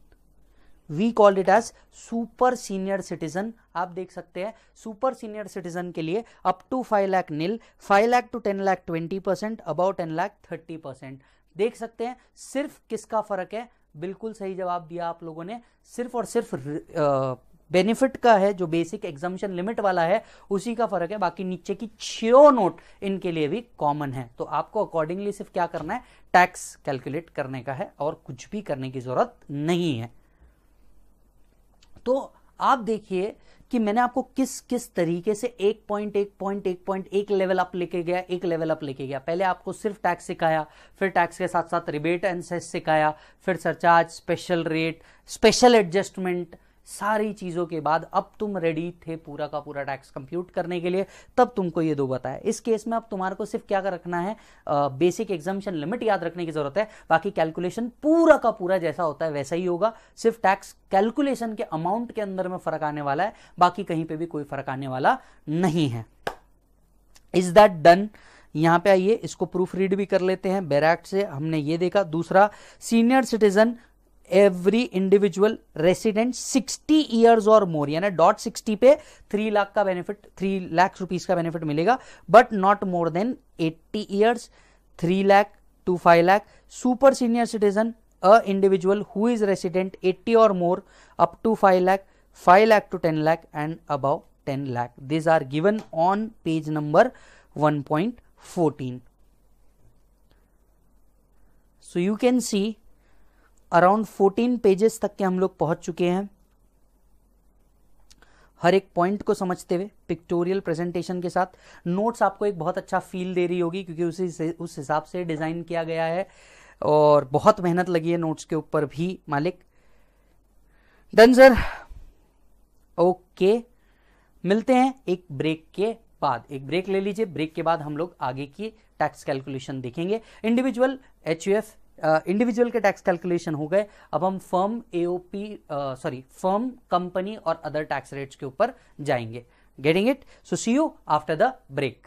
We called it as super senior citizen आप देख सकते हैं super senior citizen के लिए up to five lakh nil five lakh to ten lakh twenty percent about ten lakh thirty percent देख सकते हैं सिर्फ किसका फर्क है बिल्कुल सही जवाब दिया आप लोगों ने सिर्फ और सिर्फ बेनिफिट का है जो बेसिक एग्जामेशन लिमिट वाला है उसी का फर्क है बाकी नीचे की छो नोट इनके लिए भी कॉमन है तो आपको अकॉर्डिंगली सिर्फ क्या करना है टैक्स कैलकुलेट करने का है और कुछ भी करने की जरूरत नहीं है तो आप देखिए कि मैंने आपको किस किस तरीके से एक पॉइंट एक पॉइंट एक पॉइंट एक लेवल अप लेके गया एक लेवल अप लेके गया पहले आपको सिर्फ टैक्स सिखाया फिर टैक्स के साथ साथ रिबेट एंड सेस सिखाया फिर surcharge special rate special adjustment सारी चीज़ों के बाद अब तुम रेडी थे पूरा का पूरा टैक्स कंप्यूट करने के लिए तब तुमको ये दो बताया इस केस में अब तुम्हारे को सिर्फ क्या कर रखना है बेसिक एग्जामेशन लिमिट याद रखने की ज़रूरत है बाकी कैलकुलेशन पूरा का पूरा जैसा होता है वैसा ही होगा सिर्फ टैक्स कैलकुलेशन के अमाउंट के अंदर में फ़र्क आने वाला है बाकी कहीं पर भी कोई फ़र्क आने वाला नहीं है इज़ दैट डन यहां पे आइए इसको प्रूफ रीड भी कर लेते हैं बैरैक्ट से हमने ये देखा दूसरा senior citizen every individual resident 60 years और मोर यानी डॉट 60 पे 3 लाख का बेनिफिट 3 लाख रुपीस का बेनिफिट मिलेगा but not more than 80 years 3 lakh to 5 lakh super senior citizen a individual who is resident 80 और more up to 5 lakh 5 lakh to 10 lakh and above 10 lakh. These are given on page number 1.14. So you can see around 14 pages तक के हम लोग पहुंच चुके हैं हर एक point को समझते हुए पिक्टोरियल प्रेजेंटेशन के साथ नोट्स आपको एक बहुत अच्छा फील दे रही होगी क्योंकि उसी उस हिसाब से डिज़ाइन किया गया है और बहुत मेहनत लगी है नोट्स के ऊपर भी मालिक डन सर ओके मिलते हैं एक ब्रेक के बाद एक ब्रेक ले लीजिए ब्रेक के बाद हम लोग आगे की टैक्स कैलकुलेशन देखेंगे individual H U F individual के टैक्स कैलकुलेशन हो गए अब हम firm AOP sorry firm company और अदर टैक्स रेट्स के ऊपर जाएंगे getting it so see you after the break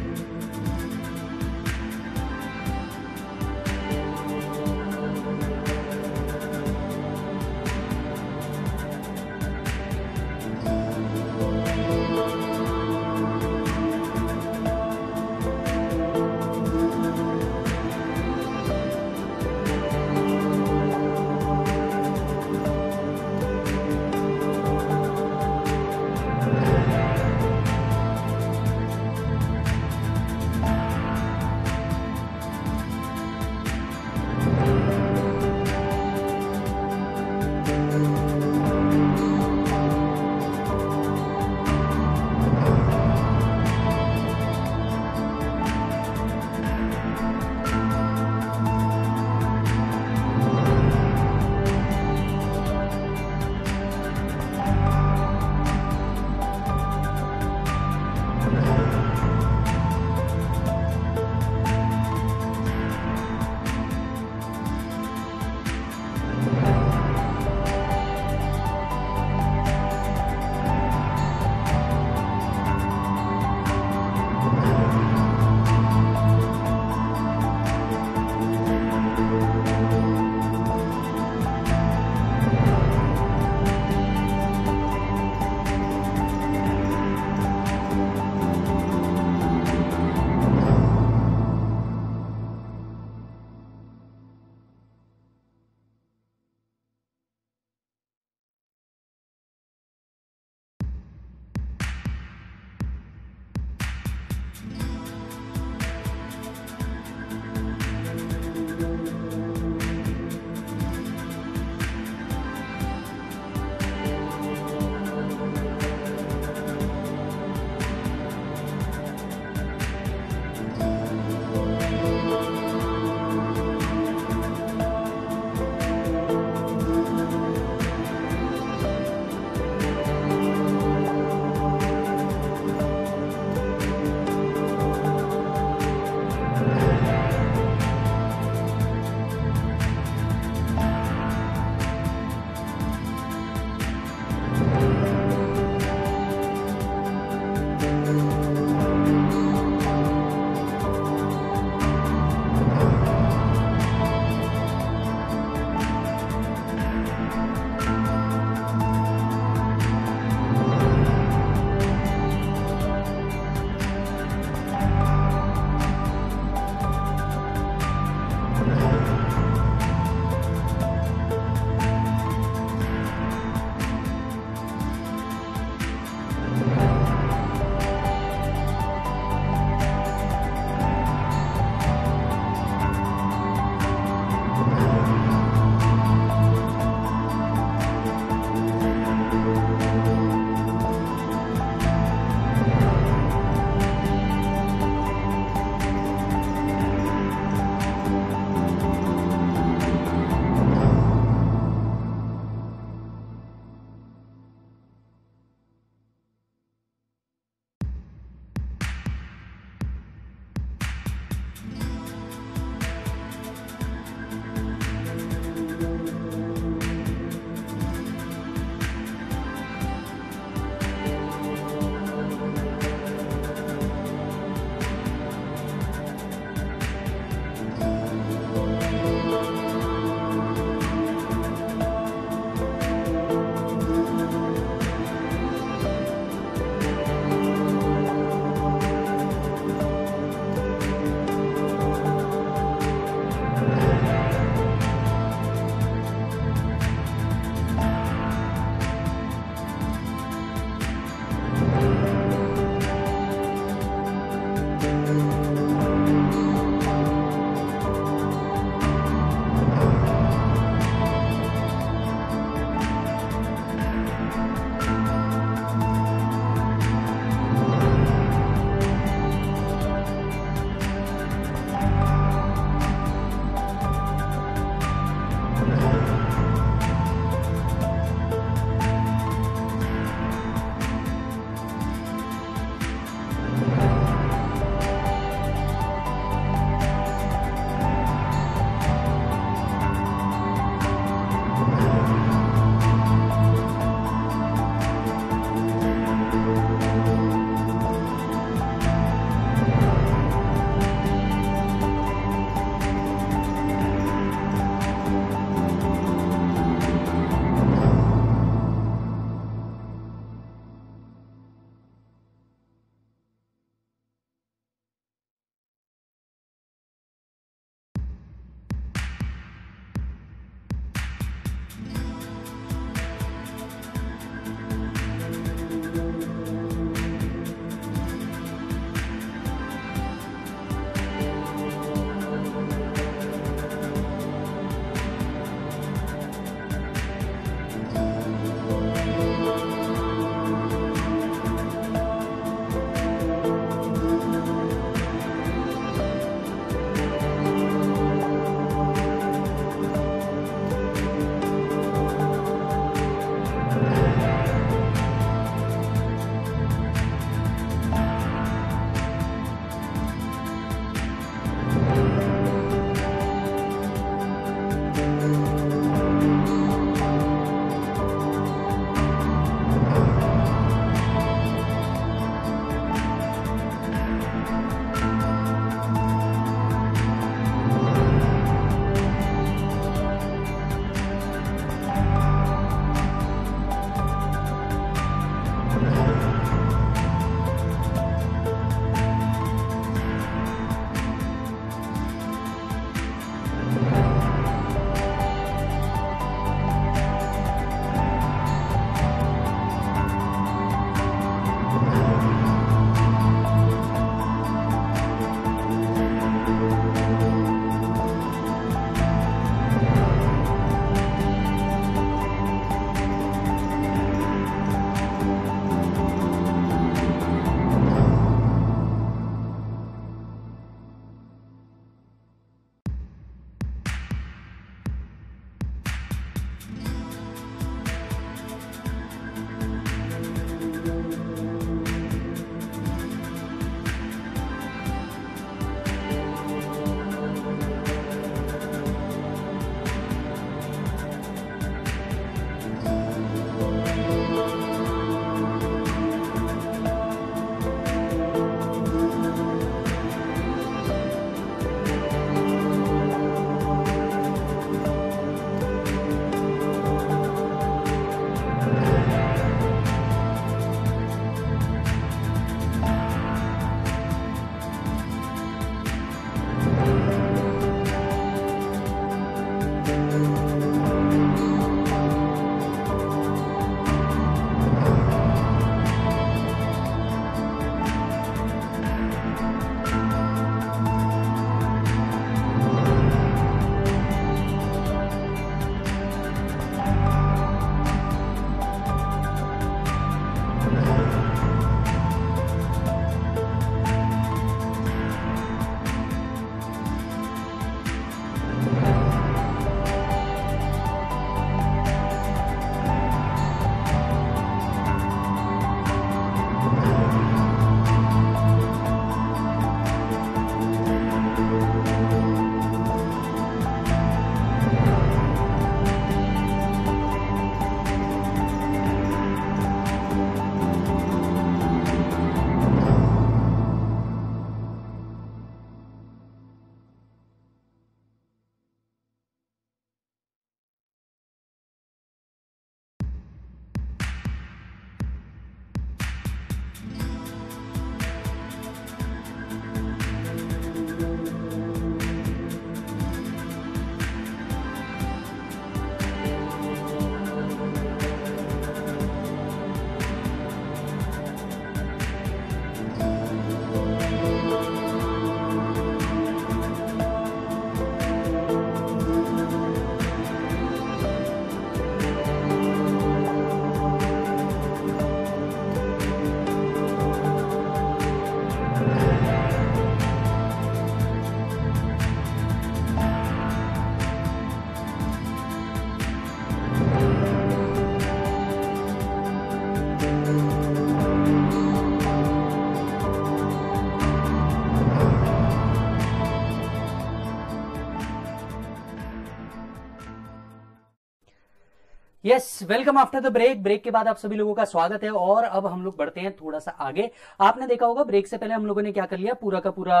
welcome after the break break के बाद आप सभी लोगों का स्वागत है और अब हम लोग बढ़ते हैं थोड़ा सा आगे आपने देखा होगा ब्रेक से पहले हम लोगों ने क्या कर लिया पूरा का पूरा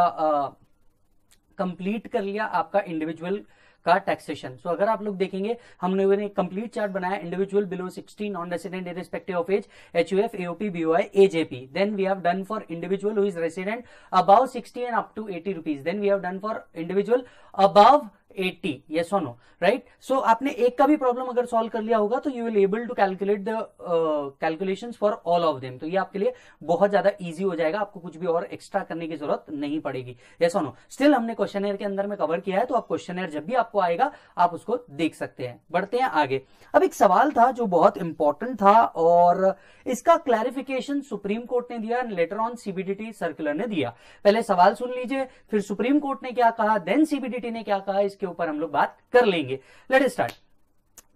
कंप्लीट कर लिया आपका इंडिविजुअल का टैक्सेशन सो so, अगर आप लोग देखेंगे हम लोगों ने कंप्लीट चार्ट बनाया individual below 16 non resident irrespective of age H U F AOP BOI AJP then we have done for individual who is resident above 60 and up to 80 rupees then we have done for individual above 80 yes और no right so आपने एक का भी problem अगर solve कर लिया होगा तो you will able to calculate the calculation for all of them तो ये आपके लिए बहुत ज्यादा ईजी हो जाएगा आपको कुछ भी और एक्स्ट्रा करने की जरूरत नहीं पड़ेगी यस और नो स्टिल हमने क्वेश्चन के अंदर में कवर किया है तो आप क्वेश्चन जब भी आपको आएगा आप उसको देख सकते हैं बढ़ते हैं आगे अब एक सवाल था जो बहुत इंपॉर्टेंट था और इसका क्लैरिफिकेशन सुप्रीम कोर्ट ने दिया लेटर ऑन सीबीडीटी सर्कुलर ने दिया पहले सवाल सुन लीजिए फिर सुप्रीम कोर्ट ने क्या कहा देन सीबीडीटी ने क्या कहा इसके ऊपर हम लोग बात कर लेंगे let start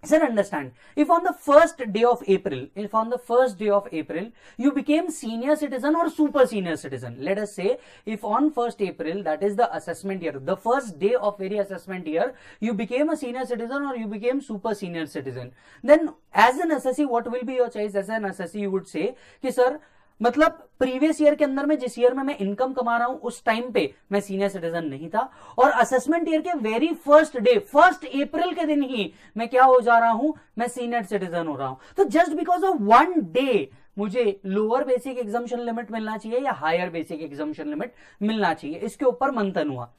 sir understand if on the first day of April if on the first day of April you became senior citizen और super senior citizen let us say if on first April that is the assessment year the first day of very assessment year you became a senior citizen और you became super senior citizen then age N S S C what will be your choice as N S S assessee you would say sir मतलब previous year के अंदर में जिस year में मैं income कमा रहा हूं उस टाइम पे मैं सीनियर सिटीजन नहीं था और असेसमेंट ईयर के very first day first April के दिन ही मैं क्या हो जा रहा हूं मैं सीनियर सिटीजन हो रहा हूं तो just because of one day मुझे लोअर बेसिक एग्जामेशन लिमिट मिलना चाहिए या हायर बेसिक एग्जामेशन लिमिट मिलना चाहिए इसके ऊपर मंथन हुआ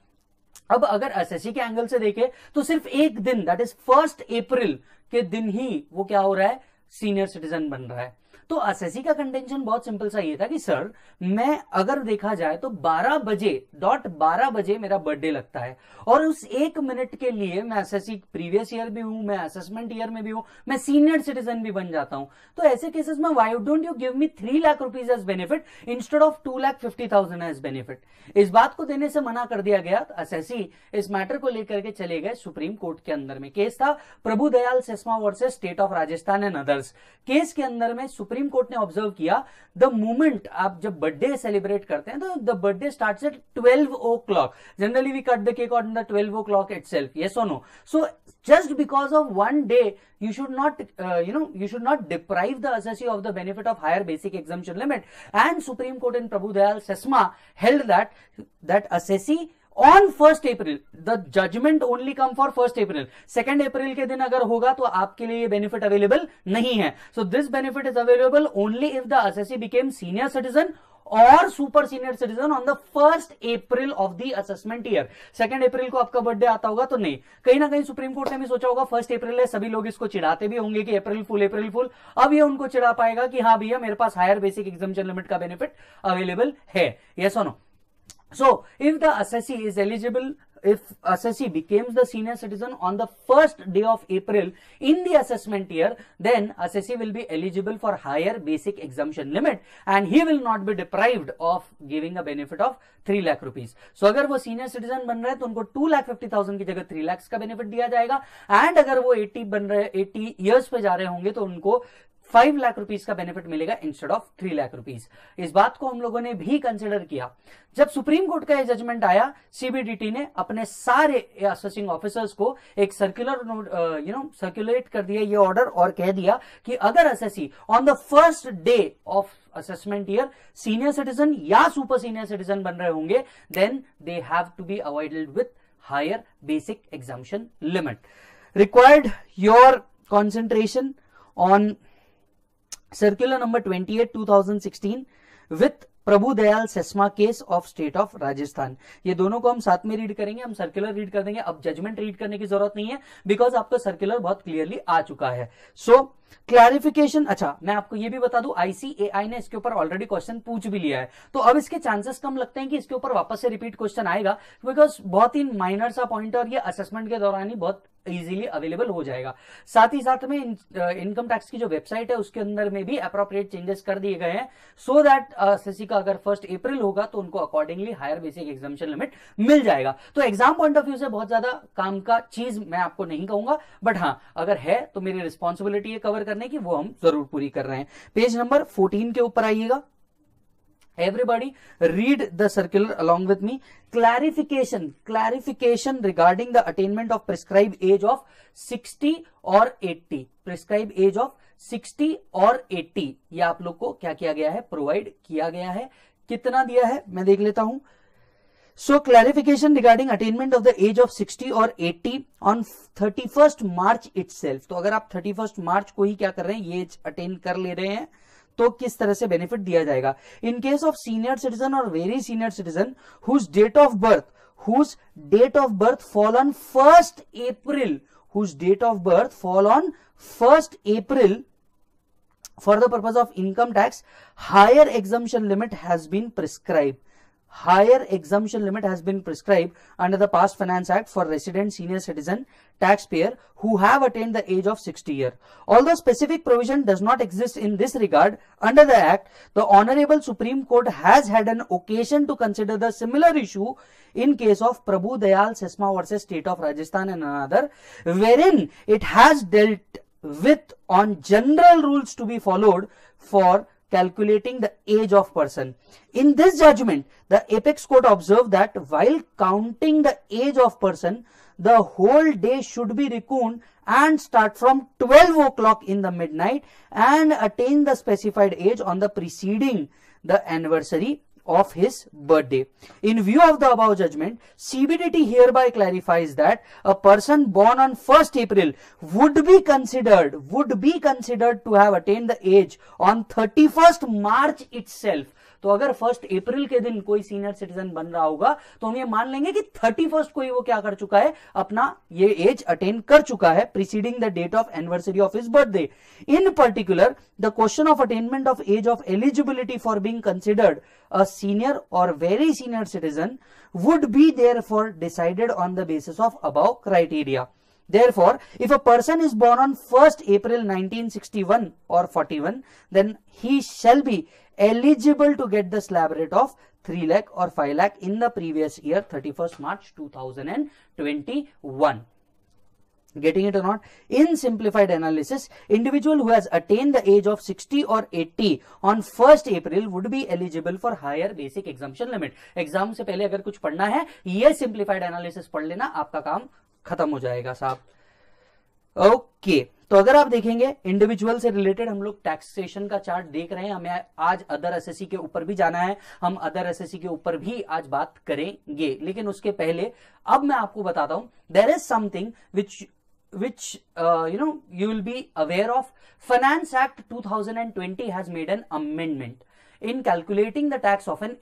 अब अगर एसएससी के एंगल से देखें तो सिर्फ एक दिन दैट इज फर्स्ट अप्रैल के दिन ही वो क्या हो रहा है सीनियर सिटीजन बन रहा है तो असेसी का कंटेंशन बहुत सिंपल सा ये था कि सर मैं अगर देखा जाए तो 12 बजे डॉट 12 बजे मेरा बर्थडे लगता है और उस एक मिनट के लिए मैं असेसी प्रीवियस ईयर भी हूं मैं असेसमेंट ईयर में भी हूं मैं सीनियर सिटीजन भी बन जाता हूं तो ऐसे केसेस में why don't you give me three lakh rupees as benefit instead of two lakh fifty thousand as benefit इस बात को देने से मना कर दिया गया तो असेसी इस मैटर को लेकर के चले गए सुप्रीम कोर्ट के अंदर में केस था Prabhu Dayal Sesma versus State of Rajasthan and others case के अंदर में सुप्रीम सुप्रीम कोर्ट ने ऑब्जर्व किया द मूमेंट आप जब बर्थडे सेलिब्रेट करते हैं तो the birthday start at twelve o'clock generally we cut the cake on the twelve o'clock itself yes or no so just because of one day you should not you know you should not deprive the assessee of the benefit of higher basic exemption limit and supreme court in Prabhu Dayal Sesma held that that assessee on first April the judgement only come for first April second April के दिन अगर होगा तो आपके लिए ये benefit available नहीं है so this benefit is available only if the assessee became senior citizen और super senior citizen on the first April of the assessment year second April को आपका बर्थडे आता होगा तो नहीं कहीं ना कहीं सुप्रीम कोर्ट ने भी सोचा होगा फर्स्ट अप्रैल है सभी लोग इसको चिढ़ाते भी होंगे कि अप्रैल फुल अप्रैल फुल अब ये उनको चिढ़ा पाएगा कि हाँ भैया मेरे पास हायर बेसिक एग्जामेशन लिमिट का बेनिफिट अवेलेबल है yes so no So, if the assessee is eligible, if assessee becomes the senior citizen on the first day of April in the assessment year, then assessee will be eligible for higher basic exemption limit and he will not be deprived of giving a benefit of 3 lakh rupees. So, agar wo senior citizen ban raha hai to unko 2 lakh 50,000 ki jagah 3 lakhs ka benefit diya jayega and agar wo 80 ban rahe 80 years pe ja rahe honge to unko five lakh rupees का benefit मिलेगा instead of three lakh rupees इस बात को हम लोगों ने भी consider किया जब सुप्रीम कोर्ट का यह जजमेंट आया सीबीडीटी ने अपने सारे असेसिंग ऑफिसर्स को एक सर्कुलर यू नो सर्कुलेट कर दिया ये ऑर्डर और कह दिया कि अगर assessee on the first day of assessment year senior citizen या सुपर सीनियर सिटीजन बन रहे होंगे then they have to be avoided with higher basic exemption limit required your concentration on circular number 28 2016 with Prabhu Dayal Sesma case of State of Rajasthan ये दोनों को हम साथ में रीड करेंगे हम सर्कुलर रीड कर देंगे अब जजमेंट रीड करने की जरूरत नहीं है बिकॉज आपका सर्कुलर बहुत क्लियरली आ चुका है सो so, क्लैरिफिकेशन अच्छा मैं आपको ये भी बता दू आईसीएआई ने इसके ऊपर ऑलरेडी क्वेश्चन पूछ भी लिया है तो अब इसके चांसेस कम लगते हैं कि इसके ऊपर वापस से रिपीट क्वेश्चन आएगा बिकॉज बहुत ही माइनर सा पॉइंट और ये असेसमेंट के दौरान ही बहुत इजीली अवेलेबल हो जाएगा साथ ही साथ में इनकम टैक्स की जो वेबसाइट है उसके अंदर में भी अप्रोप्रिएट चेंजेस कर दिए गए हैं सो दैट एसएससी का अगर फर्स्ट अप्रैल होगा तो उनको accordingly higher basic exemption limit मिल जाएगा तो एग्जाम पॉइंट ऑफ व्यू से बहुत ज्यादा काम का चीज मैं आपको नहीं कहूंगा बट हाँ अगर है तो मेरी रिस्पॉन्सिबिलिटी है कवर करने की वो हम जरूर पूरी कर रहे हैं पेज नंबर फोर्टीन के ऊपर आइएगा everybody read the circular along with me clarification clarification regarding the attainment of prescribed age of 60 or 80 prescribed age of 60 or 80 ye aap log ko kya kiya gaya hai provide kiya gaya hai kitna diya hai main dekh leta hu so clarification regarding attainment of the age of 60 or 80 on 31st march itself to agar aap 31st march ko hi kya kar rahe hain ye attain kar le rahe hain तो किस तरह से benefit दिया जाएगा in case of senior citizen और very senior citizen whose date of birth whose date of birth fall on first April whose date of birth fall on first April for the purpose of income tax higher exemption limit has been prescribed higher exemption limit has been prescribed under the past finance act for resident senior citizen taxpayer who have attained the age of 60 year although specific provision does not exist in this regard under the act the honorable supreme court has had an occasion to consider the similar issue in case of prabhu dayal sesma versus state of rajasthan and another wherein it has dealt with on general rules to be followed for calculating the age of person. In this judgment, the apex court observed that while counting the age of person, the whole day should be reckoned and start from 12 o'clock in the midnight and attain the specified age on the preceding the anniversary of his birthday. In view of the above judgment, CBDT hereby clarifies that a person born on 1st April would be considered, would be considered to have attained the age on 31st March itself तो अगर first April के दिन कोई senior citizen बन रहा होगा तो हम ये मान लेंगे कि थर्टी फर्स्ट को ही वो क्या कर चुका है अपना ये एज अटेन कर चुका है preceding the date of anniversary of is birthday in particular the question of attainment of age of eligibility for being considered a senior और very senior citizen would be therefore decided on the basis of above criteria Therefore, if a person is born on 1st April 1961 or 41, then he shall be eligible to get the slab rate of three lakh और five lakh in the previous year thirty first March two thousand and twenty one getting it or not in simplified analysis individual who has attained the age of 60 or 80 on 1st april would be eligible for higher basic exemption limit exam से पहले अगर कुछ पढ़ना है ये simplified analysis पढ़ लेना आपका काम खत्म हो जाएगा साहब ओके तो अगर आप देखेंगे इंडिविजुअल से रिलेटेड हम लोग टैक्सेशन का चार्ट देख रहे हैं हमें आज अदर एसएससी के ऊपर भी जाना है हम अदर एसएससी के ऊपर भी आज बात करेंगे लेकिन उसके पहले अब मैं आपको बताता हूं there is something which which you know you will be aware of finance act two thousand and twenty an amendment in calculating the tax of an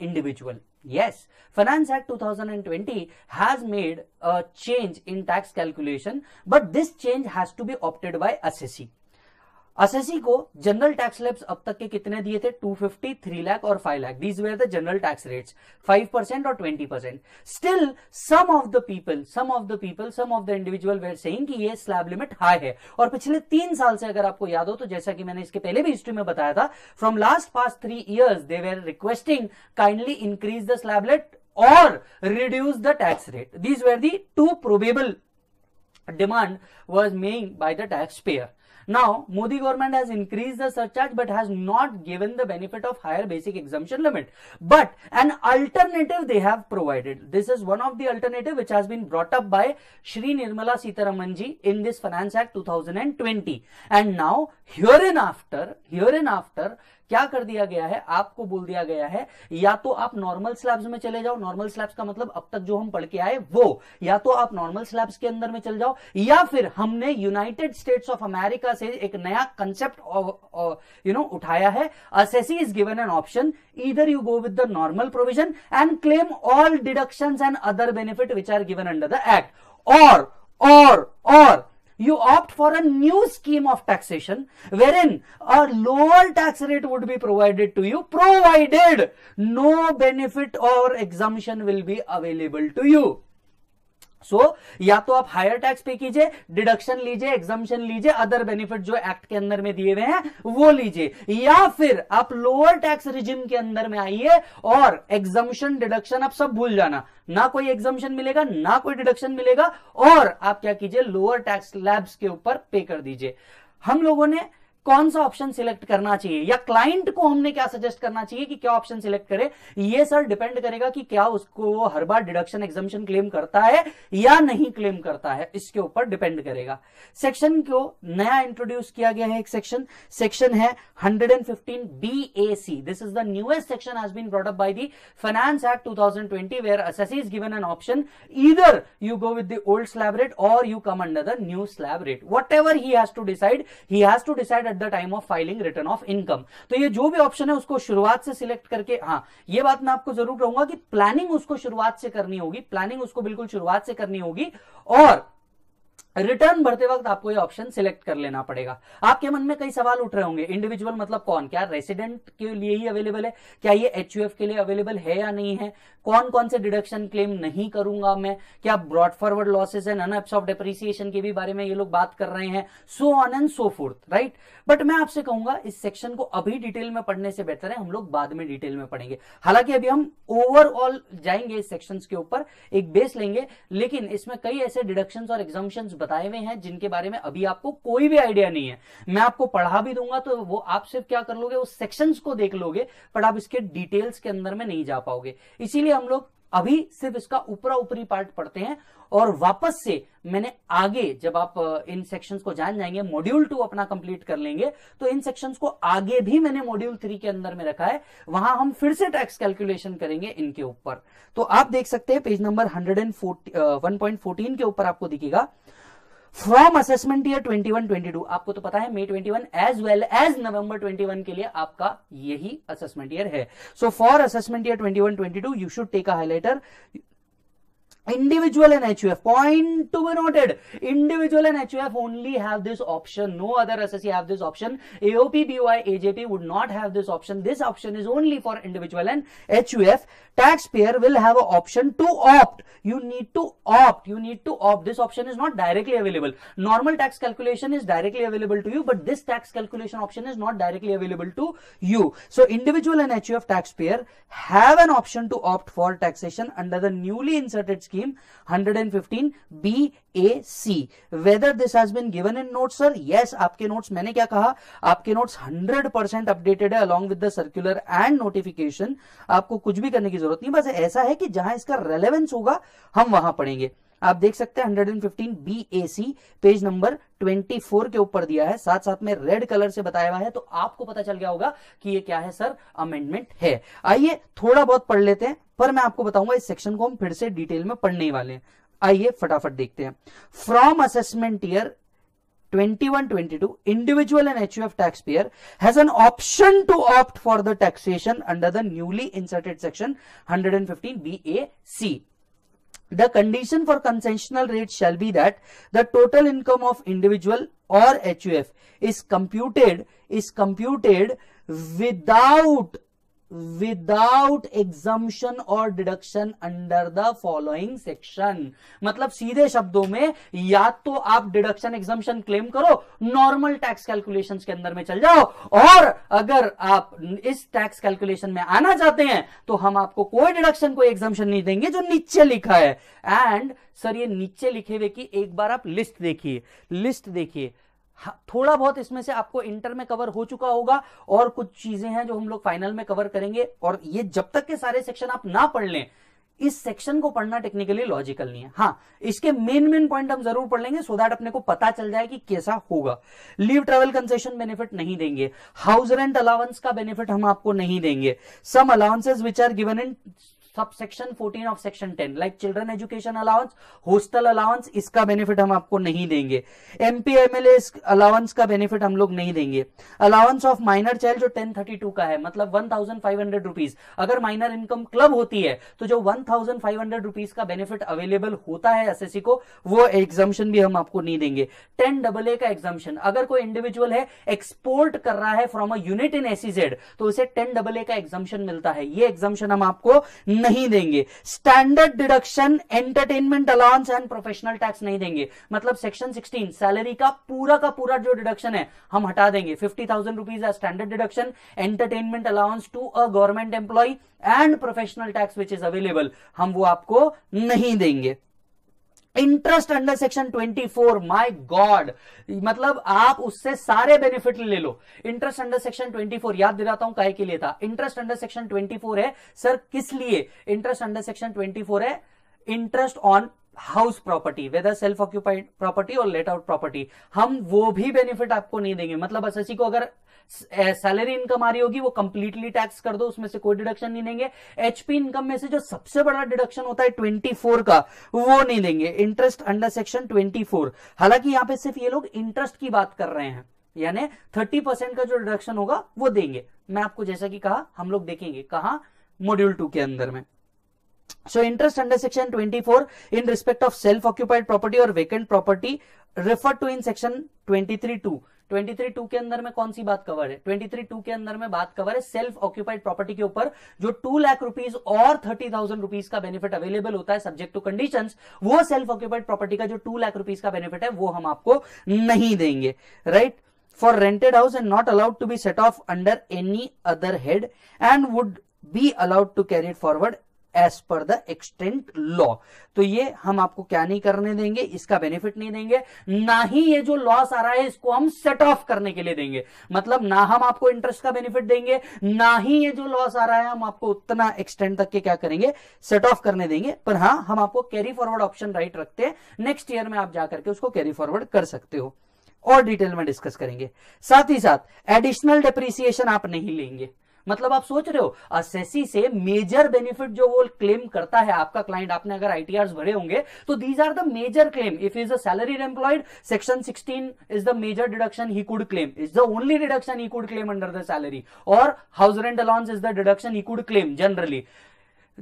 Yes, Finance Act 2020 has made a change in tax calculation, but this change has to be opted by assessee. Assessee को general tax slabs अब तक के कितने दिए थे 250, 3 लाख और 5 lakh these were the general tax rates 5 percent और 20 percent still some of the people some of the people some of the individual were saying कि ये स्लैब लिमिट हाई है और पिछले तीन साल से अगर आपको याद हो तो जैसा कि मैंने इसके पहले भी हिस्ट्री में बताया था from last past three years they were requesting kindly increase the slab rate और reduce the tax rate these were the two probable demand was made by the tax payer Now, Modi government has increased the surcharge but has not given the benefit of higher basic exemption limit. But an alternative they have provided. This is one of the alternative which has been brought up by Shri Nirmala Sitaramanji in this Finance Act 2020. And now, hereinafter, hereinafter, क्या कर दिया गया है आपको बोल दिया गया है या तो आप नॉर्मल स्लैब्स में चले जाओ नॉर्मल स्लैब्स का मतलब अब तक जो हम पढ़ के आए वो या तो आप नॉर्मल स्लैब्स के अंदर में चल जाओ या फिर हमने यूनाइटेड स्टेट्स ऑफ अमेरिका से एक नया कंसेप्ट यू नो उठाया है assessee is given an option either you go with the normal provision and claim all deduction and other benefit which are given under the act और और और you opt for a new scheme of taxation wherein a lower tax rate would be provided to you provided no benefit or exemption will be available to you. So so, या तो आप higher tax पे कीजिए deduction लीजिए एग्जामेशन लीजिए other benefit जो act के अंदर में दिए हुए हैं वो लीजिए या फिर आप लोअर टैक्स रिजिम के अंदर में आइए और एग्जामेशन डिडक्शन आप सब भूल जाना ना कोई एग्जामेशन मिलेगा ना कोई डिडक्शन मिलेगा और आप क्या कीजिए लोअर टैक्स लैब्स के ऊपर पे कर दीजिए हम लोगों ने कौन सा ऑप्शन सिलेक्ट करना चाहिए या क्लाइंट को हमने क्या सजेस्ट करना चाहिए कि क्या ऑप्शन सिलेक्ट करे ये सर डिपेंड करेगा कि क्या उसको वो हर बार डिडक्शन एग्जामेशन क्लेम करता है या नहीं क्लेम करता है इसके ऊपर डिपेंड करेगा सेक्शन को नया इंट्रोड्यूस किया गया है एक सेक्शन सेक्शन है 115 BAC this is the newest section has been brought up by the finance act 2020 where assessee is given an option either you go with the old slab rate और you come under the new slab rate whatever he has to decide he has to decide at the time of filing return of income तो ये जो भी option है उसको शुरुआत से select करके हाँ ये बात मैं आपको जरूर कहूंगा कि प्लानिंग उसको शुरुआत से करनी होगी प्लानिंग उसको बिल्कुल शुरुआत से करनी होगी और रिटर्न भरते वक्त आपको ये ऑप्शन सिलेक्ट कर लेना पड़ेगा आपके मन में कई सवाल उठ रहे होंगे इंडिविजुअल मतलब कौन क्या रेसिडेंट के लिए ही अवेलेबल है क्या ये एच के लिए अवेलेबल है या नहीं है कौन कौन से डिडक्शन क्लेम नहीं करूंगा मैं क्या brought forward losses and unabsorbed of depreciation के भी बारे में ये लोग बात कर रहे हैं so on and so forth right but मैं आपसे कहूंगा इस सेक्शन को अभी डिटेल में पढ़ने से बेहतर है हम लोग बाद में डिटेल में पढ़ेंगे हालांकि अभी हम ओवरऑल जाएंगे इस सेक्शन के ऊपर एक बेस लेंगे लेकिन इसमें कई ऐसे डिडक्शन और एग्जाम्शन बताए हुए हैं जिनके बारे में अभी आपको कोई भी आइडिया नहीं है मैं आपको पढ़ा भी दूंगा तो वो आप सिर्फ क्या कर लोगे उस सेक्शंस को देख लोगे पर आप इसके डिटेल्स के अंदर में नहीं जा पाओगे इसीलिए हम लोग अभी सिर्फ इसका ऊपरा ऊपरी पार्ट पढ़ते हैं और वापस से मैंने आगे जब आप इन सेक्शंस को जान जाएंगे मॉड्यूल टू अपना कंप्लीट कर लेंगे तो इन सेक्शंस को आगे भी मैंने मॉड्यूल थ्री के अंदर में रखा है वहां हम फिर से टैक्स कैलकुलेशन करेंगे इनके ऊपर तो आप देख सकते हैं page number hundred and forty के ऊपर आपको दिखेगा फ्रॉम असेसमेंट ईयर 21 22 आपको तो पता है May 21 as well as November 21 के लिए आपका यही असेसमेंट ईयर है so for assessment year 21 22 you should take a highlighter individual and HUF point to be noted individual and HUF only have this option no other SSE have this option AOP BOI AJP would not have this option this option is only for individual and HUF taxpayer will have an option to opt you need to opt you need to opt this option is not directly available normal tax calculation is directly available to you but this tax calculation option is not directly available to you so individual and HUF taxpayer have an option to opt for taxation under the newly inserted scheme 115 BAC. Whether this has been given in notes, sir? Yes, आपके notes मैंने क्या कहा आपके note hundred percent updated है along with and notification आपको कुछ भी करने की जरूरत नहीं बस ऐसा है कि जहां इसका रेलिवेंस होगा हम वहां पढ़ेंगे आप देख सकते हैं 115 BAC पेज नंबर 24 के ऊपर दिया है साथ साथ में रेड कलर से बताया हुआ है तो आपको पता चल गया होगा कि ये क्या है सर अमेंडमेंट है आइए थोड़ा बहुत पढ़ लेते हैं पर मैं आपको बताऊंगा इस सेक्शन को हम फिर से डिटेल में पढ़ने ही वाले हैं आइए फटाफट देखते हैं from assessment year 21-22 individual and huf taxpayer has an option to opt for the taxation under the newly inserted section 115 C The condition for concessional rate shall be that the total income of individual or HUF is computed is computed without without exemption और deduction under the following section मतलब सीधे शब्दों में या तो आप deduction exemption claim करो normal tax calculation के अंदर में चल जाओ और अगर आप इस टैक्स कैलकुलेशन में आना चाहते हैं तो हम आपको कोई डिडक्शन कोई एग्जम्पन नहीं देंगे जो नीचे लिखा है एंड सर ये नीचे लिखे हुए की एक बार आप लिस्ट देखिए लिस्ट देखिए हाँ, थोड़ा बहुत इसमें से आपको इंटर में कवर हो चुका होगा और कुछ चीजें हैं जो हम लोग फाइनल में कवर करेंगे और ये जब तक के सारे सेक्शन आप ना पढ़ लें इस सेक्शन को पढ़ना टेक्निकली लॉजिकल नहीं है हाँ इसके मेन मेन पॉइंट हम जरूर पढ़ लेंगे सो दैट अपने को पता चल जाए कि कैसा होगा लीव ट्रेवल कंसेशन बेनिफिट नहीं देंगे हाउस रेंट अलाउंस का बेनिफिट हम आपको नहीं देंगे some allowances which are given in subsection 14 of section 10 like children education allowance hostel allowance इसका बेनिफिट हम आपको नहीं देंगे एमपी एमएलए अलाउंस का बेनिफिट हम लोग नहीं देंगे अलाउंस ऑफ माइनर चाइल्ड जो 1032 का है मतलब 1500 रुपीस अगर माइनर इनकम क्लब होती है तो जो 1500 रुपीस का बेनिफिट अवेलेबल होता है एसएससी को वो एग्जामेशन भी हम आपको नहीं देंगे टेन डबल ए का एग्जामेशन अगर कोई इंडिविजुअल है एक्सपोर्ट कर रहा है from a unit in SEZ तो उसे टेन डबल ए का एग्जामेशन मिलता है ये एग्जामेशन हम आपको नहीं देंगे standard deduction entertainment allowance and professional tax नहीं देंगे मतलब सेक्शन 16 सैलरी का पूरा का पूरा जो डिडक्शन है हम हटा देंगे fifty thousand rupees standard deduction entertainment allowance to a government employ and professional tax which is available हम वो आपको नहीं देंगे interest under section 24 my god मतलब आप उससे सारे बेनिफिट ले लो इंटरेस्ट अंडर सेक्शन 24 याद दिलाता हूं काय के लिए था इंटरेस्ट अंडर सेक्शन 24 है सर किस लिए इंटरेस्ट अंडर सेक्शन 24 है interest on house property whether self occupied property और लेट आउट प्रॉपर्टी हम वो भी बेनिफिट आपको नहीं देंगे मतलब एस को अगर सैलरी इनकम आ रही होगी वो कंप्लीटली टैक्स कर दो उसमें से कोई डिडक्शन नहीं देंगे एचपी इनकम में से जो सबसे बड़ा डिडक्शन होता है 24 का वो नहीं देंगे इंटरेस्ट अंडर सेक्शन 24 हालांकि यहां पे सिर्फ ये लोग इंटरेस्ट की बात कर रहे हैं यानी 30 परसेंट का जो डिडक्शन होगा वो देंगे मैं आपको जैसा कि कहा हम लोग देखेंगे कहा मॉड्यूल टू के अंदर में so interest under section 24 in respect of self occupied property or vacant property referred to in section 232 232 के अंदर में कौन सी बात कवर है 232 के अंदर में बात कवर है सेल्फ ऑक्यूपाइड प्रॉपर्टी के ऊपर जो टू लाख रुपीज और थर्टी थाउजेंड रुपीज का बेनिफिट अवेलेबल होता है सब्जेक्ट टू कंडीशन वो सेल्फ ऑक्युपाइड प्रॉपर्टी का जो टू लाख रुपीज का बेनिफिट है वो हम आपको नहीं देंगे right for rented house and not allowed to be set off under any other head and would be allowed to carry it forward as per the extent law तो ये हम आपको क्या नहीं करने देंगे इसका बेनिफिट नहीं देंगे ना ही ये जो लॉस आ रहा है इसको हम सेट ऑफ करने के लिए देंगे मतलब ना हम आपको इंटरेस्ट का बेनिफिट देंगे ना ही ये जो लॉस आ रहा है हम आपको उतना एक्सटेंड तक के क्या करेंगे सेट ऑफ करने देंगे पर हाँ हम आपको कैरी फॉरवर्ड ऑप्शन राइट रखते हैं नेक्स्ट ईयर में आप जाकर के उसको कैरी फॉरवर्ड कर सकते हो और डिटेल में डिस्कस करेंगे साथ ही साथ एडिशनल डिप्रिसिएशन आप नहीं लेंगे मतलब आप सोच रहे हो असेसी से मेजर बेनिफिट जो वो क्लेम करता है आपका क्लाइंट आपने अगर आईटीआर भरे होंगे तो these are the major claim if is a employed section 16 is the major deduction he could claim is the only deduction he could claim under the salary और house rent allowance is the deduction he could claim generally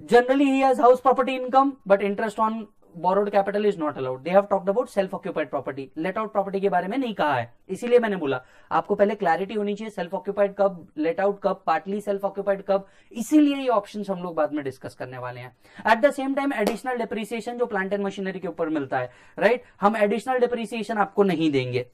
generally he has house property income but interest on borrowed capital is not allowed they have talked about self occupied property let out property के बारे में नहीं कहा है इसीलिए मैंने बोला आपको पहले क्लैरिटी होनी चाहिए सेल्फ ऑक्यूपाइड कब लेट आउट कब पार्टली सेल्फ ऑक्यूपाइड कब इसीलिए ये ऑप्शन हम लोग बाद में डिस्कस करने वाले हैं at the same time additional depreciation जो प्लांट एंड मशीनरी के ऊपर मिलता है राइट right? हम एडिशनल डिप्रिसिएशन आपको नहीं देंगे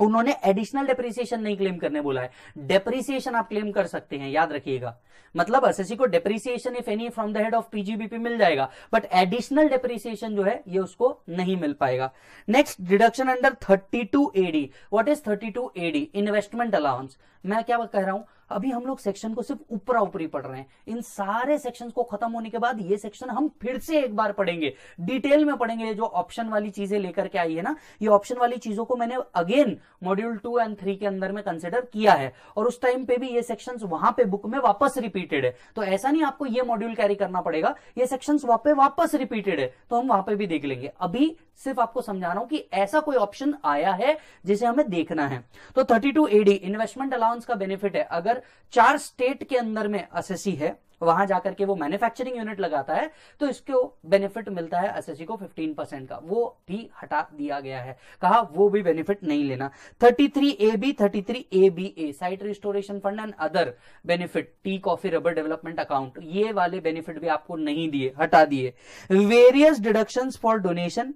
उन्होंने एडिशनल डेप्रिसिएशन नहीं क्लेम करने बोला है डेप्रिसिएशन आप क्लेम कर सकते हैं याद रखिएगा मतलब एसएससी को depreciation if any from the head of PGBP मिल जाएगा बट एडिशनल डेप्रिसिएशन जो है ये उसको नहीं मिल पाएगा next deduction under 32 AD what is 32 AD investment allowance मैं क्या कह रहा हूं अभी हम लोग सेक्शन को सिर्फ ऊपर ऊपरी पढ़ रहे हैं इन सारे सेक्शन को खत्म होने के बाद ये सेक्शन हम फिर से एक बार पढ़ेंगे डिटेल में पढ़ेंगे जो ऑप्शन वाली चीजें लेकर के आई है ना ये ऑप्शन वाली चीजों को मैंने again module two and three के अंदर में कंसिडर किया है और उस टाइम पे भी ये सेक्शन वहां पे बुक में वापस रिपीटेड है तो ऐसा नहीं आपको ये मॉड्यूल कैरी करना पड़ेगा ये सेक्शन वहां वापस रिपीटेड है तो हम वहां पर भी देख लेंगे अभी सिर्फ आपको समझा रहा हूं कि ऐसा कोई ऑप्शन आया है जिसे हमें देखना है तो 32 एडी इन्वेस्टमेंट अलाउंस का बेनिफिट है अगर चार स्टेट के अंदर में असेसी है वहां जाकर के वो मैन्युफैक्चरिंग यूनिट लगाता है तो इसको बेनिफिट मिलता है एसएससी को 15 परसेंट का वो भी हटा दिया गया है कहा वो भी बेनिफिट नहीं लेना 33 A B thirty three A B A site restoration fund and other benefit tea coffee rubber development account ये वाले बेनिफिट भी आपको नहीं दिए हटा दिए various deduction for donation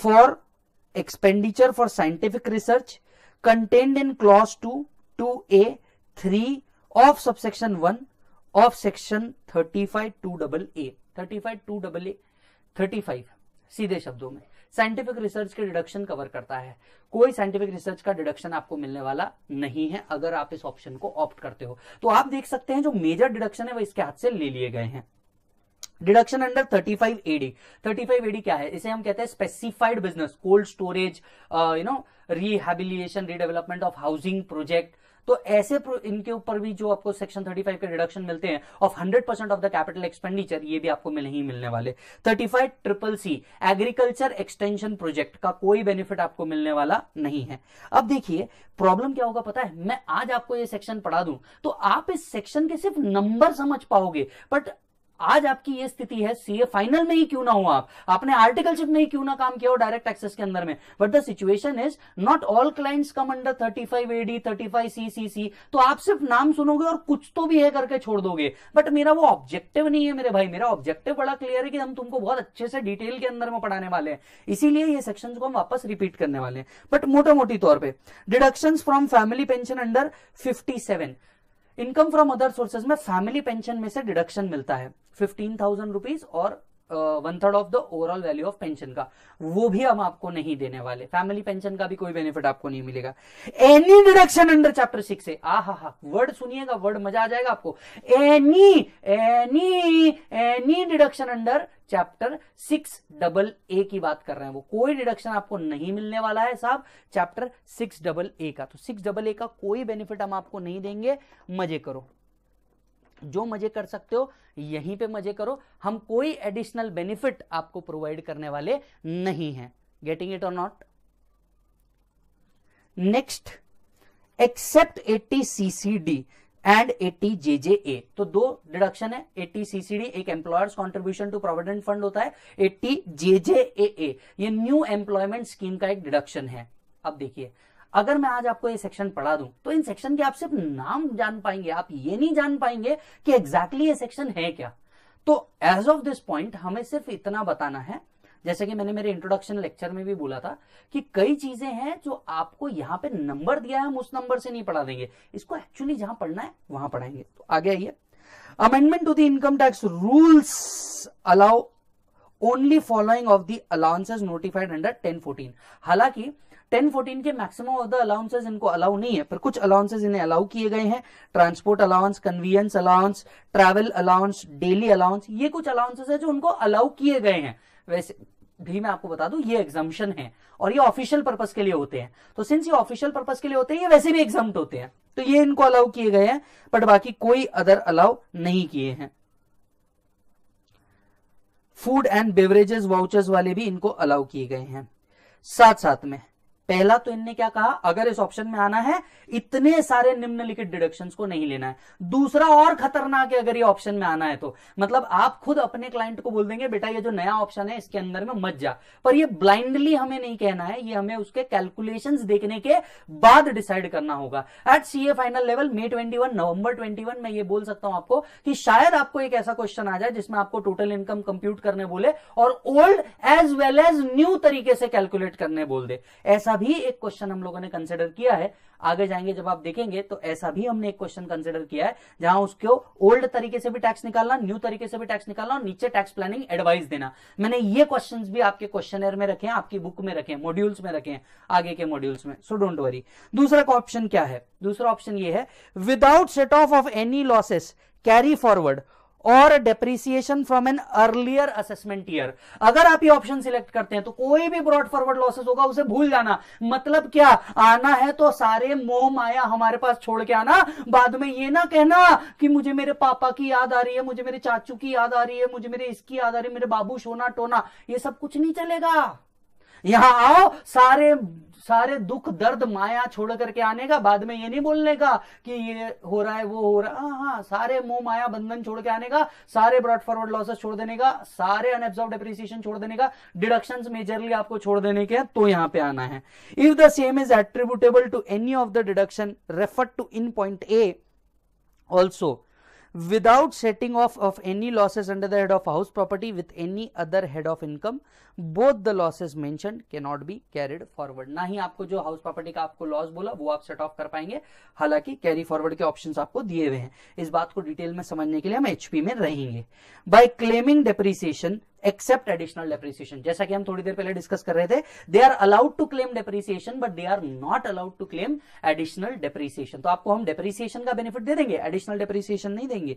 for expenditure for scientific research contained in clause 2, 2a, 3 of subsection 1 of section 35 double 35 thirty 35 सीधे शब्दों में साइंटिफिक रिसर्च के डिडक्शन कवर करता है कोई साइंटिफिक रिसर्च का डिडक्शन आपको मिलने वाला नहीं है अगर आप इस ऑप्शन को ऑप्ट करते हो तो आप देख सकते हैं जो मेजर डिडक्शन है वो इसके हाथ से ले लिए गए हैं डिडक्शन अंडर 35 एडी 35 एडी क्या है इसे हम कहते हैं specified business cold storage you know rehabilitation redevelopment of housing project तो ऐसे इनके ऊपर भी जो आपको सेक्शन 35 के रिडक्शन मिलते हैं of 100 percent of the capital expenditure ये भी आपको नहीं मिलने वाले 35 triple C agriculture extension project का कोई बेनिफिट आपको मिलने वाला नहीं है अब देखिए प्रॉब्लम क्या होगा पता है मैं आज आपको ये सेक्शन पढ़ा दूं तो आप इस सेक्शन के सिर्फ नंबर समझ पाओगे बट आज आपकी ये स्थिति है सीए फाइनल में ही क्यों ना हो आप आपने आर्टिकलशिप में ही क्यों ना काम किया हो डायरेक्ट एक्सेस के अंदर में but the situation is not all clients come under thirty five AD thirty five C C C तो आप सिर्फ नाम सुनोगे और कुछ तो भी है करके छोड़ दोगे बट मेरा वो ऑब्जेक्टिव नहीं है मेरे भाई मेरा ऑब्जेक्टिव बड़ा क्लियर है कि हम तुमको बहुत अच्छे से डिटेल के अंदर में पढ़ाने वाले हैं इसीलिए ये सेक्शन को हम वापस रिपीट करने वाले हैं बट मोटा मोटी तौर पर deduction from family pension under fifty seven income from other sources में फैमिली पेंशन में से डिडक्शन मिलता है फिफ्टीन थाउजेंड रुपीज और one third of the overall value of pension का वो भी हम आपको नहीं देने वाले फैमिली पेंशन का भी कोई बेनिफिट आपको नहीं मिलेगा any deduction under chapter six आ हा हा वर्ड सुनिएगा वर्ड मजा आ जाएगा आपको any any any deduction under chapter six double A की बात कर रहे हैं वो कोई डिडक्शन आपको नहीं मिलने वाला है साहब चैप्टर सिक्स डबल ए का तो सिक्स डबल ए का कोई बेनिफिट हम आपको नहीं देंगे मजे करो जो मजे कर सकते हो यहीं पे मजे करो हम कोई एडिशनल बेनिफिट आपको प्रोवाइड करने वाले नहीं हैं गेटिंग इट और not next except 80 CCD and 80 JJA तो दो डिडक्शन है 80 सीसीडी एक employer's contribution to provident fund होता है एटी जेजेए ये न्यू एम्प्लॉयमेंट स्कीम का एक डिडक्शन है अब देखिए अगर मैं आज आपको ये सेक्शन पढ़ा दूं तो इन सेक्शन के आप सिर्फ नाम जान पाएंगे आप ये नहीं जान पाएंगे कि एग्जैक्टली exactly ये सेक्शन है क्या तो एज ऑफ दिस पॉइंट हमें सिर्फ इतना बताना है जैसे कि मैंने मेरे इंट्रोडक्शन लेक्चर में भी बोला था कि कई चीजें हैं जो आपको यहाँ पे नंबर दिया है हम उस नंबर से नहीं पढ़ा देंगे इसको एक्चुअली जहां पढ़ना है वहां पढ़ाएंगे तो आगे आइए amendment to the income tax rules allow only following of the allowances notified under ten हालांकि टेन फोर्टीन के मैक्सिमम ऑफ द अलाउंसेज इनको अलाउ नहीं है पर कुछ अलाउंसेज इन्हें अलाउ किए गए हैं transport allowance conveyance allowance travel allowance daily allowance ये कुछ अलाउंसेज है जो उनको अलाउ किए गए हैं वैसे भी मैं आपको बता दूं ये एग्जाम्शन है और ये ऑफिशियल पर्पज के लिए होते हैं तो सिंस ये ऑफिशियल पर्पज के लिए होते हैं ये वैसे भी एग्जाम होते हैं तो ये इनको अलाउ किए गए हैं बट बाकी कोई अदर अलाउ नहीं किए हैं फूड एंड बेवरेजेस वाउचर्स वाले भी इनको अलाउ किए गए हैं साथ साथ में पहला तो इनने क्या कहा अगर इस ऑप्शन में आना है इतने सारे निम्नलिखित डिडक्शन को नहीं लेना है दूसरा और खतरनाक है अगर ये ऑप्शन में आना है तो मतलब आप खुद अपने क्लाइंट को बोल देंगे बेटा ये जो नया ऑप्शन है इसके अंदर में मत जा पर ये ब्लाइंडली हमें नहीं कहना है ये हमें उसके कैलकुलेशन देखने के बाद डिसाइड करना होगा at C final level may one November 21 में ये बोल सकता हूं आपको कि शायद आपको एक ऐसा क्वेश्चन आ जाए जिसमें आपको टोटल इनकम कंप्यूट करने बोले और old as well as new तरीके से कैलकुलेट करने बोल दे ऐसा ऐसा भी एक क्वेश्चन हम लोगों ने कंसिडर किया है आगे जाएंगे जब आप देखेंगे तो ऐसा भी हमने एक क्वेश्चन कंसिडर किया है जहां उसको ओल्ड तरीके से भी टैक्स निकालना न्यू तरीके से भी टैक्स निकालना और नीचे टैक्स प्लानिंग एडवाइस देना मैंने ये क्वेश्चन भी आपके क्वेश्चन में रखे हैं आपकी बुक में रखे हैं मॉड्यूल्स में रखे हैं आगे के मॉड्यूल्स में सो डोंट वरी दूसरा ऑप्शन क्या है दूसरा ऑप्शन ये है without set off off any losses carry forward और depreciation from an earlier assessment year अगर आप ये ऑप्शन सिलेक्ट करते हैं तो कोई भी ब्रॉड फॉरवर्ड लॉसेस होगा उसे भूल जाना मतलब क्या आना है तो सारे मोह माया हमारे पास छोड़ के आना बाद में ये ना कहना कि मुझे मेरे पापा की याद आ रही है मुझे मेरे चाचू की याद आ रही है मुझे मेरे इसकी याद आ रही है मेरे बाबू सोना टोना ये सब कुछ नहीं चलेगा यहां आओ सारे सारे दुख दर्द माया छोड़ करके आने का बाद में ये नहीं बोलने का कि ये हो रहा है वो हो रहा है हाँ, हाँ सारे मोह माया बंधन छोड़ के आने का सारे ब्रॉड फॉरवर्ड लॉसेस छोड़ देने का सारे अनएब्जॉर्व डेप्रिसिएशन छोड़ देने का डिडक्शन मेजरली आपको छोड़ देने के तो यहां पर आना है if the same is attributable to any of the deduction refer to in point A also without setting off of any losses under the head of house property with any other head of income both the losses mentioned cannot be carried forward ना ही आपको जो house property का आपको loss बोला वो आप set of कर पाएंगे हालांकि कैरी फॉरवर्ड के ऑप्शंस आपको दिए हुए हैं इस बात को डिटेल में समझने के लिए हम एचपी में रहेंगे by claiming depreciation except additional depreciation जैसा कि हम थोड़ी देर पहले डिस्कस कर रहे थे they are allowed to claim depreciation but they are not allowed to claim additional depreciation तो आपको हम डेप्रिसिएशन का बेनिफिट दे देंगे एडिशनल डेप्रिसिएशन नहीं देंगे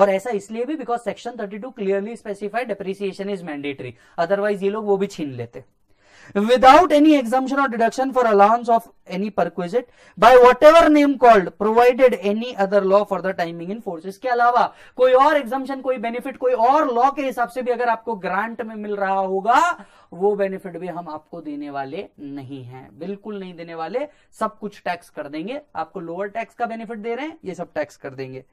और ऐसा इसलिए भी because section two clearly specified depreciation is mandatory otherwise ये लोग वो भी छीन लेते without any exemption or deduction for allowance of any perquisite by whatever name called provided any other law for the timing in forces के अलावा कोई और exemption कोई benefit कोई और law के हिसाब से भी अगर आपको grant में मिल रहा होगा वो benefit भी हम आपको देने वाले नहीं हैं बिल्कुल नहीं देने वाले सब कुछ टैक्स कर देंगे आपको लोअर टैक्स का बेनिफिट दे रहे हैं ये सब टैक्स कर देंगे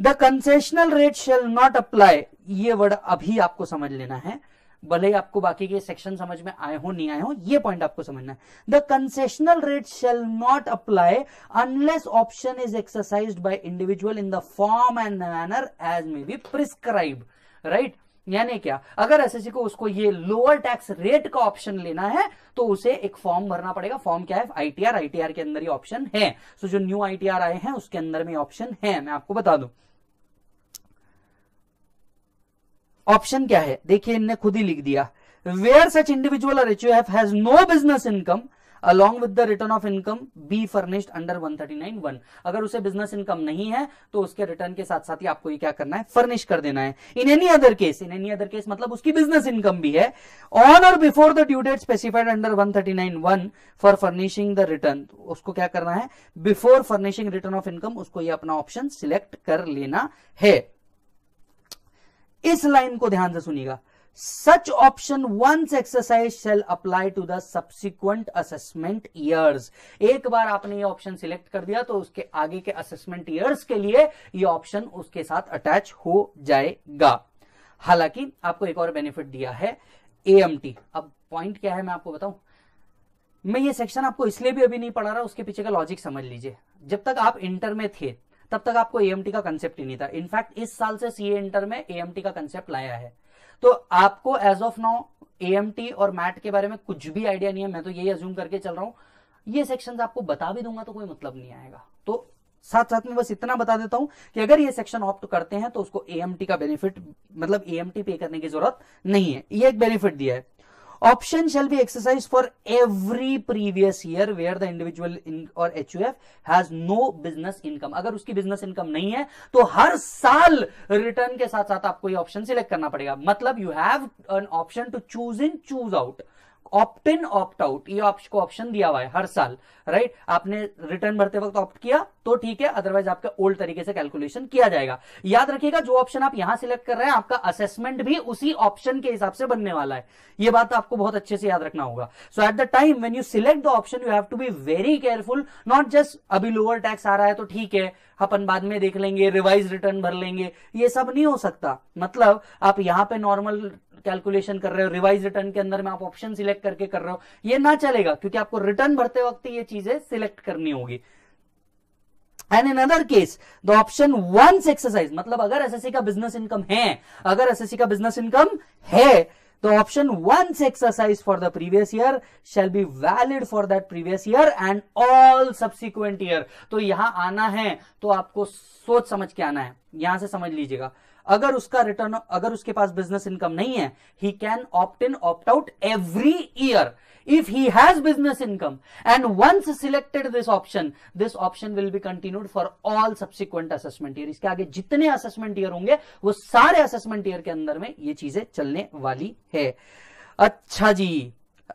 the concessional rate shall not apply ये वर्ड अभी आपको समझ लेना है भले ही आपको बाकी के सेक्शन समझ में आए हो नहीं आए हो ये पॉइंट आपको समझना है the concessional rate shall not apply unless option is exercise by individual in the form and manner as may be prescribe right यानी क्या अगर एसएससी को उसको ये लोअर टैक्स रेट का ऑप्शन लेना है तो उसे एक फॉर्म भरना पड़ेगा फॉर्म क्या है आईटीआर आईटीआर के अंदर ये ऑप्शन है सो so, जो न्यू आईटीआर आए हैं उसके अंदर में ऑप्शन है मैं आपको बता दूं ऑप्शन क्या है देखिए इनने खुद ही लिख दिया where such individual H U F has no business income along with the return of income be furnished under 139.1 अगर उसे बिजनेस इनकम नहीं है तो उसके रिटर्न के साथ साथ ही आपको ये क्या करना है फर्निश कर देना है in any other case in any other case मतलब उसकी बिजनेस इनकम भी है ऑन और before the due date specified under 139.1 for furnishing the return उसको क्या करना है before furnishing return of income उसको ये अपना ऑप्शन सिलेक्ट कर लेना है इस लाइन को ध्यान से सुनिएगा such option once exercise shall apply to the subsequent assessment years एक बार आपने ये ऑप्शन सिलेक्ट कर दिया तो उसके आगे के असेसमेंट ईयर्स के लिए ये ऑप्शन उसके साथ अटैच हो जाएगा हालांकि आपको एक और बेनिफिट दिया है एएमटी अब पॉइंट क्या है मैं आपको बताऊं मैं ये सेक्शन आपको इसलिए भी अभी नहीं पढ़ा रहा उसके पीछे का लॉजिक समझ लीजिए जब तक आप इंटर में थे तब तक आपको एएमटी का कंसेप्ट ही नहीं था इनफैक्ट इस साल से सीए इंटर में एएमटी का कंसेप्ट लाया है तो आपको एज ऑफ नाउ एएमटी और मैट के बारे में कुछ भी आइडिया नहीं है मैं तो यही एज्यूम करके चल रहा हूं ये सेक्शन आपको बता भी दूंगा तो कोई मतलब नहीं आएगा तो साथ साथ में बस इतना बता देता हूं कि अगर ये सेक्शन ऑप्ट करते हैं तो उसको एएमटी का बेनिफिट मतलब एएमटी पे करने की जरूरत नहीं है ये एक बेनिफिट दिया है Option shall be exercised for every previous year where the individual in or HUF has no business income. अगर उसकी business income नहीं है तो हर साल return के साथ साथ आपको ये option select करना पड़ेगा मतलब you have an option to choose in choose out. Opt in opt out ये आपको ऑप्शन दिया हुआ है हर साल राइट right? आपने रिटर्न भरते वक्त ऑप्ट किया तो ठीक है अदरवाइज आपका ओल्ड तरीके से कैलकुलेशन किया जाएगा याद रखिएगा जो ऑप्शन आप यहां सिलेक्ट कर रहे हैं आपका असेसमेंट भी उसी ऑप्शन के हिसाब से बनने वाला है ये बात आपको बहुत अच्छे से याद रखना होगा so at the time when you select the option you have to be very careful not just अभी लोअर टैक्स आ रहा है तो ठीक है अपन बाद में देख लेंगे रिवाइज रिटर्न भर लेंगे ये सब नहीं हो सकता मतलब आप यहां पे नॉर्मल कैलकुलेशन कर रहे हो रिवाइज रिटर्न के अंदर में आप ऑप्शन सिलेक्ट करके कर रहे हो ये ना चलेगा क्योंकि आपको रिटर्न भरते वक्त ये चीजें सिलेक्ट करनी होगी and in other case the option one exercise मतलब अगर एस का बिजनेस इनकम है अगर एस का बिजनेस इनकम है तो option once exercise for the previous year shall be valid for that previous year and all subsequent year तो यहां आना है तो आपको सोच समझ के आना है यहां से समझ लीजिएगा अगर उसका रिटर्न अगर उसके पास बिजनेस इनकम नहीं है he can opt in opt out every year if he has business income and once selected this option this option will be continued for all subsequent assessment year इसके आगे जितने assessment year होंगे वो सारे assessment year के अंदर में ये चीजें चलने वाली है अच्छा जी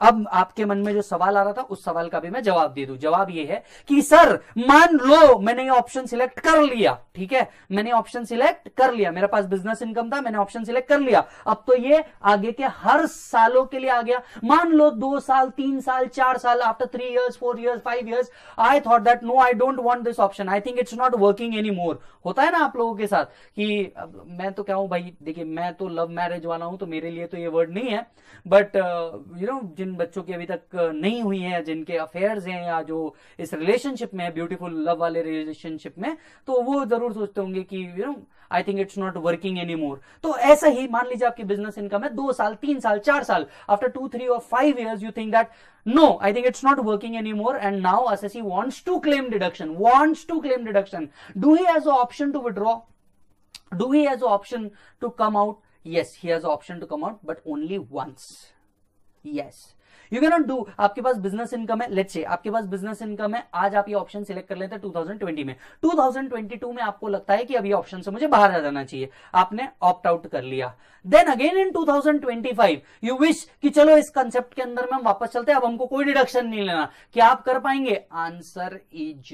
अब आपके मन में जो सवाल आ रहा था उस सवाल का भी मैं जवाब दे दू जवाब ये है कि सर मान लो मैंने ये ऑप्शन सिलेक्ट कर लिया ठीक है मैंने ऑप्शन सिलेक्ट कर लिया मेरे पास बिजनेस इनकम था मैंने ऑप्शन सिलेक्ट कर लिया अब तो ये आगे के हर सालों के लिए आ गया मान लो दो साल तीन साल चार साल after three years four years five years I thought that no I don't want this option I think it's not working any more होता है ना आप लोगों के साथ कि मैं तो क्या हूं भाई देखिए मैं तो लव मैरिज वाला हूं तो मेरे लिए तो ये वर्ड नहीं है बट यू नो जिन बच्चों की अभी तक नहीं हुई है जिनके अफेयर है या जो इस रिलेशनशिप में ब्यूटीफुल लव वाले रिलेशनशिप में तो वो जरूर सोचते होंगे कि you know I think it's not working any more तो ऐसा ही मान लीजिए आपकी बिजनेस इनकम है दो साल तीन साल चार साल आफ्टर टू थ्री और five years you think that no I think it's not working any more and now assessee wants to claim deduction wants to claim deduction do he has option to withdraw do he has option to come out yes he has option to come out but only once yes you can not do आपके पास business income है let's say आपके पास business income है आज आप ये option select कर लेते हैं 2020 में 2022 में आपको लगता है कि अभी ऑप्शन से मुझे बाहर आ जाना चाहिए आपने ऑप्ट आउट कर लिया then again in 2025 you wish कि चलो इस कंसेप्ट के अंदर में हम वापस चलते हैं अब हमको कोई डिडक्शन नहीं लेना क्या आप कर पाएंगे आंसर इज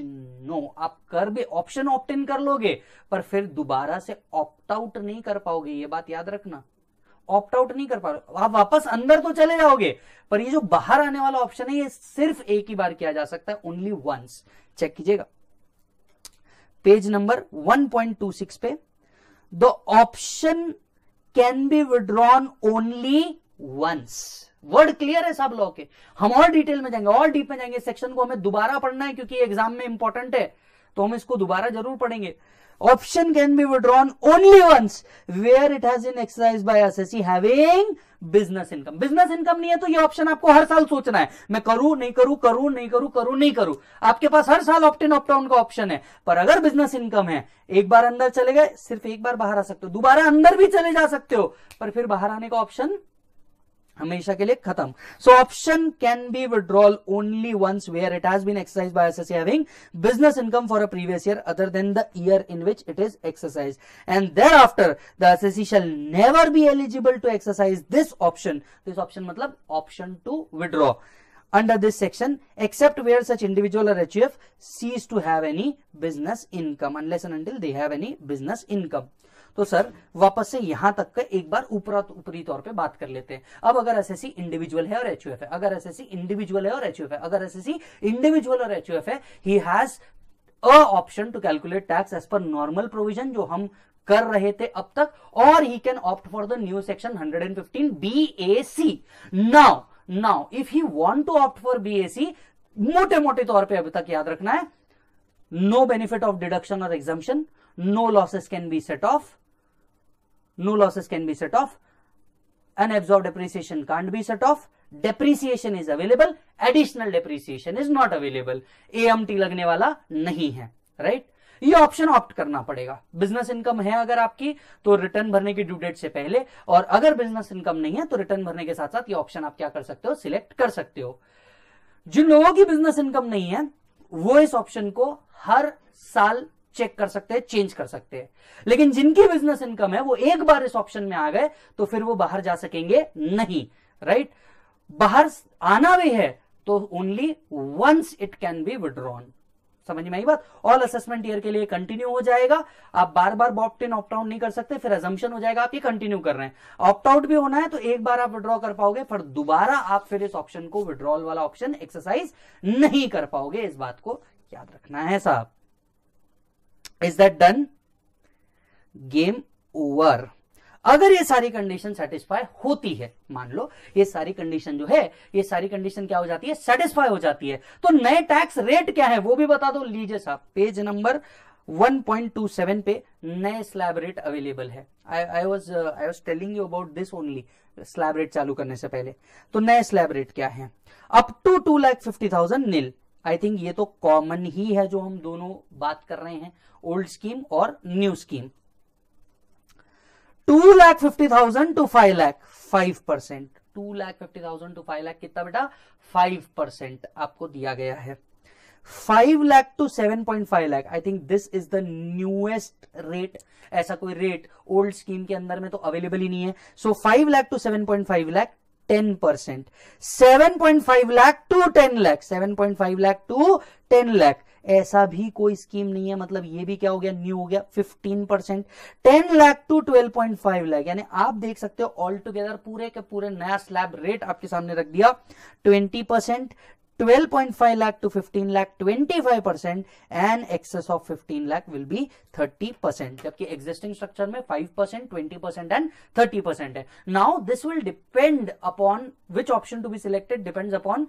नो आप कर भी ऑप्शन ऑप्ट इन कर लोगे पर फिर दोबारा से ऑप्ट आउट नहीं कर पाओगे ये बात याद रखना ऑप्ट आउट नहीं कर पा रहे आप वापस अंदर तो चले जाओगे पर ये जो बाहर आने वाला ऑप्शन है ये सिर्फ एक ही बार किया जा सकता है ओनली वंस चेक कीजिएगा पेज नंबर 1.26 पे the option can be withdrawn only once word clear है सब लॉ के हम और डिटेल में जाएंगे और डीप में जाएंगे सेक्शन को हमें दोबारा पढ़ना है क्योंकि एग्जाम में इंपॉर्टेंट है तो हम इसको दोबारा जरूर पढ़ेंगे option can be withdrawn only once where it has been exercised by assessee having business income business income नहीं है तो ये ऑप्शन आपको हर साल सोचना है मैं करूं नहीं करूं करूं नहीं करूं करूं नहीं करूं आपके पास हर साल ऑप्ट इन ऑप्ट आउट का ऑप्शन है पर अगर बिजनेस इनकम है एक बार अंदर चले गए सिर्फ एक बार बाहर आ सकते हो दोबारा अंदर भी चले जा सकते हो पर फिर बाहर आने का ऑप्शन हमेशा के लिए खत्म so option can be withdrawal only once where it has been exercise by assessee having business income for a previous year other than the year in which it is exercise and thereafter the assessee shall never be eligible to exercise this option this option मतलब option to withdraw under this section except where such individual or HUF cease to have any business income unless and until they have any business income. तो sir वापस से यहां तक का एक बार ऊपर तो- ऊपरी तौर पे बात कर लेते हैं अब अगर एस इंडिविजुअल है और एचयूएफ है अगर एस इंडिविजुअल है और एचयूएफ है अगर एस इंडिविजुअल और एचयूएफ है he has a option to calculate tax as per normal provision जो हम कर रहे थे अब तक और he can opt for the new section 115 B A C now now if he want to opt for B A C मोटे मोटे तौर पे अभी तक याद रखना है नो बेनिफिट ऑफ डिडक्शन और exemption no losses can be set off no losses can be set off unabsorbed depreciation can't be set off depreciation is available additional depreciation is not available amt लगने वाला नहीं है right right? ये option opt करना पड़ेगा business income है अगर आपकी तो रिटर्न भरने की ड्यू डेट से पहले और अगर बिजनेस इनकम नहीं है तो रिटर्न भरने के साथ साथ ये ऑप्शन आप क्या कर सकते हो सिलेक्ट कर सकते हो जिन लोगों की बिजनेस इनकम नहीं है वो इस ऑप्शन को हर साल चेक कर सकते हैं चेंज कर सकते हैं लेकिन जिनकी बिजनेस इनकम है वो एक बार इस ऑप्शन में आ गए तो फिर वो बाहर जा सकेंगे नहीं राइट बाहर आना भी है तो only once it can be withdrawn समझ में आई बात ऑल असेसमेंट ईयर के लिए कंटिन्यू हो जाएगा आप बार बार बॉप्ट इन ऑप्ट आउट नहीं कर सकते फिर एजम्पन हो जाएगा आप ये कंटिन्यू कर रहे हैं ऑप्ट आउट भी होना है तो एक बार आप विड्रॉ कर पाओगे पर दोबारा आप फिर इस ऑप्शन को विड्रॉल वाला ऑप्शन एक्सरसाइज नहीं कर पाओगे इस बात को याद रखना है साहब is that done game over अगर ये सारी कंडीशन सेटिस्फाई होती है मान लो ये सारी कंडीशन जो है ये सारी कंडीशन क्या हो जाती है सेटिस्फाई हो जाती है तो नए टैक्स रेट क्या है वो भी बता दो लीजिए साहब पेज नंबर 1.27 पे नए स्लैब रेट अवेलेबल है I was I was telling you about this only slab rate चालू करने से पहले तो नए स्लैब रेट क्या है up to two lakh fifty thousand nil I think ये तो कॉमन ही है जो हम दोनों बात कर रहे हैं ओल्ड स्कीम और new scheme two lakh fifty thousand to five lakh five percent two lakh fifty thousand to five lakh कितना बेटा फाइव परसेंट आपको दिया गया है five lakh to seven point five lakh I think this is the newest rate ऐसा कोई रेट ओल्ड स्कीम के अंदर में तो अवेलेबल ही नहीं है so five lakh to seven point five lakh ten percent seven point five lakh to ten lakh seven point five lakh to ten lakh ऐसा भी कोई स्कीम नहीं है मतलब ये भी क्या हो गया न्यू हो गया fifteen percent ten lakh to twelve point five lakh यानी आप देख सकते हो ऑल टुगेदर पूरे के पूरे नया स्लैब रेट आपके सामने रख दिया twenty percent 12.5 lakh to 15 lakh 25 percent and excess of 15 lakh will be 30 percent जबकि existing structure में 5 percent 20 percent and 30 percent है now this will depend upon which option to be selected depends upon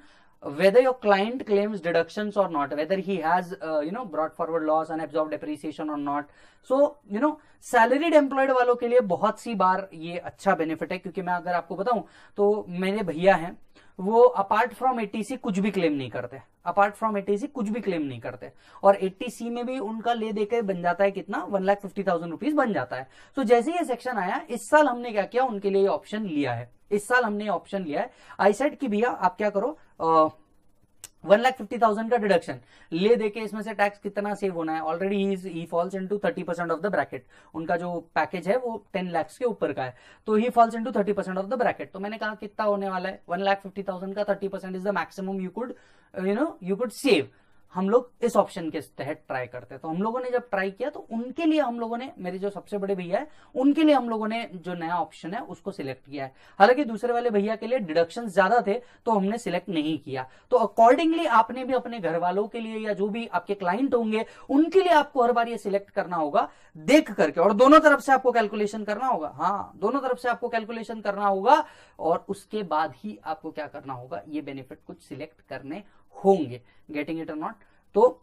whether your client claims deductions or not whether he has uh, you know brought forward loss and absorbed depreciation or not so you know salaried employed वालों के लिए बहुत सी बार ये अच्छा benefit है क्योंकि मैं अगर आपको बताऊँ तो मेरे भैया हैं वो अपार्ट फ्रॉम एटीसी कुछ भी क्लेम नहीं करते अपार्ट फ्रॉम एटीसी कुछ भी क्लेम नहीं करते और एटीसी में भी उनका ले देकर बन जाता है कितना one lakh fifty thousand rupees बन जाता है तो जैसे ये सेक्शन आया इस साल हमने क्या किया उनके लिए ऑप्शन लिया है इस साल हमने ऑप्शन लिया है आई सेट की भैया आप क्या करो आ, वन लाख फिफ्टी थाउजेंड का डिडक्शन ले देके इसमें से टैक्स कितना सेव होना है ऑलरेडी ही falls into thirty percent of the bracket उनका जो पैकेज है वो टेन लैक्स के ऊपर का है तो ही falls into thirty percent of the bracket तो मैंने कहा कितना होने वाला है वन लाख फिफ्टी थाउजेंड का thirty percent is the maximum you could you know you could save हम लोग इस ऑप्शन के तहत ट्राई करते हैं तो हम लोगों ने जब ट्राई किया तो उनके लिए हम लोगों ने मेरे जो सबसे बड़े भैया है उनके लिए हम लोगों ने जो नया ऑप्शन है उसको सिलेक्ट किया है हालांकि दूसरे वाले भैया के लिए डिडक्शन ज्यादा थे तो हमने सिलेक्ट नहीं किया तो अकॉर्डिंगली आपने भी अपने घर वालों के लिए या जो भी आपके क्लाइंट होंगे उनके लिए आपको हर बार ये सिलेक्ट करना होगा देख करके और दोनों तरफ से आपको कैलकुलेशन करना होगा हाँ दोनों तरफ से आपको कैलकुलेशन करना होगा और उसके बाद ही आपको क्या करना होगा ये बेनिफिट कुछ सिलेक्ट करने होंगे गेटिंग इट और नॉट तो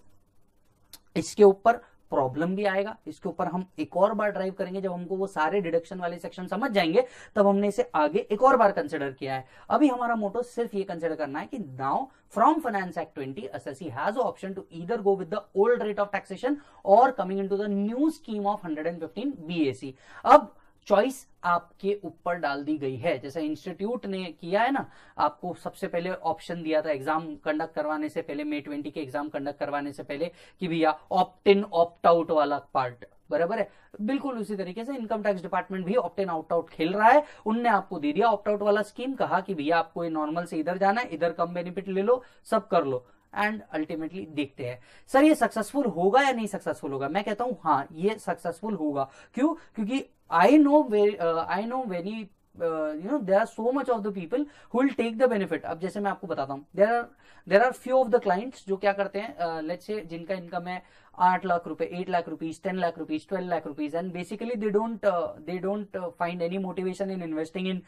इसके ऊपर प्रॉब्लम भी आएगा इसके ऊपर हम एक और बार ड्राइव करेंगे जब हमको वो सारे डिडक्शन वाले सेक्शन समझ जाएंगे तब हमने इसे आगे एक और बार कंसिडर किया है अभी हमारा मोटो सिर्फ ये कंसिडर करना है कि now from finance act assessee has option to either go with the old rate of taxation और coming to the new scheme of 115 BAC अब चॉइस आपके ऊपर डाल दी गई है जैसे इंस्टीट्यूट ने किया है ना आपको सबसे पहले ऑप्शन दिया था एग्जाम कंडक्ट करवाने से पहले मे ट्वेंटी के एग्जाम कंडक्ट करवाने से पहले कि भैया ऑप्ट इन ऑप्ट आउट वाला पार्ट बराबर है बिल्कुल उसी तरीके से इनकम टैक्स डिपार्टमेंट भी ऑप्ट इन आउट आउट खेल रहा है उनने आपको दे दिया ऑप्ट आउट वाला स्कीम कहा कि भैया आपको ये नॉर्मल से इधर जाना है इधर कम बेनिफिट ले लो सब कर लो एंड अल्टीमेटली देखते हैं सर ये सक्सेसफुल होगा या नहीं सक्सेसफुल होगा मैं कहता हूं हाँ ये सक्सेसफुल होगा क्यों क्योंकि I know very, uh, I know very you know there are so much of the people who will take the benefit अब जैसे मैं आपको बताता हूँ there are there are few of the clients जो क्या करते हैं लेट्स uh, से जिनका इनकम है आठ लाख रुपए eight lakh rupees ten lakh rupees twelve lakh rupees and basically they don't they don't find any motivation in investing in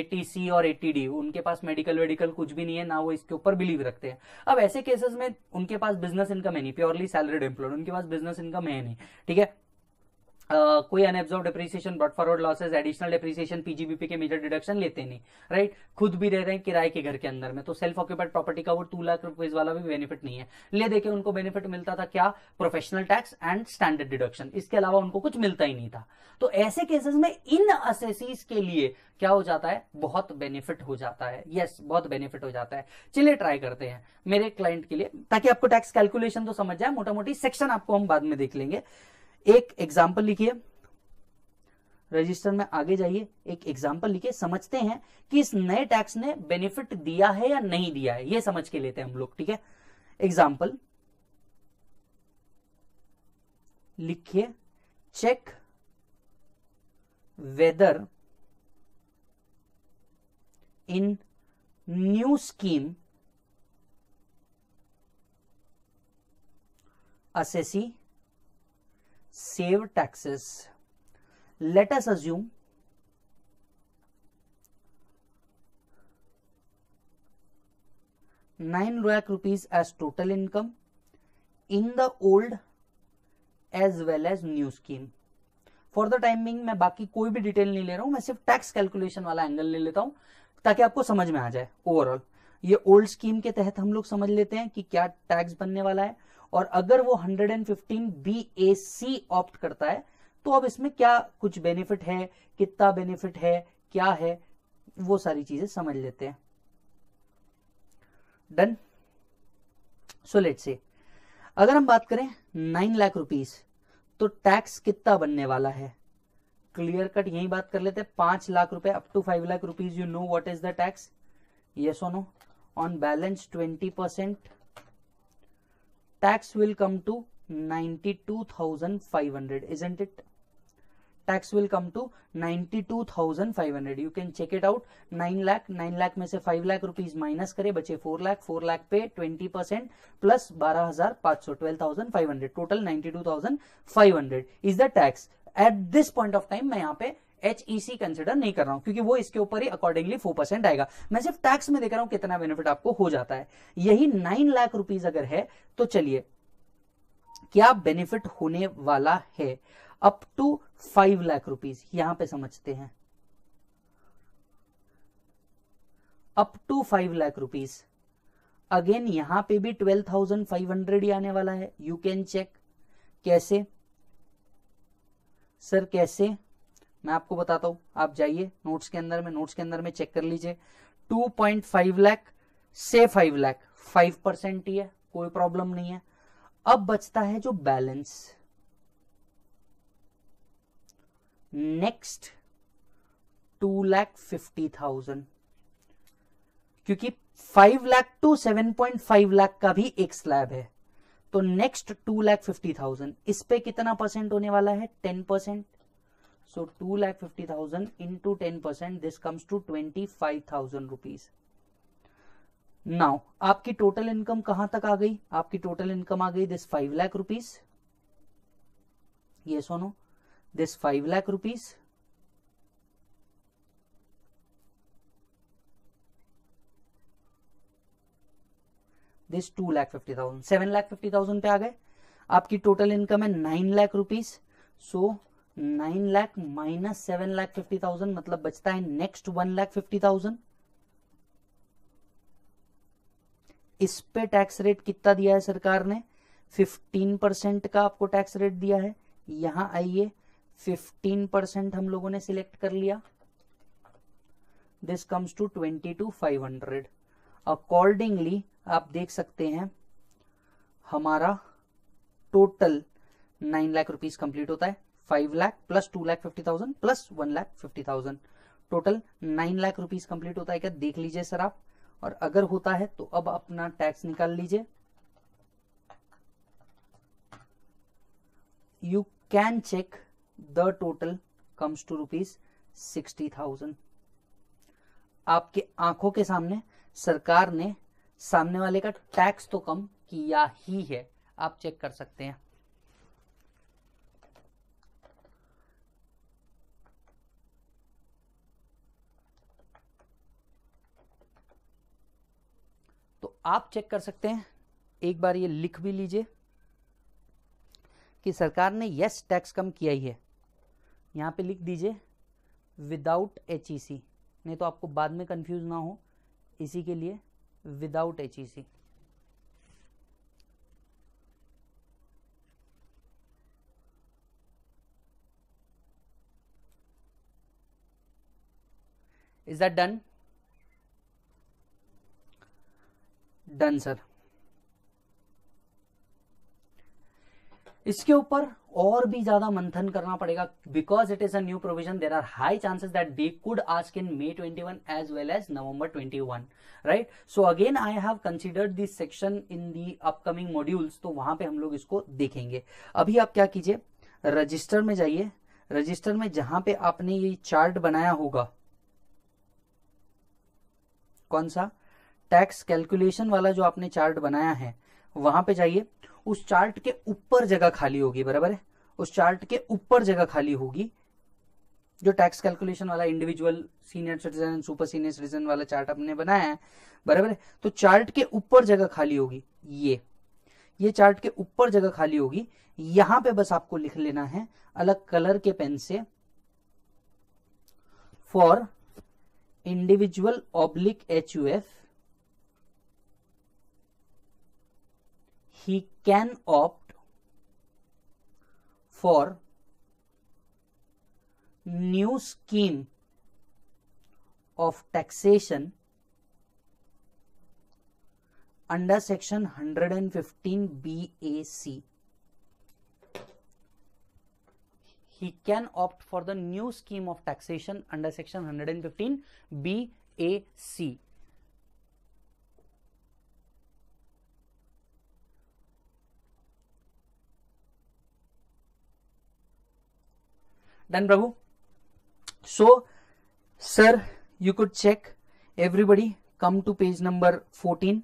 eighty C और एटी डी उनके पास मेडिकल वेडिकल कुछ भी नहीं है ना वो इसके ऊपर बिलीव रखते हैं अब ऐसे केसेस में उनके पास बिजनेस इनकम है नहीं प्योरली सैलरीड एम्प्लॉयड उनके पास बिजनेस इनकम है नहीं ठीक है कोई unabsorbed depreciation brought forward losses additional depreciation PGBP के मेजर डिडक्शन लेते नहीं राइट खुद भी रह रहे हैं किराए के घर के अंदर में तो सेल्फ ऑक्यूपाइड प्रॉपर्टी का वो टू लाख रुपीज वाला भी बेनिफिट नहीं है ले देखे उनको बेनिफिट मिलता था क्या professional tax and standard deduction इसके अलावा उनको कुछ मिलता ही नहीं था तो ऐसे केसेस में इन असेसिस के लिए क्या हो जाता है बहुत बेनिफिट हो जाता है यस yes, बहुत बेनिफिट हो जाता है चलिए ट्राई करते हैं मेरे क्लाइंट के लिए ताकि आपको टैक्स कैलकुलेशन तो समझ जाए मोटा मोटी सेक्शन आपको हम बाद में देख लेंगे एक एग्जाम्पल लिखिए रजिस्टर में आगे जाइए एक एग्जाम्पल लिखिए समझते हैं कि इस नए टैक्स ने बेनिफिट दिया है या नहीं दिया है ये समझ के लेते हैं हम लोग ठीक है एग्जाम्पल लिखिए check whether in new scheme assessee save taxes. Let us assume nine lakh rupees as total income in the old as well as new scheme. For the time being मैं बाकी कोई भी डिटेल नहीं ले रहा हूं मैं सिर्फ टैक्स कैलकुलेशन वाला एंगल ले लेता हूं ताकि आपको समझ में आ जाए ओवरऑल ये ओल्ड स्कीम के तहत हम लोग समझ लेते हैं कि क्या टैक्स बनने वाला है और अगर वो 115 बी ए सी ऑप्ट करता है तो अब इसमें क्या कुछ बेनिफिट है कितना बेनिफिट है क्या है वो सारी चीजें समझ लेते हैं डन सो लेट से अगर हम बात करें नाइन लाख रुपीज तो टैक्स कितना बनने वाला है क्लियर कट यही बात कर लेते हैं पांच लाख रुपए up to five lakh rupees you know what is the tax yes on balance twenty percent tax will come to 92500 isn't it tax will come to 92500 you can check it out 9 lakh 9 lakh में से 5 lakh rupees minus करें बचे 4 lakh 4 lakh पे 20 percent plus 12500 12500 total 92500 is the tax at this point of time मैं यहाँ पे H consider e नहीं कर रहा हूं क्योंकि वो इसके ऊपर ही अकॉर्डिंगली फोर परसेंट आएगा मैं सिर्फ टैक्स में देख रहा हूं कितना बेनिफिट आपको हो जाता है यही नाइन लाख रुपीज अगर है तो चलिए क्या बेनिफिट होने वाला है up to five lakh rupees यहां पे समझते हैं up to five lakh rupees again यहां पे भी ट्वेल्व थाउजेंड फाइव हंड्रेड ही आने वाला है यू कैन चेक कैसे सर कैसे मैं आपको बताता हूँ आप जाइए नोट्स के अंदर में नोट्स के अंदर में चेक कर लीजिए टू पॉइंट फाइव लैख से फाइव लैख फाइव परसेंट ही है कोई प्रॉब्लम नहीं है अब बचता है जो balance next two lakh fifty thousand क्योंकि five lakh to seven point five lakh का भी एक स्लैब है तो next two lakh fifty thousand इस पे कितना परसेंट होने वाला है ten percent to two lakh fifty thousand in ten percent this comes to twenty five thousand rupees now आपकी टोटल इनकम कहां तक आ गई आपकी टोटल इनकम आ गई दिस फाइव लैख रुपीज ये सोनो this five lakh rupees this two lakh fifty thousand seven lakh fifty thousand पे आ गए आपकी टोटल इनकम है nine lakh rupees so nine lakh minus seven lakh fifty thousand मतलब बचता है next one lakh fifty thousand इस पे टैक्स रेट कितना दिया है सरकार ने फिफ्टीन परसेंट का आपको टैक्स रेट दिया है यहां आइए फिफ्टीन परसेंट हम लोगों ने सिलेक्ट कर लिया this comes to twenty two five hundred accordingly आप देख सकते हैं हमारा total nine lakh rupees complete होता है five lakh plus two lakh fifty thousand plus one lakh fifty thousand total nine lakh rupees complete होता है क्या देख लीजिए सर आप और अगर होता है तो अब अपना टैक्स निकाल लीजिए you can check the total comes to rupees sixty thousand आपके आंखों के सामने सरकार ने सामने वाले का टैक्स तो कम किया ही है आप चेक कर सकते हैं आप चेक कर सकते हैं एक बार ये लिख भी लीजिए कि सरकार ने यस टैक्स कम किया ही है यहाँ पे लिख दीजिए विदाउट एच e नहीं तो आपको बाद में कंफ्यूज ना हो इसी के लिए without H e is that done done sir इसके ऊपर और भी ज्यादा मंथन करना पड़ेगा because it is a new provision there are high chances that they could आज in May 21 as well as November 21 right so again I have considered this section in the upcoming modules तो वहां पे हम लोग इसको देखेंगे अभी आप क्या कीजिए रजिस्टर में जाइए रजिस्टर में जहां पे आपने ये चार्ट बनाया होगा कौन सा टैक्स कैलकुलेशन वाला जो आपने चार्ट बनाया है वहां पे जाइए उस चार्ट के ऊपर जगह खाली होगी बराबर है उस चार्ट के ऊपर जगह खाली होगी जो टैक्स कैलकुलेशन वाला individual senior citizen super senior citizen वाला चार्ट आपने बनाया है बराबर है तो चार्ट के ऊपर जगह खाली होगी ये ये चार्ट के ऊपर जगह खाली होगी यहां पे बस आपको लिख लेना है अलग कलर के पेन से for individual oblique H U F he can opt for new scheme of taxation under section 115 BAC. He can opt for the new scheme of taxation under section 115 BAC. Done Prabhu so sir you could check everybody come to page number 14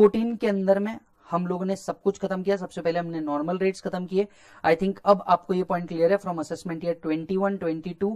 14 के अंदर में हम लोगों ने सब कुछ खत्म किया सबसे पहले हमने नॉर्मल रेट्स खत्म किए आई थिंक अब आपको ये पॉइंट क्लियर है from assessment year 21 22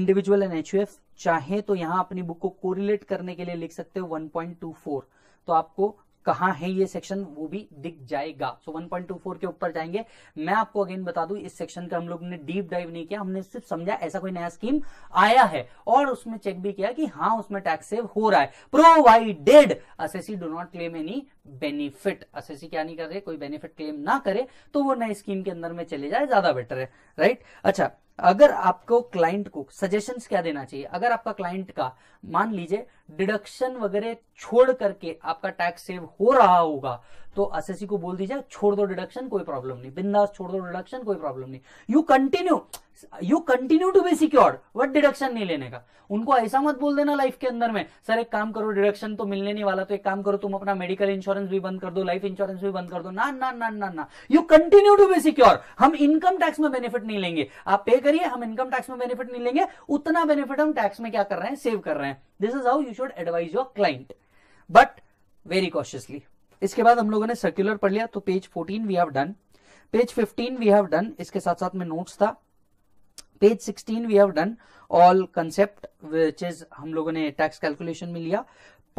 individual and HUF चाहे तो यहां अपनी बुक को कोरिलेट करने के लिए लिख सकते हो 1.24 तो आपको कहाँ है ये सेक्शन वो भी दिख जाएगा सो so 1.24 के ऊपर जाएंगे मैं आपको अगेन बता दूं इस सेक्शन का हम लोग ने डीप डाइव नहीं किया हमने सिर्फ समझा ऐसा कोई नया स्कीम आया है और उसमें चेक भी किया कि हाँ उसमें टैक्स सेव हो रहा है provided assessee do not claim any benefit assessee क्या नहीं कर रहे कोई बेनिफिट क्लेम ना करे तो वो नए स्कीम के अंदर में चले जाए ज्यादा बेटर है राइट अच्छा अगर आपको क्लाइंट को सजेशन क्या देना चाहिए अगर आपका क्लाइंट का मान लीजिए डिडक्शन वगैरह छोड़ करके आपका टैक्स सेव हो रहा होगा तो एसएससी को बोल दीजिए छोड़ दो डिडक्शन कोई प्रॉब्लम नहीं बिंदास छोड़ दो डिडक्शन कोई प्रॉब्लम नहीं you continue you continue to be secured what deduction नहीं लेने का उनको ऐसा मत बोल देना लाइफ के अंदर में सर एक काम करो डिडक्शन तो मिलने नहीं वाला तो एक काम करो तुम अपना मेडिकल इंश्योरेंस भी बंद कर दो लाइफ इंश्योरेंस भी बंद कर दो ना ना ना ना ना you continue to be secure हम इनकम टैक्स में बेनिफिट नहीं लेंगे आप पे करिए हम इनकम टैक्स में बेनिफिट नहीं लेंगे उतना बेनिफिट हम टैक्स में क्या कर रहे हैं सेव कर रहे हैं this is how you should advise your client but very cautiously इसके बाद हम लोगों ने सर्क्यूलर पढ़ लिया तो page fourteen we have done page fifteen we have done इसके साथ साथ में नोट्स था page 16 we have done all concept which is हम लोगों ने टैक्स कैलकुलेशन में लिया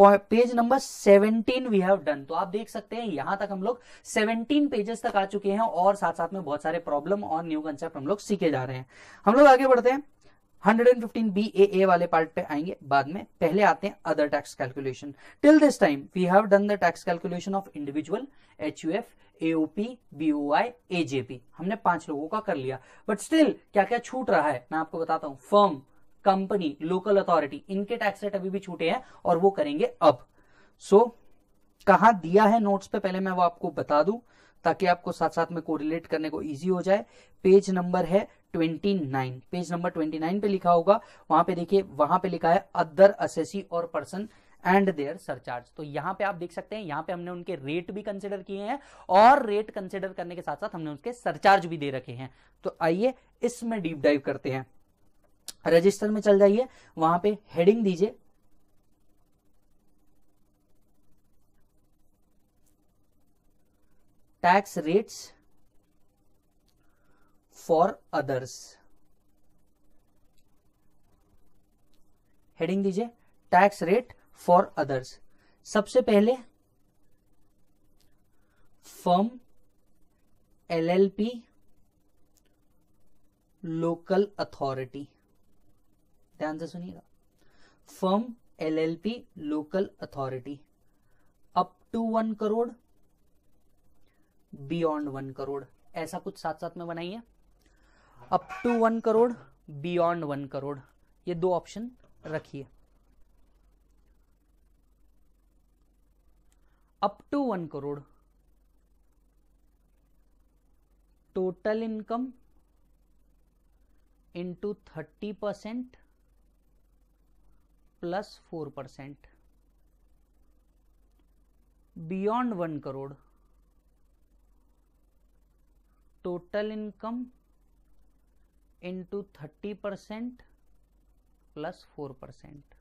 page number 17 we have done तो आप देख सकते हैं यहां तक हम लोग 17 पेजेस तक आ चुके हैं और साथ साथ में बहुत सारे प्रॉब्लम और न्यू कंसेप्ट हम लोग सीखे जा रहे हैं हम लोग आगे बढ़ते हैं 115 BAA वाले पार्ट पे आएंगे बाद में पहले आते हैं other tax calculation till this time we have done the tax calculation of individual H U F AOP BOI AJP हमने पांच लोगों का कर लिया बट स्टिल क्या क्या छूट रहा है मैं आपको बताता हूं फर्म कंपनी लोकल अथॉरिटी इनके टैक्स रेट अभी भी छूटे हैं और वो करेंगे अब सो so, कहा दिया है नोट्स पे पहले मैं वो आपको बता दूं ताकि आपको साथ साथ में कोरिलेट करने को इजी हो जाए पेज नंबर है 29 पेज नंबर 29 पे लिखा होगा वहां पे देखिए वहां पे लिखा है अदर असेसी और पर्सन एंड देयर सरचार्ज तो यहाँ पे आप देख सकते हैं यहाँ पे हमने उनके रेट भी कंसिडर किए हैं और रेट कंसिडर करने के साथ साथ हमने उनके सरचार्ज भी दे रखे हैं तो आइए इसमें डीप डाइव करते हैं रजिस्टर में चल जाइए वहां पे हेडिंग दीजिए tax rates for others heading दीजिए टैक्स रेट फॉर अदर्स सबसे पहले फर्म एलएलपी लोकल अथॉरिटी ध्यान से सुनिएगा firm LLP local authority up to one crore beyond one crore ऐसा कुछ साथ साथ में बनाइए up to one crore beyond one crore ये दो ऑप्शन रखिए up to one crore total income into thirty percent plus four percent beyond one crore total income into thirty percent plus four percent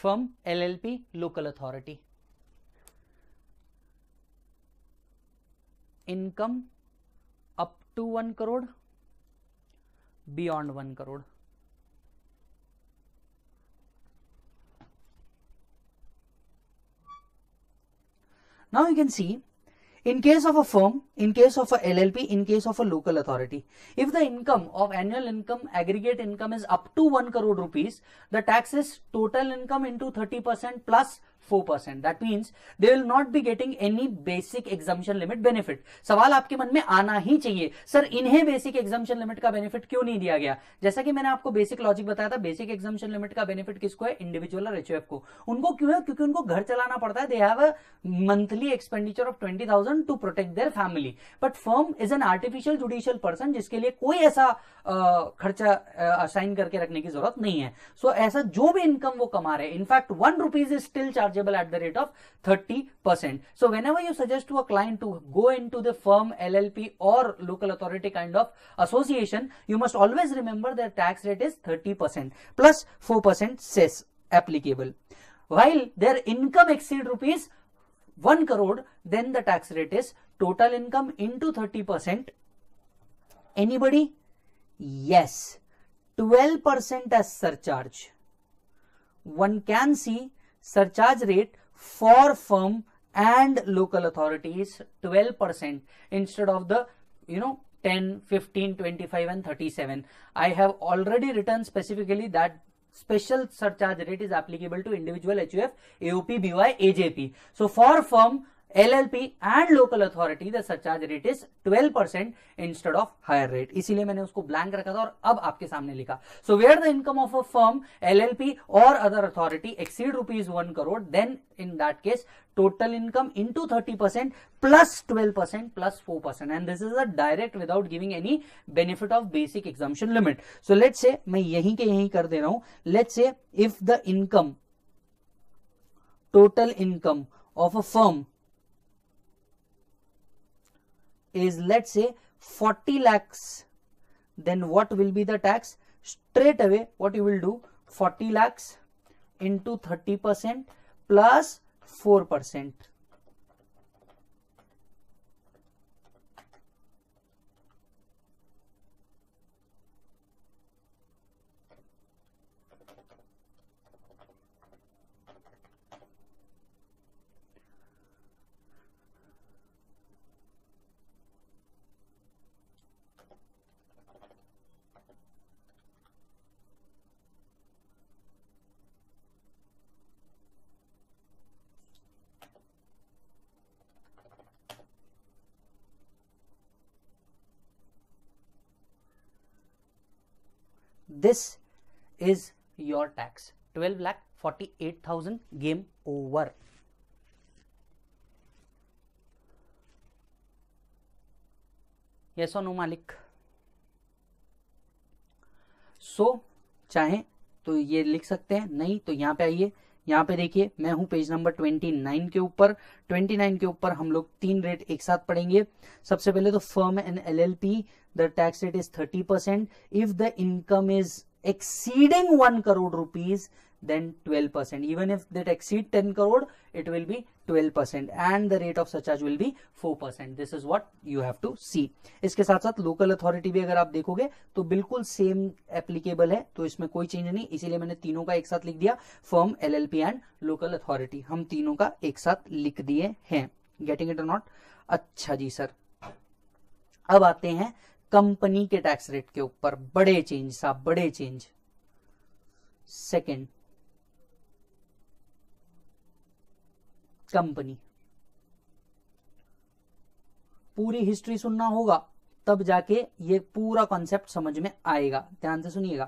from LLP local authority income up to one crore beyond one crore Now you can see in case of a firm, in case of a LLP, in case of a local authority, if the income of annual income, aggregate income is up to 1 crore rupees, the tax is total income into 30% plus four percent that means they will not be getting any basic exemption limit benefit सवाल आपके मन में आना ही चाहिए sir इन्हें basic exemption limit का benefit क्यों नहीं दिया गया जैसा कि मैंने आपको बेसिक लॉजिक बताया था बेसिक एग्जामिशन लिमिट का बेनिफिट किसको है इंडिविजुअल और एचओएफ को उनको क्यों है क्योंकि उनको घर चलाना पड़ता है they have a monthly expenditure of twenty thousand to protect their family but firm is an artificial judicial person जिसके लिए कोई ऐसा खर्चा असाइन करके रखने की जरूरत नहीं है सो so, ऐसा जो भी इनकम वो कमा रहे हैं in fact one rupees is still charge chargeable at the rate of 30%. So whenever you suggest to a client to go into the firm LLP or local authority kind of association, you must always remember their tax rate is 30% plus 4% cess applicable. While their income exceed rupees 1 crore, then the tax rate is total income into 30%. Anybody? Yes. 12% as surcharge. One can see surcharge rate for firm and local authorities 12% instead of the you know 10 15 25 and 37 i have already written specifically that special surcharge rate is applicable to individual huf aop by ajp so for firm LLP and local authority the surcharge rate is 12 instead of higher rate. इसीलिए मैंने उसको blank रखा था और अब आपके सामने लिखा So where the income of a firm, LLP or other authority exceed rupees one crore, then in that case total income into 30% plus 12% plus 4% and this is a direct without giving any benefit of basic exemption limit so let's say मैं यहीं के यहीं कर दे रहा हूं let's say if the income total income of a firm is let's say 40 lakhs then what will be the tax straight away what you will do 40 lakhs into 30 percent plus 4 percent this is your tax 12 lakh 48000 game over yes or no malik so so, चाहे तो ये लिख सकते हैं नहीं तो यहाँ पे आइए यहाँ पे देखिए मैं हूं पेज नंबर 29 के ऊपर 29 के ऊपर हम लोग तीन रेट एक साथ पढ़ेंगे सबसे पहले तो firm and P the tax rate is 30 percent if the income is exceeding one crore rupees then 12%. percent. Even if that exceed 10 crore, it will be 12% percent, and the rate of surcharge will be 4%. percent. This is what you have to see. इसके साथ साथ local authority भी अगर आप देखोगे तो बिल्कुल same applicable है तो इसमें कोई change नहीं इसीलिए मैंने तीनों का एक साथ लिख दिया firm, LLP and local authority. हम तीनों का एक साथ लिख दिए हैं Getting it or not? अच्छा जी सर अब आते हैं कंपनी के टैक्स रेट के ऊपर बड़े चेंज साहब बड़े चेंज सेकंड कंपनी पूरी हिस्ट्री सुनना होगा तब जाके ये पूरा कॉन्सेप्ट समझ में आएगा ध्यान से सुनिएगा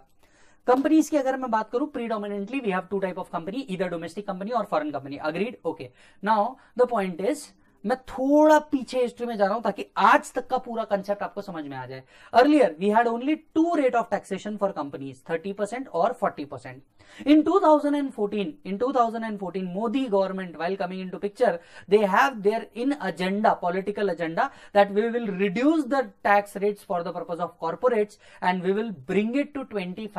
कंपनीज की अगर मैं बात करूं predominantly we have two type of company इधर डोमेस्टिक कंपनी और foreign company agreed okay now the point is मैं थोड़ा पीछे हिस्ट्री में जा रहा हूं ताकि आज तक का पूरा कंसेप्ट आपको समझ में आ जाए earlier we had only two rate of taxation for companies 30 percent और 40 percent in 2014 in 2014 Modi government well coming into picture they have their in agenda political agenda that we will reduce the tax rates for the purpose of corporates and we will bring it to twenty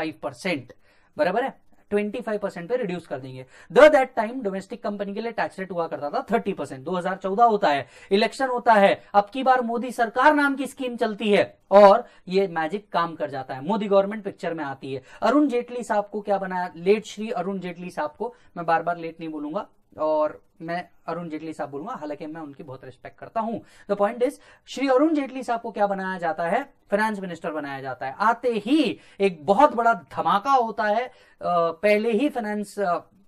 बराबर है 25% पे reduce कर देंगे the that time domestic company के लिए tax rate हुआ करता था 30% परसेंट दो होता है इलेक्शन होता है अब की बार मोदी सरकार नाम की स्कीम चलती है और ये मैजिक काम कर जाता है मोदी गवर्नमेंट पिक्चर में आती है अरुण जेटली साहब को क्या बनाया लेट श्री अरुण जेटली साहब को मैं बार बार लेट नहीं बोलूंगा और मैं अरुण जेटली साहब बोलूंगा हालांकि मैं उनकी बहुत रिस्पेक्ट करता हूं the point is Shri Arun Jaitley साहब को क्या बनाया जाता है फाइनेंस मिनिस्टर बनाया जाता है आते ही एक बहुत बड़ा धमाका होता है पहले ही फाइनेंस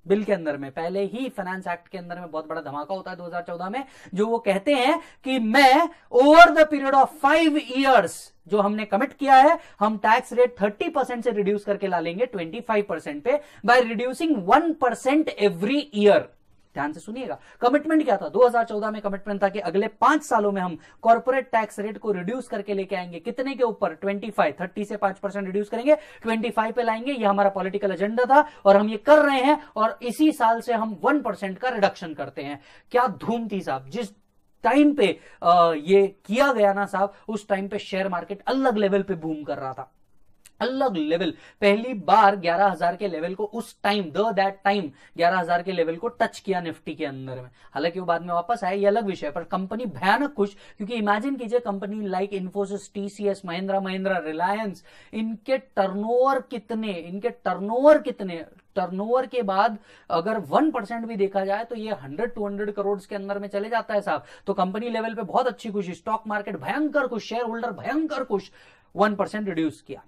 बिल के अंदर में पहले ही फाइनेंस एक्ट के अंदर में बहुत बड़ा धमाका होता है 2014 में जो वो कहते हैं कि मैं over the period of five years जो हमने कमिट किया है हम टैक्स रेट 30 परसेंट से रिड्यूस करके ला लेंगे 25 परसेंट पे by reducing 1 percent every year ध्यान से सुनिएगा कमिटमेंट क्या था 2014 में कमिटमेंट था कि अगले पांच सालों में हम कॉर्पोरेट टैक्स रेट को रिड्यूस करके लेके आएंगे कितने के ऊपर 25 30 से 5 परसेंट रिड्यूस करेंगे 25 पे लाएंगे ये हमारा पॉलिटिकल एजेंडा था और हम ये कर रहे हैं और इसी साल से हम 1 परसेंट का रिडक्शन करते हैं क्या धूम थी साहब जिस टाइम पे ये किया गया ना साहब उस टाइम पे शेयर मार्केट अलग लेवल पे बूम कर रहा था अलग लेवल पहली बार 11000 के लेवल को उस टाइम द दैट टाइम 11000 के लेवल को टच किया निफ्टी के अंदर में हालांकि वो बाद में वापस आया ये अलग विषय पर कंपनी भयानक खुश क्योंकि इमेजिन कीजिए company like Infosys TCS Mahindra Mahindra Reliance इनके टर्नओवर कितने इनके टर्नओवर कितने टर्नओवर के बाद अगर वन परसेंट भी देखा जाए तो ये हंड्रेड टू हंड्रेड करोड़ के अंदर में चले जाता है साहब तो कंपनी लेवल पे बहुत अच्छी खुशी स्टॉक मार्केट भयंकर खुश शेयर होल्डर भयंकर खुश वन परसेंट रिड्यूस किया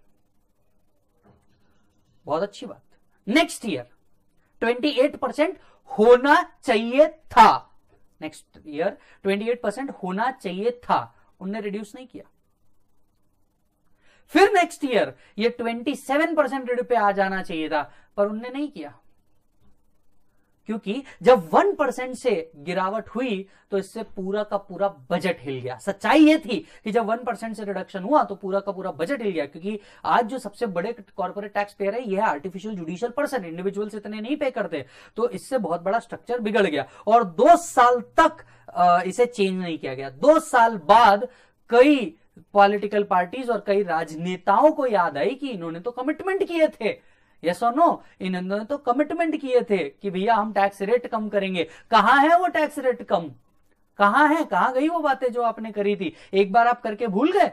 बहुत अच्छी बात नेक्स्ट ईयर 28 परसेंट होना चाहिए था नेक्स्ट ईयर 28 परसेंट होना चाहिए था उनने रिड्यूस नहीं किया फिर नेक्स्ट ईयर ये 27 परसेंट पे आ जाना चाहिए था पर उनने नहीं किया क्योंकि जब वन परसेंट से गिरावट हुई तो इससे पूरा का पूरा बजट हिल गया सच्चाई ये थी कि जब वन परसेंट से रिडक्शन हुआ तो पूरा का पूरा बजट हिल गया क्योंकि आज जो सबसे बड़े कॉर्पोरेट टैक्स पेयर है यह आर्टिफिशियल जुडिशियल पर्सन इंडिविजुअल इतने नहीं पे करते तो इससे बहुत बड़ा स्ट्रक्चर बिगड़ गया और दो साल तक इसे चेंज नहीं किया गया दो साल बाद कई पॉलिटिकल पार्टीज और कई राजनेताओं को याद आई कि इन्होंने तो कमिटमेंट किए थे यस और नो ने तो कमिटमेंट किए थे कि भैया हम टैक्स रेट कम करेंगे कहा है वो टैक्स रेट कम कहा है कहा गई वो बातें जो आपने करी थी एक बार आप करके भूल गए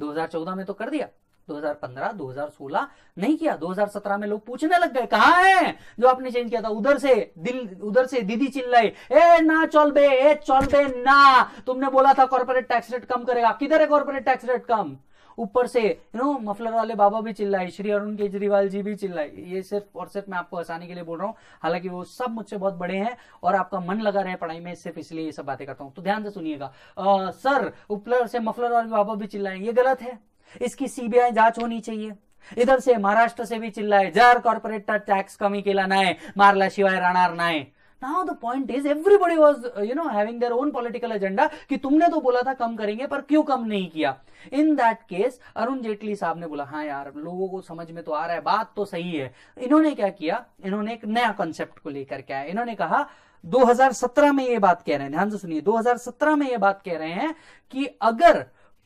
2014 में तो कर दिया 2015, 2016 नहीं किया 2017 में लोग पूछने लग गए कहा है जो आपने चेंज किया था उधर से दिल उधर से दीदी चिल्लाई ए ना चल बे ए चल बे ना तुमने बोला था कॉर्पोरेट टैक्स रेट कम करेगा किधर है कॉर्पोरेट टैक्स रेट कम ऊपर से यू नो मफलर वाले बाबा भी चिल्लाए श्री अरुण केजरीवाल जी भी चिल्लाए ये सिर्फ और सिर्फ मैं आपको हंसाने के लिए बोल रहा हूँ हालांकि वो सब मुझसे बहुत बड़े हैं और आपका मन लगा रहे पढ़ाई में सिर्फ इसलिए ये सब बातें करता हूँ तो ध्यान से सुनिएगा सर ऊपर से मफलर वाले बाबा भी चिल्लाए ये गलत है इसकी सीबीआई जांच होनी चाहिए इधर से महाराष्ट्र से भी चिल्लाए जर कॉर्पोरेट टैक्स कमी केला नाही शिवाय राहणार नाही now the point is everybody was you know having their own political agenda कि तुमने तो बोला था कम करेंगे पर क्यों कम नहीं किया in that case Arun Jaitley साहब ने बोला हाँ यार लोगों को समझ में तो आ रहा है बात तो सही है इन्होंने क्या किया इन्होंने एक नया कॉन्सेप्ट को लेकर क्या है इन्होंने कहा 2017 में ये बात कह रहे हैं ध्यान से सुनिए 2017 में ये बात कह रहे हैं कि अगर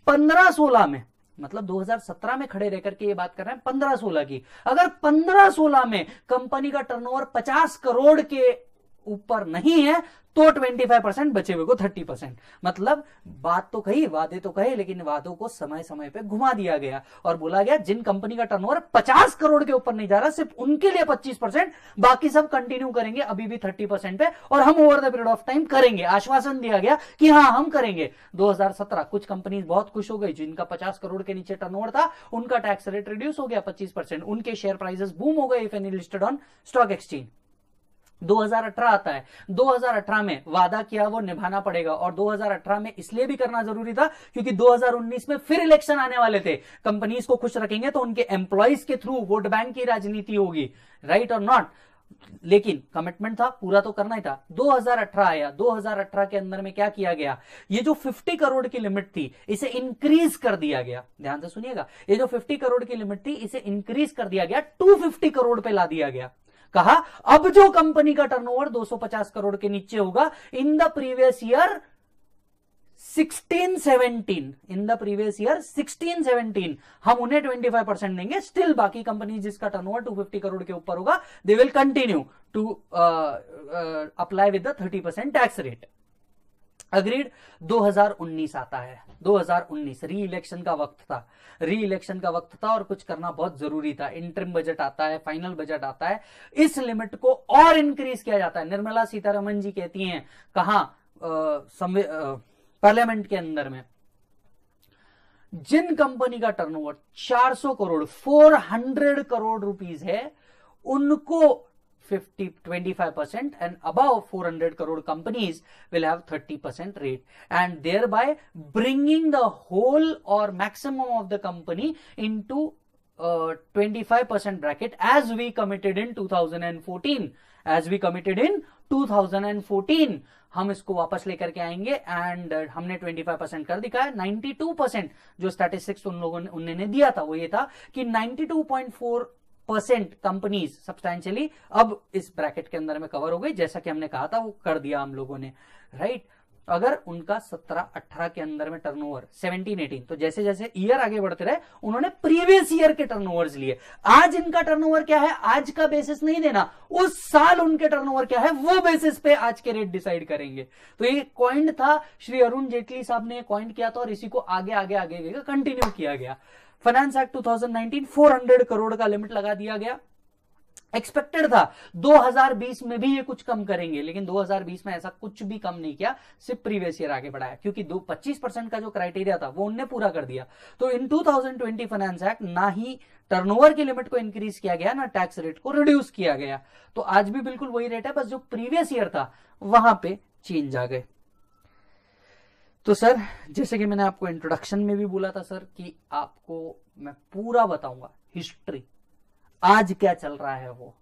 15-16 में मतलब 2017 में खड़े रहकर के ये बात कर रहे हैं 15-16 की अगर 15-16 में कंपनी का टर्नओवर 50 करोड़ के ऊपर नहीं है तो 25 परसेंट बचे हुए को 30 परसेंट मतलब बात तो कही वादे तो कहे लेकिन वादों को समय समय पे घुमा दिया गया और बोला गया जिन कंपनी का टर्नओवर 50 करोड़ के ऊपर नहीं जा रहा सिर्फ उनके लिए 25 परसेंट बाकी सब कंटिन्यू करेंगे अभी भी 30 परसेंट पे और हम over the period of time करेंगे आश्वासन दिया गया कि हाँ हम करेंगे दो कुछ कंपनी बहुत खुश हो गई जिनका पचास करोड़ के नीचे टर्न था उनका टैक्स रेट रिड्यूस हो गया पच्चीस उनके शेयर प्राइजेस बूम हो गए if listed on stock exchange 2018 आता है 2018 में वादा किया वो निभाना पड़ेगा और 2018 में इसलिए भी करना जरूरी था क्योंकि 2019 में फिर इलेक्शन आने वाले थे कंपनीज को खुश रखेंगे तो उनके एम्प्लॉयज के थ्रू वोट बैंक की राजनीति होगी राइट और नॉट लेकिन कमिटमेंट था पूरा तो करना ही था 2018 आया 2018 के अंदर में क्या किया गया ये जो 50 करोड़ की लिमिट थी इसे इंक्रीज कर दिया गया ध्यान से सुनिएगा ये जो 50 करोड़ की लिमिट थी इसे इंक्रीज कर दिया गया 250 करोड़ पे ला दिया गया कहा अब जो कंपनी का टर्नओवर 250 करोड़ के नीचे होगा in the previous year 1617 in the previous year 1617 हम उन्हें 25 परसेंट देंगे स्टिल बाकी कंपनी जिसका टर्नओवर 250 करोड़ के ऊपर होगा they will continue to apply with the 30 percent tax rate agreed 2019 आता है 2019 री इलेक्शन का वक्त था री इलेक्शन का वक्त था और कुछ करना बहुत जरूरी था इंटरम बजट आता है फाइनल बजट आता है इस लिमिट को और इंक्रीज किया जाता है निर्मला सीतारमन जी कहती हैं कहा पार्लियामेंट के अंदर में जिन कंपनी का टर्नओवर 400 करोड़ 400 करोड़ रुपीज है उनको 50 25% and above 400 crore companies will have 30% rate and thereby bringing the whole or maximum of the company into 25% uh, bracket as we committed in 2014 as we committed in 2014 हम इसको वापस लेकर के आएंगे and हमने 25 percent कर दिखाया 92 परसेंट जो स्टैटिस्टिक्स उन लोगों ने उन्होंने दिया था वो ये था कि 92.4 परसेंट कंपनीज सब्सटैंशियली अब इस ब्रैकेट के अंदर में कवर हो गई जैसा कि हमने कहा था वो कर दिया हम लोगों ने राइट अगर उनका 17-18 के अंदर में टर्नओवर 17-18 तो जैसे जैसे ईयर आगे बढ़ते रहे उन्होंने प्रीवियस ईयर के टर्नओवर्स लिए आज इनका टर्नओवर क्या है आज का बेसिस नहीं देना उस साल उनके टर्नओवर क्या है वो बेसिस पे आज के रेट डिसाइड करेंगे तो ये क्वाइंट था श्री अरुण जेटली साहब ने क्वाइंट किया था और इसी को आगे आगे आगे, आगे कंटिन्यू किया गया फाइनेंस एक्ट 2019 400 करोड़ का लिमिट लगा दिया गया एक्सपेक्टेड था 2020 में भी ये कुछ कम करेंगे लेकिन 2020 में ऐसा कुछ भी कम नहीं किया सिर्फ प्रीवियस ईयर आगे बढ़ाया क्योंकि दो पच्चीस परसेंट का जो क्राइटेरिया था वो उनने पूरा कर दिया तो इन 2020 फाइनेंस एक्ट ना ही टर्नओवर की लिमिट को इंक्रीज किया गया ना टैक्स रेट को रिड्यूस किया गया तो आज भी बिल्कुल वही रेट है बस जो प्रीवियस ईयर था वहां पे चेंज आ गए तो सर जैसे कि मैंने आपको इंट्रोडक्शन में भी बोला था सर कि आपको मैं पूरा बताऊंगा हिस्ट्री आज क्या चल रहा है वो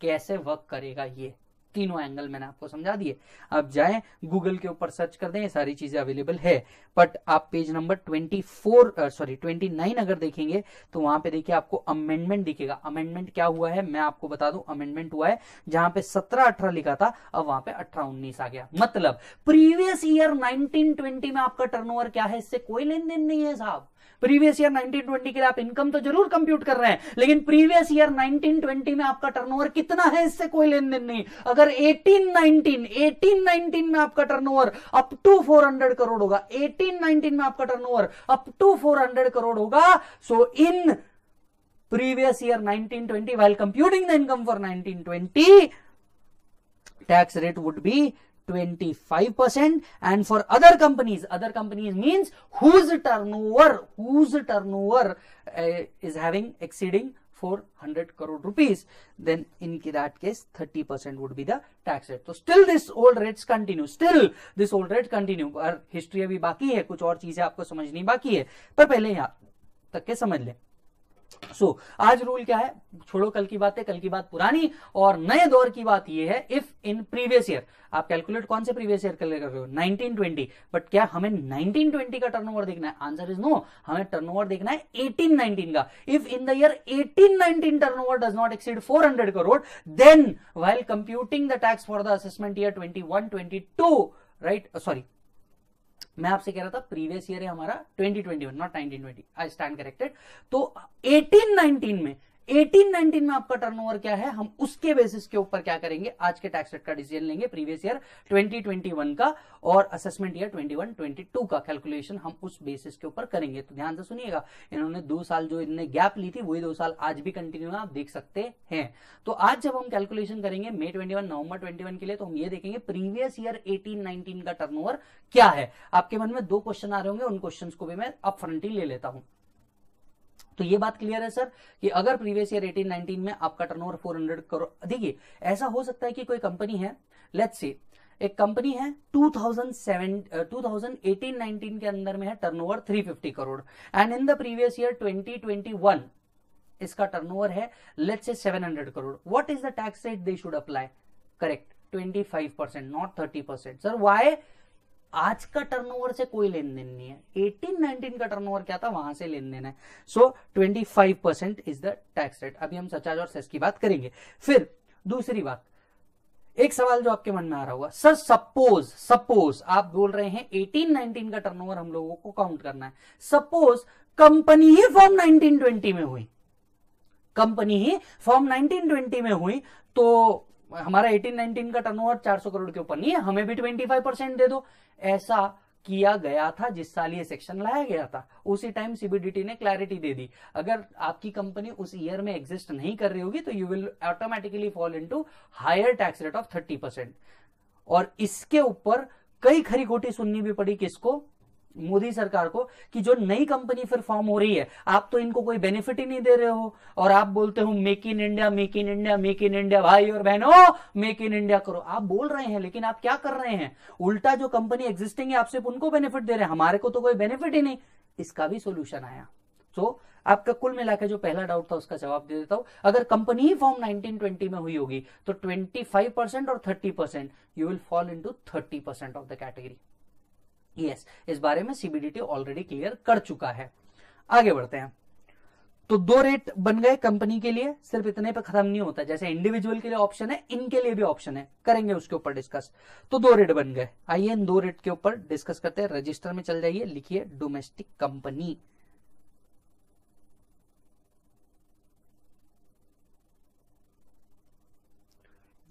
कैसे वर्क करेगा ये तीनों एंगल मैंने आपको समझा दिए आप जाए गूगल के ऊपर सर्च कर दें ये सारी चीजें अवेलेबल है बट आप page number twenty four sorry twenty nine अगर देखेंगे तो वहां पे देखिए आपको अमेंडमेंट दिखेगा अमेंडमेंट क्या हुआ है मैं आपको बता दूं अमेंडमेंट हुआ है जहां पे सत्रह अठारह लिखा था अब वहां पे अठारह उन्नीस आ गया मतलब प्रीवियस ईयर नाइनटीन में आपका टर्नओवर क्या है इससे कोई लेन देन नहीं है साहब प्रीवियस ईयर 1920 के लिए आप इनकम तो जरूर कंप्यूट कर रहे हैं लेकिन प्रीवियस ईयर 1920 में आपका टर्नओवर कितना है इससे कोई लेन देन नहीं अगर 1819 1819 में आपका टर्नओवर अप टू 400 करोड़ होगा 1819 में आपका टर्नओवर अप टू 400 करोड़ होगा so in previous year 1920 twenty while computing the income for 1920 tax rate would be 25% and for other companies other companies means whose turnover whose turnover uh, is having exceeding 400 crore rupees then in that case 30% would be the tax rate so still this old rates continue still this old rate continue और history अभी बाकी है कुछ और चीजें आपको समझनी baki hai par pehle yahan tak ke samajh le so so, आज रूल क्या है छोड़ो कल की बात है कल की बात पुरानी और नए दौर की बात यह है इफ इन प्रीवियस ईयर आप कैलकुलेट कौन से प्रीवियस ईयर कर रहे हो 1920 बट क्या हमें 1920 का टर्नओवर देखना है आंसर इज नो हमें टर्नओवर देखना है 1819 का if in the year 1819 turnover does not exceed 400 crore then while computing the tax for the assessment year twenty two right sorry मैं आपसे कह रहा था प्रीवियस ईयर है हमारा 2021 नॉट 1920 आई स्टैंड करेक्टेड तो 1819 में 1819 में आपका टर्नओवर क्या है हम उसके बेसिस के ऊपर क्या करेंगे आज के टैक्स रेट का डिसीजन लेंगे प्रीवियस ईयर 2021 का और असेसमेंट ईयर 21 22 का कैलकुलेशन हम उस बेसिस के ऊपर करेंगे तो ध्यान से सुनिएगा इन्होंने दो साल जो इन्होंने गैप ली थी वही दो साल आज भी कंटिन्यू आप देख सकते हैं तो आज जब हम कैलकुलेशन करेंगे मे वन नवंबर 21 के लिए तो हम ये देखेंगे प्रीवियस ईयर एटीन नाइनटीन का टर्न क्या है आपके मन में दो क्वेश्चन आ रहे होंगे उन क्वेश्चन को भी मैं अपफ्रंट ही ले लेता हूं तो ये बात क्लियर है सर कि अगर प्रीवियस ईयर 18 19 में आपका टर्नओवर 400 करोड़ देखिए ऐसा हो सकता है कि कोई कंपनी है लेट्स से एक कंपनी है 2007 2018 19 के अंदर में है turnover 350 crore and in the previous year 2021 इसका टर्नओवर है let's say 700 crore what is the tax rate they should apply correct 25 percent not 30 percent sir why आज का टर्नओवर से कोई लेन देन नहीं है एटीन नाइनटीन का टर्नओवर क्या था वहां से लेन देन है so twenty five percent is the tax rate अभी हम सचाज और सेस की बात करेंगे फिर दूसरी बात एक सवाल जो आपके मन में आ रहा होगा सर सपोज सपोज आप बोल रहे हैं एटीन नाइनटीन का टर्नओवर हम लोगों को काउंट करना है सपोज कंपनी ही फॉर्म 1920 में हुई कंपनी ही फॉर्म 1920 में हुई तो हमारा 18-19 का टर्नओवर 400 करोड़ के ऊपर नहीं है हमें भी 25 परसेंट दे दो ऐसा किया गया था जिस साल ये सेक्शन लाया गया था उसी टाइम सीबीडीटी ने क्लैरिटी दे दी अगर आपकी कंपनी उस ईयर में एग्जिस्ट नहीं कर रही होगी तो you will automatically fall into higher tax rate of thirty percent और इसके ऊपर कई खरी खोटी सुननी भी पड़ी किसको मोदी सरकार को कि जो नई कंपनी फिर फॉर्म हो रही है आप तो इनको कोई बेनिफिट ही नहीं दे रहे हो और आप बोलते हो make in India make in India make in India भाई और बहनों मेक इन इंडिया करो आप बोल रहे हैं लेकिन आप क्या कर रहे हैं उल्टा जो कंपनी एग्जिस्टिंग है आप सिर्फ उनको बेनिफिट दे रहे हैं हमारे को तो कोई बेनिफिट ही नहीं इसका भी सोल्यूशन आया सो so, आपका कुल मिलाकर जो पहला डाउट था उसका जवाब दे देता हूं अगर कंपनी ही फॉर्म 1920 में हुई होगी तो 25 परसेंट और 30 percent you will fall into 30 percent of the category yes yes, इस बारे में सीबीडीटी ऑलरेडी क्लियर कर चुका है आगे बढ़ते हैं तो दो रेट बन गए कंपनी के लिए सिर्फ इतने पे खत्म नहीं होता जैसे इंडिविजुअल के लिए ऑप्शन है इनके लिए भी ऑप्शन है करेंगे उसके ऊपर डिस्कस तो दो रेट बन गए आइए इन दो रेट के ऊपर डिस्कस करते हैं रजिस्टर में चल जाइए लिखिए domestic company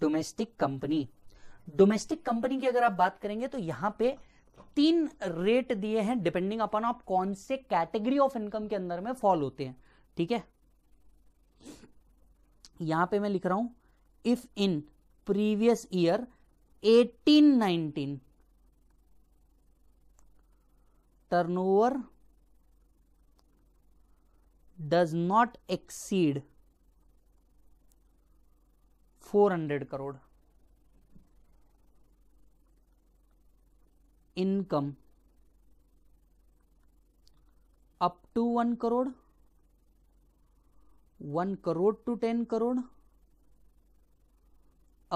domestic company domestic company की अगर आप बात करेंगे तो यहां पर तीन रेट दिए हैं डिपेंडिंग अपन आप कौन से कैटेगरी ऑफ इनकम के अंदर में फॉल होते हैं ठीक है यहां पे मैं लिख रहा हूं if in previous year 1819 turnover does not exceed 400 crore income up to one crore one crore to ten crore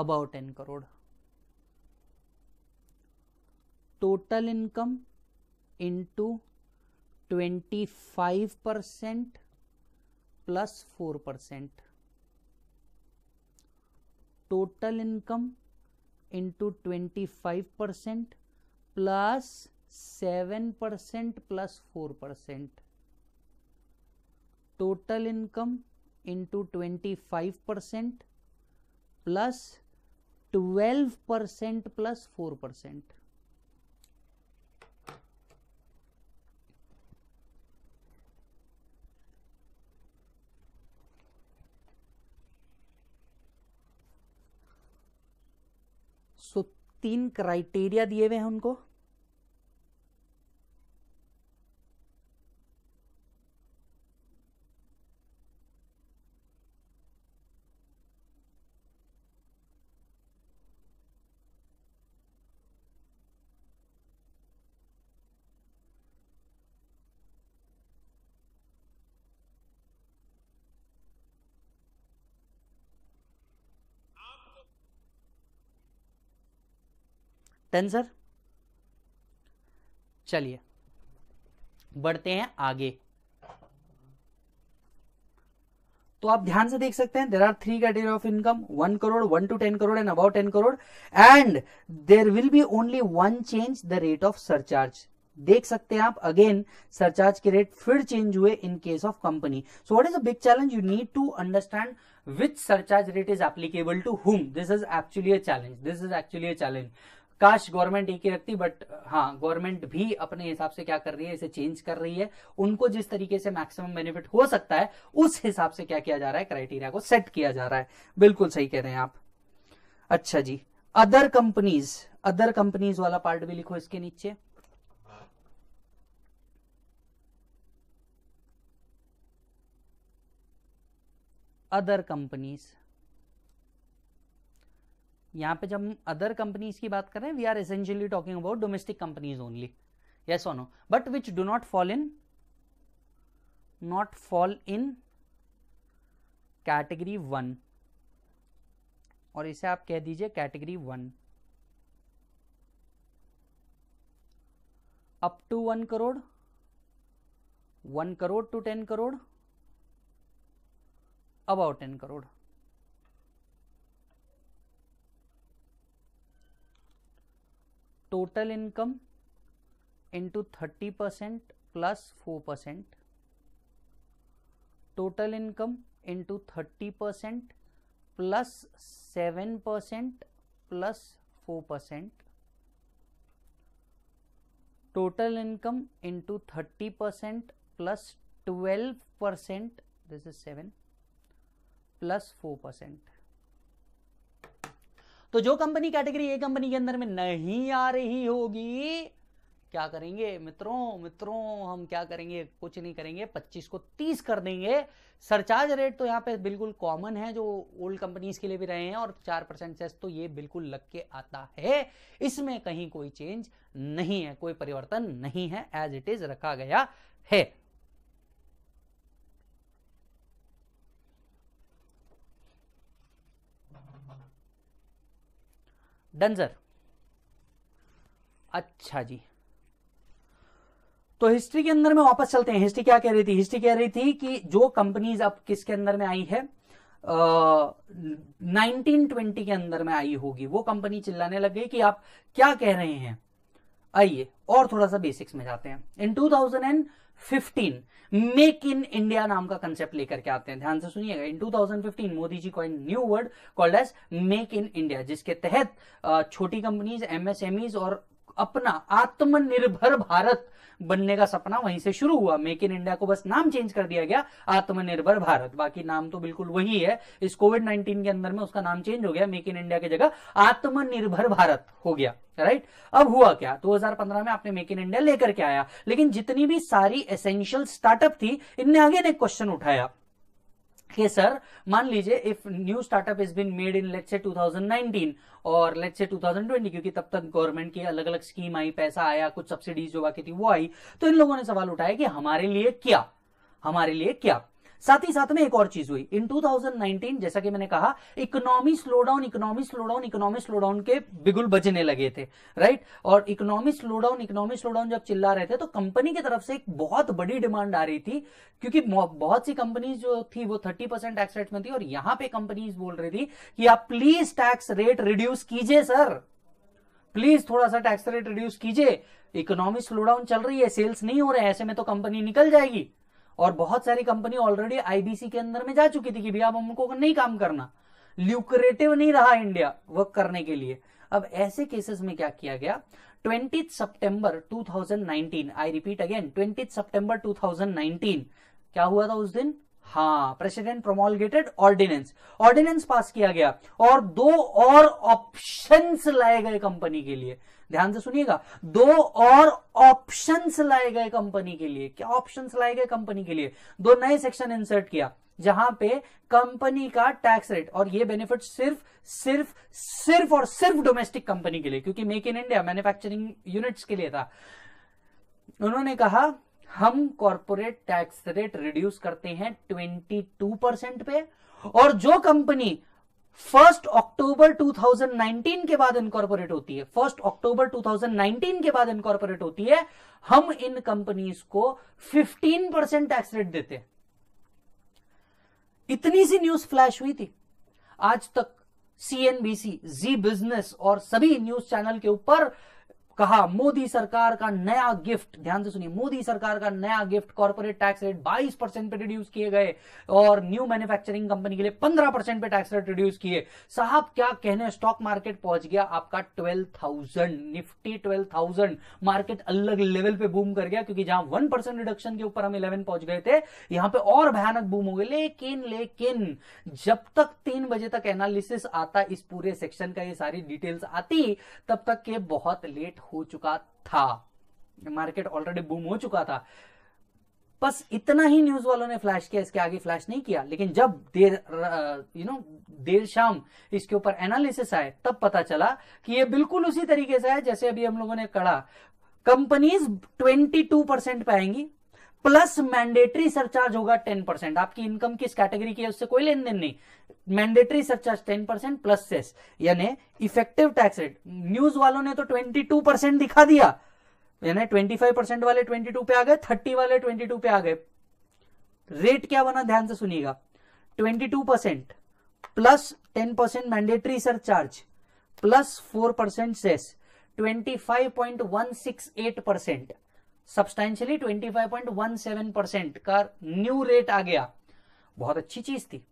about ten crore total income into twenty five percent plus four percent total income into twenty five percent plus seven percent plus four percent total income into twenty five percent plus twelve percent plus four percent so तीन criteria दिए हुए हैं उनको done sir चलिए बढ़ते हैं आगे तो आप ध्यान से देख सकते हैं there are three category of income one crore one to ten crore and about ten crore and there will be only one change the rate of surcharge देख सकते हैं आप अगेन सरचार्ज के रेट फिर चेंज हुए in case of company so what is a big challenge you need to understand which surcharge rate is applicable to whom this is actually a challenge this is actually a challenge काश government एक ही रखती but हाँ government भी अपने हिसाब से क्या कर रही है इसे चेंज कर रही है उनको जिस तरीके से मैक्सिमम बेनिफिट हो सकता है उस हिसाब से क्या किया जा रहा है क्राइटेरिया को सेट किया जा रहा है बिल्कुल सही कह रहे हैं आप अच्छा जी अदर कंपनीज अदर कंपनीज वाला पार्ट भी लिखो इसके नीचे अदर कंपनीज यहाँ पे जब हम अदर कंपनीज की बात कर रहे हैं we are essentially talking about domestic companies only yes ऑनो but which do not fall in not fall in category one और इसे आप कह दीजिए category one up to one crore one crore to ten crore about ten crore total income into thirty percent plus four percent total income into thirty percent plus seven percent plus four percent total income into thirty percent plus twelve percent this is seven plus four percent तो जो company category A company के अंदर में नहीं आ रही होगी क्या करेंगे मित्रों मित्रों हम क्या करेंगे कुछ नहीं करेंगे 25 को 30 कर देंगे सरचार्ज रेट तो यहाँ पे बिल्कुल कॉमन है जो ओल्ड कंपनीज के लिए भी रहे हैं और चार परसेंट सेस तो ये बिल्कुल लग के आता है इसमें कहीं कोई चेंज नहीं है कोई परिवर्तन नहीं है एज इट इज रखा गया है डंजर अच्छा जी तो हिस्ट्री के अंदर में वापस चलते हैं हिस्ट्री क्या कह रही थी हिस्ट्री कह रही थी कि जो कंपनीज अब किसके अंदर में आई है नाइनटीन ट्वेंटी के अंदर में आई होगी वो कंपनी चिल्लाने लग गई कि आप क्या कह रहे हैं आइए और थोड़ा सा बेसिक्स में जाते हैं in two thousand and 2015 make in India नाम का कंसेप्ट लेकर के आते हैं ध्यान से सुनिएगा इन 2015 मोदी जी को an new word called as make in India जिसके तहत छोटी कंपनीज एमएसएमईज और अपना आत्मनिर्भर भारत बनने का सपना वहीं से शुरू हुआ मेक इन इंडिया को बस नाम चेंज कर दिया गया आत्मनिर्भर भारत बाकी नाम तो बिल्कुल वही है इस कोविड नाइनटीन के अंदर में उसका नाम चेंज हो गया मेक इन इंडिया की जगह आत्मनिर्भर भारत हो गया राइट अब हुआ क्या 2015 में आपने मेक इन इंडिया लेकर के आया लेकिन जितनी भी सारी एसेंशियल स्टार्टअप थी इनने आगे एक क्वेश्चन उठाया कि सर मान लीजिए if new startup is been made in let's say 2019 और लेट्स से 2020 क्योंकि तब तक गवर्नमेंट की अलग अलग स्कीम आई पैसा आया कुछ सब्सिडीज जो बाकी थी वो आई तो इन लोगों ने सवाल उठाया कि हमारे लिए क्या हमारे लिए क्या साथ ही साथ में एक और चीज हुई इन 2019 जैसा कि मैंने कहा economy slowdown economy slowdown economy slowdown के बिगुल बजने लगे थे राइट और इकोनॉमी स्लोडाउन इकोनॉमी स्लोडाउन जब चिल्ला रहे थे तो कंपनी की तरफ से एक बहुत बड़ी डिमांड आ रही थी क्योंकि बहुत सी कंपनी जो थी वो थर्टी परसेंट टैक्स रेट में थी और यहां पर कंपनीज बोल रही थी कि आप प्लीज टैक्स रेट रिड्यूस कीजिए सर प्लीज थोड़ा सा टैक्स रेट रिड्यूस कीजिए इकोनॉमी स्लोडाउन चल रही है सेल्स नहीं हो रहे ऐसे में तो कंपनी निकल जाएगी और बहुत सारी कंपनी ऑलरेडी आईबीसी के अंदर में जा चुकी थी कि भैया अब हमको नहीं काम करना ल्यूक्रेटिव नहीं रहा इंडिया वर्क करने के लिए अब ऐसे केसेस में क्या किया गया ट्वेंटी सितंबर 2019 आई रिपीट अगेन ट्वेंटी सितंबर 2019 क्या हुआ था उस दिन हाँ president promulgated ordinance ordinance pass किया गया और दो और ऑप्शंस लाए गए कंपनी के लिए ध्यान से सुनिएगा दो और ऑप्शंस लाए गए कंपनी के लिए क्या ऑप्शंस लाए गए कंपनी के लिए दो नए सेक्शन इंसर्ट किया जहां पे कंपनी का टैक्स रेट और ये बेनिफिट सिर्फ सिर्फ सिर्फ और सिर्फ डोमेस्टिक कंपनी के लिए क्योंकि make in India manufacturing units के लिए था उन्होंने कहा हम कॉरपोरेट टैक्स रेट रिड्यूस करते हैं 22 परसेंट पे और जो कंपनी फर्स्ट अक्टूबर 2019 के बाद इनकॉर्पोरेट होती है फर्स्ट अक्टूबर 2019 के बाद इनकॉर्पोरेट होती है हम इन कंपनीज को 15 परसेंट टैक्स रेट देते हैं इतनी सी न्यूज फ्लैश हुई थी आज तक सीएनबीसी जी बिजनेस और सभी न्यूज चैनल के ऊपर कहा मोदी सरकार का नया गिफ्ट ध्यान से सुनिए मोदी सरकार का नया gift corporate tax rate 22 percent पे रिड्यूस किए गए और न्यू मैन्युफैक्चरिंग कंपनी के लिए 15 परसेंट पे टैक्स रेट रिड्यूस किए साहब क्या कहने स्टॉक मार्केट पहुंच गया आपका 12,000 निफ्टी 12,000 मार्केट अलग लेवल पे बूम कर गया क्योंकि जहां वन परसेंट रिडक्शन के ऊपर हम इलेवन पहुंच गए थे यहां पर और भयानक बूम हो गए लेकिन लेकिन जब तक तीन बजे तक एनालिसिस आता इस पूरे सेक्शन का ये सारी डिटेल्स आती तब तक के बहुत लेट हो चुका था मार्केट ऑलरेडी बूम हो चुका था बस इतना ही न्यूज वालों ने फ्लैश किया इसके आगे फ्लैश नहीं किया लेकिन जब देर यू नो देर शाम इसके ऊपर एनालिसिस आए तब पता चला कि ये बिल्कुल उसी तरीके से है जैसे अभी हम लोगों ने कड़ा कंपनीज 22 परसेंट पे आएंगी प्लस मैंडेटरी सरचार्ज होगा टेन परसेंट आपकी इनकम किस कैटेगरी की है उससे कोई लेन देन नहीं mandatory surcharge ten percent plus cess यानी इफेक्टिव टैक्स रेट न्यूज वालों ने तो ट्वेंटी टू परसेंट दिखा दिया यानी ट्वेंटी फाइव परसेंट वाले ट्वेंटी टू पे आ गए थर्टी वाले ट्वेंटी टू पे आ गए रेट क्या बना ध्यान से सुनिएगा twenty two percent plus ten percent mandatory surcharge plus four percent cess twenty five point one six eight percent substantially 25.17 percent का न्यू रेट आ गया बहुत अच्छी चीज थी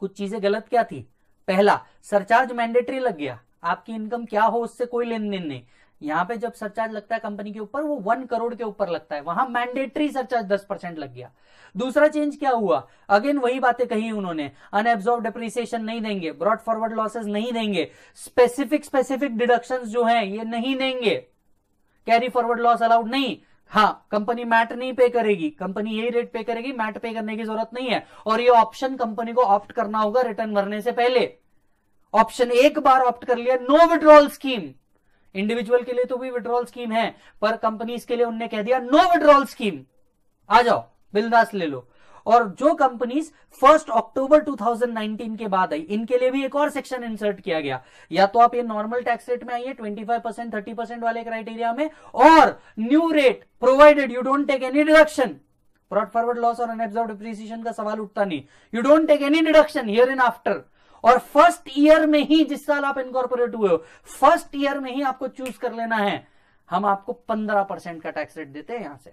कुछ चीजें गलत क्या थी पहला सरचार्ज मैंडेटरी लग गया आपकी इनकम क्या हो उससे कोई लेन देन नहीं यहां पे जब सरचार्ज लगता है कंपनी के ऊपर वो वन करोड़ के ऊपर लगता है वहां मैंडेटरी सरचार्ज दस परसेंट लग गया दूसरा चेंज क्या हुआ अगेन वही बातें कही उन्होंने अनएब्जॉर्व डिप्रिसिएशन नहीं देंगे ब्रॉड फॉरवर्ड लॉसेस नहीं देंगे स्पेसिफिक स्पेसिफिक डिडक्शन जो है ये नहीं देंगे कैरी फॉरवर्ड लॉस अलाउड नहीं हाँ कंपनी मैट नहीं पे करेगी कंपनी यही रेट पे करेगी मैट पे करने की जरूरत नहीं है और ये ऑप्शन कंपनी को ऑप्ट करना होगा रिटर्न भरने से पहले ऑप्शन एक बार ऑप्ट कर लिया नो विड्रॉल स्कीम इंडिविजुअल के लिए तो भी विड्रॉल स्कीम है पर कंपनीज के लिए उनने कह दिया नो विड्रॉल स्कीम आ जाओ बिलदास ले लो और जो कंपनीज फर्स्ट अक्टूबर 2019 के बाद आई इनके लिए भी एक और सेक्शन इंसर्ट किया गया या तो आप ये नॉर्मल टैक्स रेट में आइए 25 परसेंट थर्टी परसेंट वाले क्राइटेरिया में और new rate provided you don't take any deduction brought forward loss और अनएब्जॉर्व डिप्रिसिएशन का सवाल उठता नहीं you don't take any deduction here in after और फर्स्ट ईयर में ही जिस साल आप इनकॉर्पोरेट हुए हो फर्स्ट ईयर में ही आपको चूज कर लेना है हम आपको पंद्रह परसेंट का टैक्स रेट देते हैं यहां से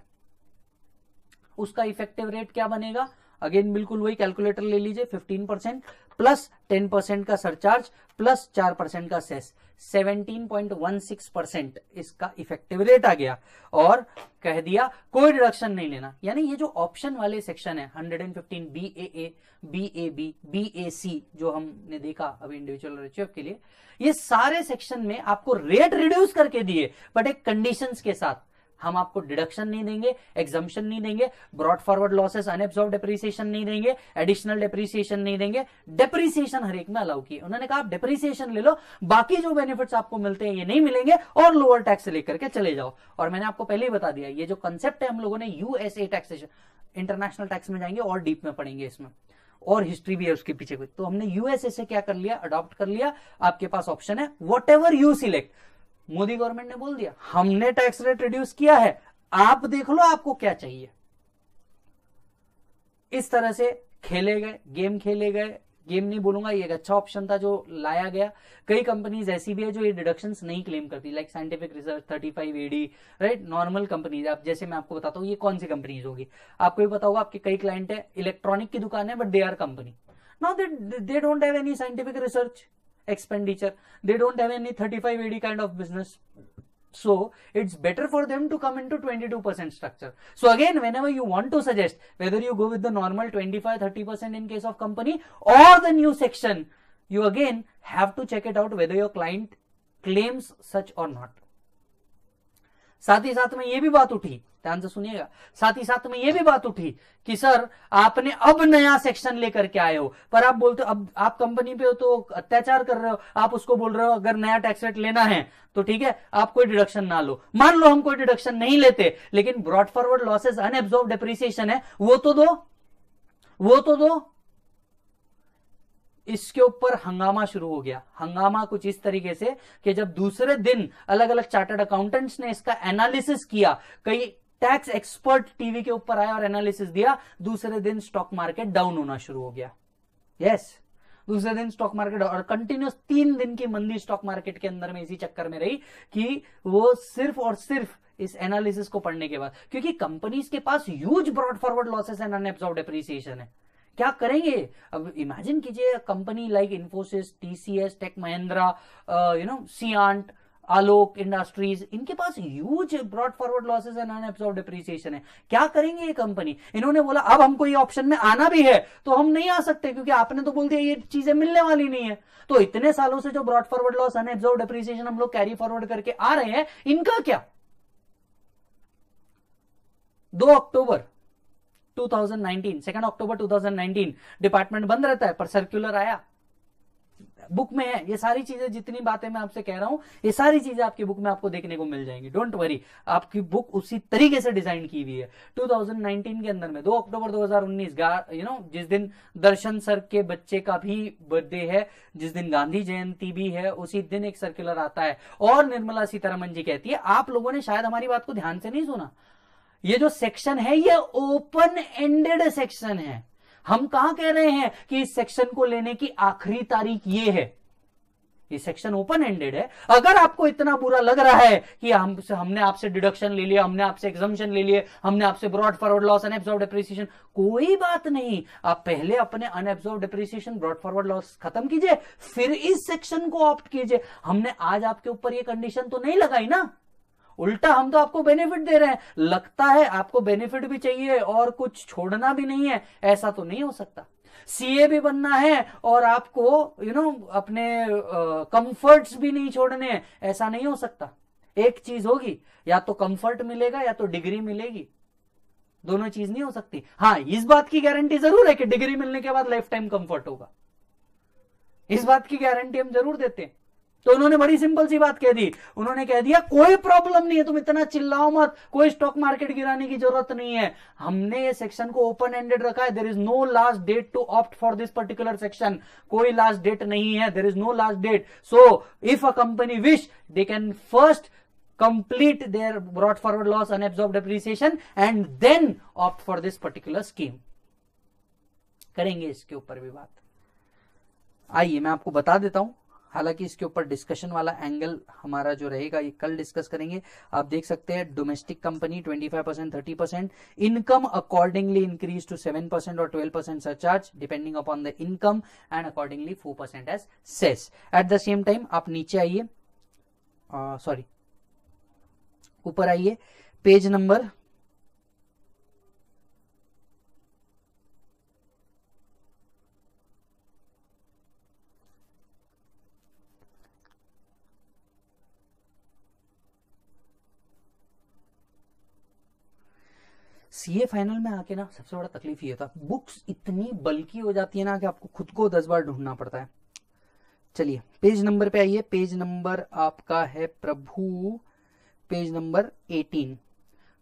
उसका इफेक्टिव रेट क्या बनेगा अगेन बिल्कुल वही कैलकुलेटर ले लीजिए 15 परसेंट प्लस टेन परसेंट का सरचार्ज प्लस चार परसेंट का सेस 17.16 परसेंट इसका इफेक्टिव रेट आ गया और कह दिया कोई डिडक्शन नहीं लेना यानी ये जो ऑप्शन वाले सेक्शन है 115 B A A B A B B A C जो हमने देखा अभी इंडिविजुअल और के लिए ये सारे सेक्शन में आपको रेट रिड्यूस करके दिए बट एक कंडीशन के साथ हम आपको डिडक्शन नहीं देंगे एग्जाम्शन नहीं देंगे brought forward losses unabsorbed depreciation नहीं देंगे एडिशनल डेप्रिसिएशन नहीं देंगे डेप्रिसिएशन हर एक में अलाउ की उन्होंने कहा आप डेप्रिसिएशन ले लो बाकी जो बेनिफिट्स आपको मिलते हैं ये नहीं मिलेंगे और लोअर टैक्स लेकर के चले जाओ और मैंने आपको पहले ही बता दिया ये जो कंसेप्ट है हम लोगों ने यूएसए टैक्सेशन इंटरनेशनल टैक्स में जाएंगे और डीप में पड़ेंगे इसमें और हिस्ट्री भी है उसके पीछे कोई तो हमने यूएसए से क्या कर लिया अडॉप्ट कर लिया आपके पास ऑप्शन है whatever you select Modi government ने बोल दिया हमने टैक्स रेट रिड्यूस किया है आप देख लो आपको क्या चाहिए इस तरह से खेले गए गेम खेले गए गेम नहीं बोलूंगा ये एक अच्छा ऑप्शन था जो लाया गया कई कंपनीज ऐसी भी है जो ये डिडक्शंस नहीं क्लेम करती like scientific research 35 AD right normal companies आप जैसे मैं आपको बताता हूँ ये कौन सी कंपनीज होगी आपको भी बताओ आपके कई क्लाइंट है इलेक्ट्रॉनिक की दुकान है but they are company now they don't have any scientific research expenditure they don't have any 35 80 kind of business so it's better for them to come into 22% structure. So again, whenever you want to suggest whether you go with the normal 25, 30% in case of company or the new section, you again have to check it out whether your client claims such or not. साथ ही साथ में ये भी बात उठी ध्यान से सुनिएगा साथ ही साथ में ये भी बात उठी कि सर आपने अब नया सेक्शन लेकर के आए हो पर आप बोलते हो अब आप कंपनी पे हो तो अत्याचार कर रहे हो आप उसको बोल रहे हो अगर नया टैक्स रेट लेना है तो ठीक है आप कोई डिडक्शन ना लो मान लो हम कोई डिडक्शन नहीं लेते लेकिन brought forward losses unabsorbed depreciation है वो तो दो वो तो दो इसके ऊपर हंगामा शुरू हो गया हंगामा कुछ इस तरीके से कि जब दूसरे दिन अलग अलग चार्टर्ड अकाउंटेंट्स ने इसका एनालिसिस किया कई टैक्स एक्सपर्ट टीवी के ऊपर आया और एनालिसिस दिया दूसरे दिन स्टॉक मार्केट डाउन होना शुरू हो गया यस yes. दूसरे दिन स्टॉक मार्केट और कंटिन्यूस तीन दिन की मंदी स्टॉक मार्केट के अंदर में इसी चक्कर में रही कि वो सिर्फ और सिर्फ इस एनालिसिस को पढ़ने के बाद क्योंकि कंपनीज के पास huge brought forward losses and unabsorbed depreciation है क्या करेंगे अब इमेजिन कीजिए company like Infosys TCS Tech Mahindra you know Cyient Alok Industries इनके पास huge brought forward losses and unabsorbed depreciation है क्या करेंगे ये कंपनी इन्होंने बोला अब हमको ये ऑप्शन में आना भी है तो हम नहीं आ सकते क्योंकि आपने तो बोल दिया ये चीजें मिलने वाली नहीं है तो इतने सालों से जो brought forward loss unabsorbed depreciation हम लोग कैरी फॉरवर्ड करके आ रहे हैं इनका क्या दो अक्टूबर 2019 सेकेंड अक्टूबर 2019 डिपार्टमेंट बंद रहता है पर सर्कुलर आया बुक में है ये सारी चीजें जितनी बातें मैं आपसे कह रहा हूं ये सारी चीजें आपकी बुक में आपको देखने को मिल जाएंगी डोंट वरी आपकी बुक उसी तरीके से डिजाइन की हुई है 2019 के अंदर में 2 अक्टूबर 2019 यू नो जिस दिन दर्शन सर के बच्चे का भी बर्थडे है जिस दिन गांधी जयंती भी है उसी दिन एक सर्कुलर आता है और निर्मला सीतारामन जी कहती है आप लोगों ने शायद हमारी बात को ध्यान से नहीं सुना ये जो सेक्शन है ये ओपन एंडेड सेक्शन है हम कहा कह रहे हैं कि इस सेक्शन को लेने की आखिरी तारीख ये है ये सेक्शन ओपन एंडेड है अगर आपको इतना बुरा लग रहा है कि हम हमने आपसे डिडक्शन ले लिया हमने आपसे एग्जामेशन ले लिए हमने आपसे brought forward loss unabsorbed depreciation कोई बात नहीं आप पहले अपने unabsorbed depreciation brought forward loss खत्म कीजिए फिर इस सेक्शन को ऑप्ट कीजिए हमने आज आपके ऊपर ये कंडीशन तो नहीं लगाई ना उल्टा हम तो आपको बेनिफिट दे रहे हैं लगता है आपको बेनिफिट भी चाहिए और कुछ छोड़ना भी नहीं है ऐसा तो नहीं हो सकता सीए भी बनना है और आपको यू you नो know, अपने कंफर्ट्स भी नहीं छोड़ने हैं ऐसा नहीं हो सकता एक चीज होगी या तो कंफर्ट मिलेगा या तो डिग्री मिलेगी दोनों चीज नहीं हो सकती हाँ इस बात की गारंटी जरूर है कि डिग्री मिलने के बाद लाइफ टाइम कंफर्ट होगा इस बात की गारंटी हम जरूर देते हैं तो उन्होंने बड़ी सिंपल सी बात कह दी उन्होंने कह दिया कोई प्रॉब्लम नहीं है तुम इतना चिल्लाओ मत कोई स्टॉक मार्केट गिराने की जरूरत नहीं है हमने ये सेक्शन को ओपन एंडेड रखा है there is no last date to opt for this particular section कोई लास्ट डेट नहीं है there is no last date so if a company wish they can first complete their brought forward loss unabsorbed depreciation and then opt for this particular scheme करेंगे इसके ऊपर भी बात आइए मैं आपको बता देता हूं हालांकि इसके ऊपर डिस्कशन वाला एंगल हमारा जो रहेगा ये कल डिस्कस करेंगे आप देख सकते हैं domestic company 25 percent thirty percent income accordingly increase to 7 percent और 12 percent surcharge depending upon the income and accordingly 4 percent as cess at the same time आप नीचे आइए सॉरी ऊपर आइए पेज नंबर सीए फाइनल में आके ना सबसे बड़ा तकलीफ ये था बुक्स इतनी बल्कि हो जाती है ना कि आपको खुद को दस बार ढूंढना पड़ता है चलिए पेज नंबर पे आइए पेज नंबर आपका है Prabhu page number eighteen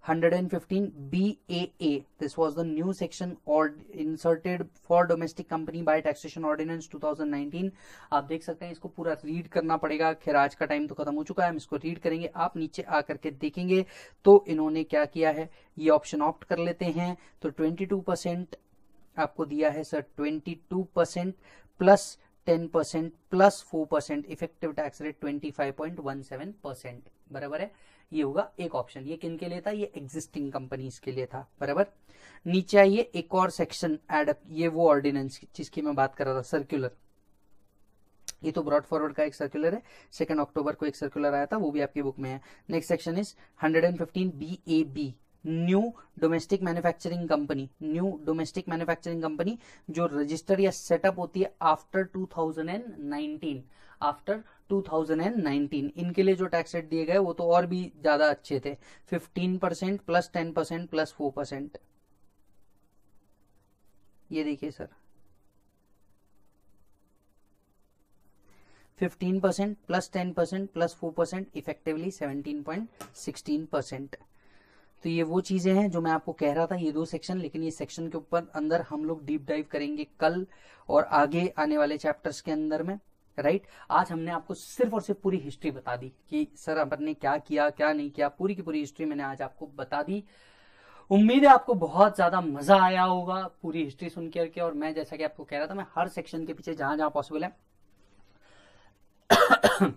115 BAA. This was the new section or inserted for domestic company by taxation ordinance 2019. आप देख सकते हैं इसको पूरा रीड करना पड़ेगा खैर आज का टाइम तो खत्म हो चुका है हम इसको रीड करेंगे आप नीचे आकर के देखेंगे तो इन्होंने क्या किया है ये ऑप्शन ऑप्ट कर लेते हैं तो 22% आपको दिया है sir 22% plus 10% plus 4% effective tax rate 25.17% बराबर है ये होगा एक ऑप्शन ये किन के लिए था ये एग्जिस्टिंग कंपनीज के लिए था बराबर नीचे आइए एक और सेक्शन एडअप ये वो ऑर्डिनेंस जिसकी मैं बात कर रहा था सर्कुलर ये तो ब्रॉड फॉरवर्ड का एक सर्कुलर है सेकेंड अक्टूबर को एक सर्कुलर आया था वो भी आपकी बुक में है next section is 115 B A B new domestic manufacturing company new domestic manufacturing company जो रजिस्टर या सेटअप होती है आफ्टर 2019 आफ्टर 2019 इनके लिए जो टैक्स रेट दिए गए वो तो और भी ज्यादा अच्छे थे 15 percent plus ten percent plus four percent ये देखिए sir 15 percent plus ten percent plus four percent effectively 17.16 percent तो ये वो चीजें हैं जो मैं आपको कह रहा था ये दो सेक्शन लेकिन ये सेक्शन के ऊपर अंदर हम लोग डीप डाइव करेंगे कल और आगे आने वाले चैप्टर्स के अंदर में राइट आज हमने आपको सिर्फ और सिर्फ पूरी हिस्ट्री बता दी कि सर अपन ने क्या किया क्या नहीं किया पूरी की पूरी हिस्ट्री मैंने आज आपको बता दी उम्मीद है आपको बहुत ज्यादा मजा आया होगा पूरी हिस्ट्री सुन करके और मैं जैसा कि आपको कह रहा था मैं हर सेक्शन के पीछे जहां जहां पॉसिबल है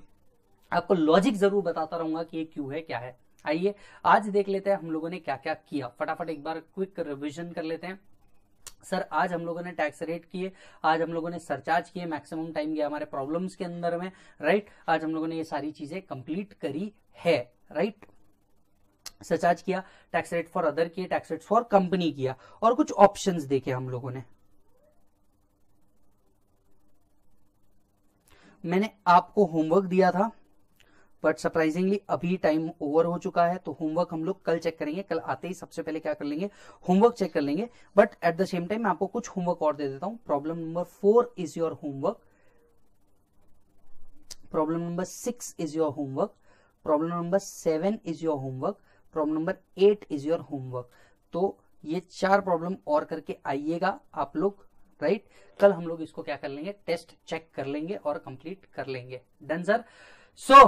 आपको लॉजिक जरूर बताता रहूंगा कि ये क्यों है क्या है आइए आज देख लेते हैं हम लोगों ने क्या क्या किया फटाफट एक बार क्विक रिविजन कर लेते हैं सर आज हम लोगों ने टैक्स रेट किए आज हम लोगों ने सरचार्ज किए मैक्सिमम टाइम गया हमारे प्रॉब्लम्स के अंदर में राइट आज हम लोगों ने ये सारी चीजें कंप्लीट करी है राइट सरचार्ज किया टैक्स रेट फॉर अदर किए टैक्स रेट फॉर कंपनी किया और कुछ ऑप्शंस देखे हम लोगों ने मैंने आपको होमवर्क दिया था बट सरप्राइजिंगली अभी टाइम ओवर हो चुका है तो होमवर्क हम लोग कल चेक करेंगे कल आते ही सबसे पहले क्या कर लेंगे होमवर्क चेक कर लेंगे but at the same time मैं आपको कुछ होमवर्क और दे देता हूं problem number four is your homework problem number six is your homework problem number seven is your homework problem number eight is your homework तो ये चार प्रॉब्लम और करके आइएगा आप लोग राइट कल हम लोग इसको क्या कर लेंगे टेस्ट चेक कर लेंगे और कंप्लीट कर लेंगे डन सर सो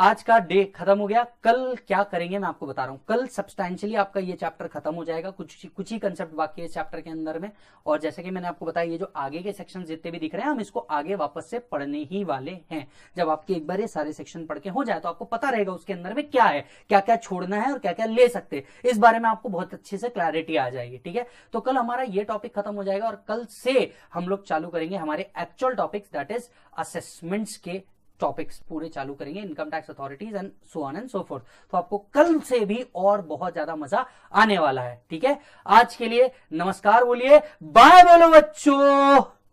आज का डे खत्म हो गया कल क्या करेंगे मैं आपको बता रहा हूं कल सब्सटैंशियली आपका ये चैप्टर खत्म हो जाएगा कुछ कुछ ही कंसेप्ट बाकी है चैप्टर के अंदर में और जैसे कि मैंने आपको बताया ये जो आगे के सेक्शन जितने भी दिख रहे हैं हम इसको आगे वापस से पढ़ने ही वाले हैं जब आपके एक बार ये सारे सेक्शन पढ़ के हो जाए तो आपको पता रहेगा उसके अंदर में क्या है क्या क्या छोड़ना है और क्या क्या ले सकते हैं इस बारे में आपको बहुत अच्छे से क्लैरिटी आ जाएगी ठीक है तो कल हमारा ये टॉपिक खत्म हो जाएगा और कल से हम लोग चालू करेंगे हमारे actual topic that is assessments के टॉपिक्स पूरे चालू करेंगे income tax authorities and so on and so forth तो आपको कल से भी और बहुत ज्यादा मजा आने वाला है ठीक है आज के लिए नमस्कार बोलिए बाय बोलो बच्चों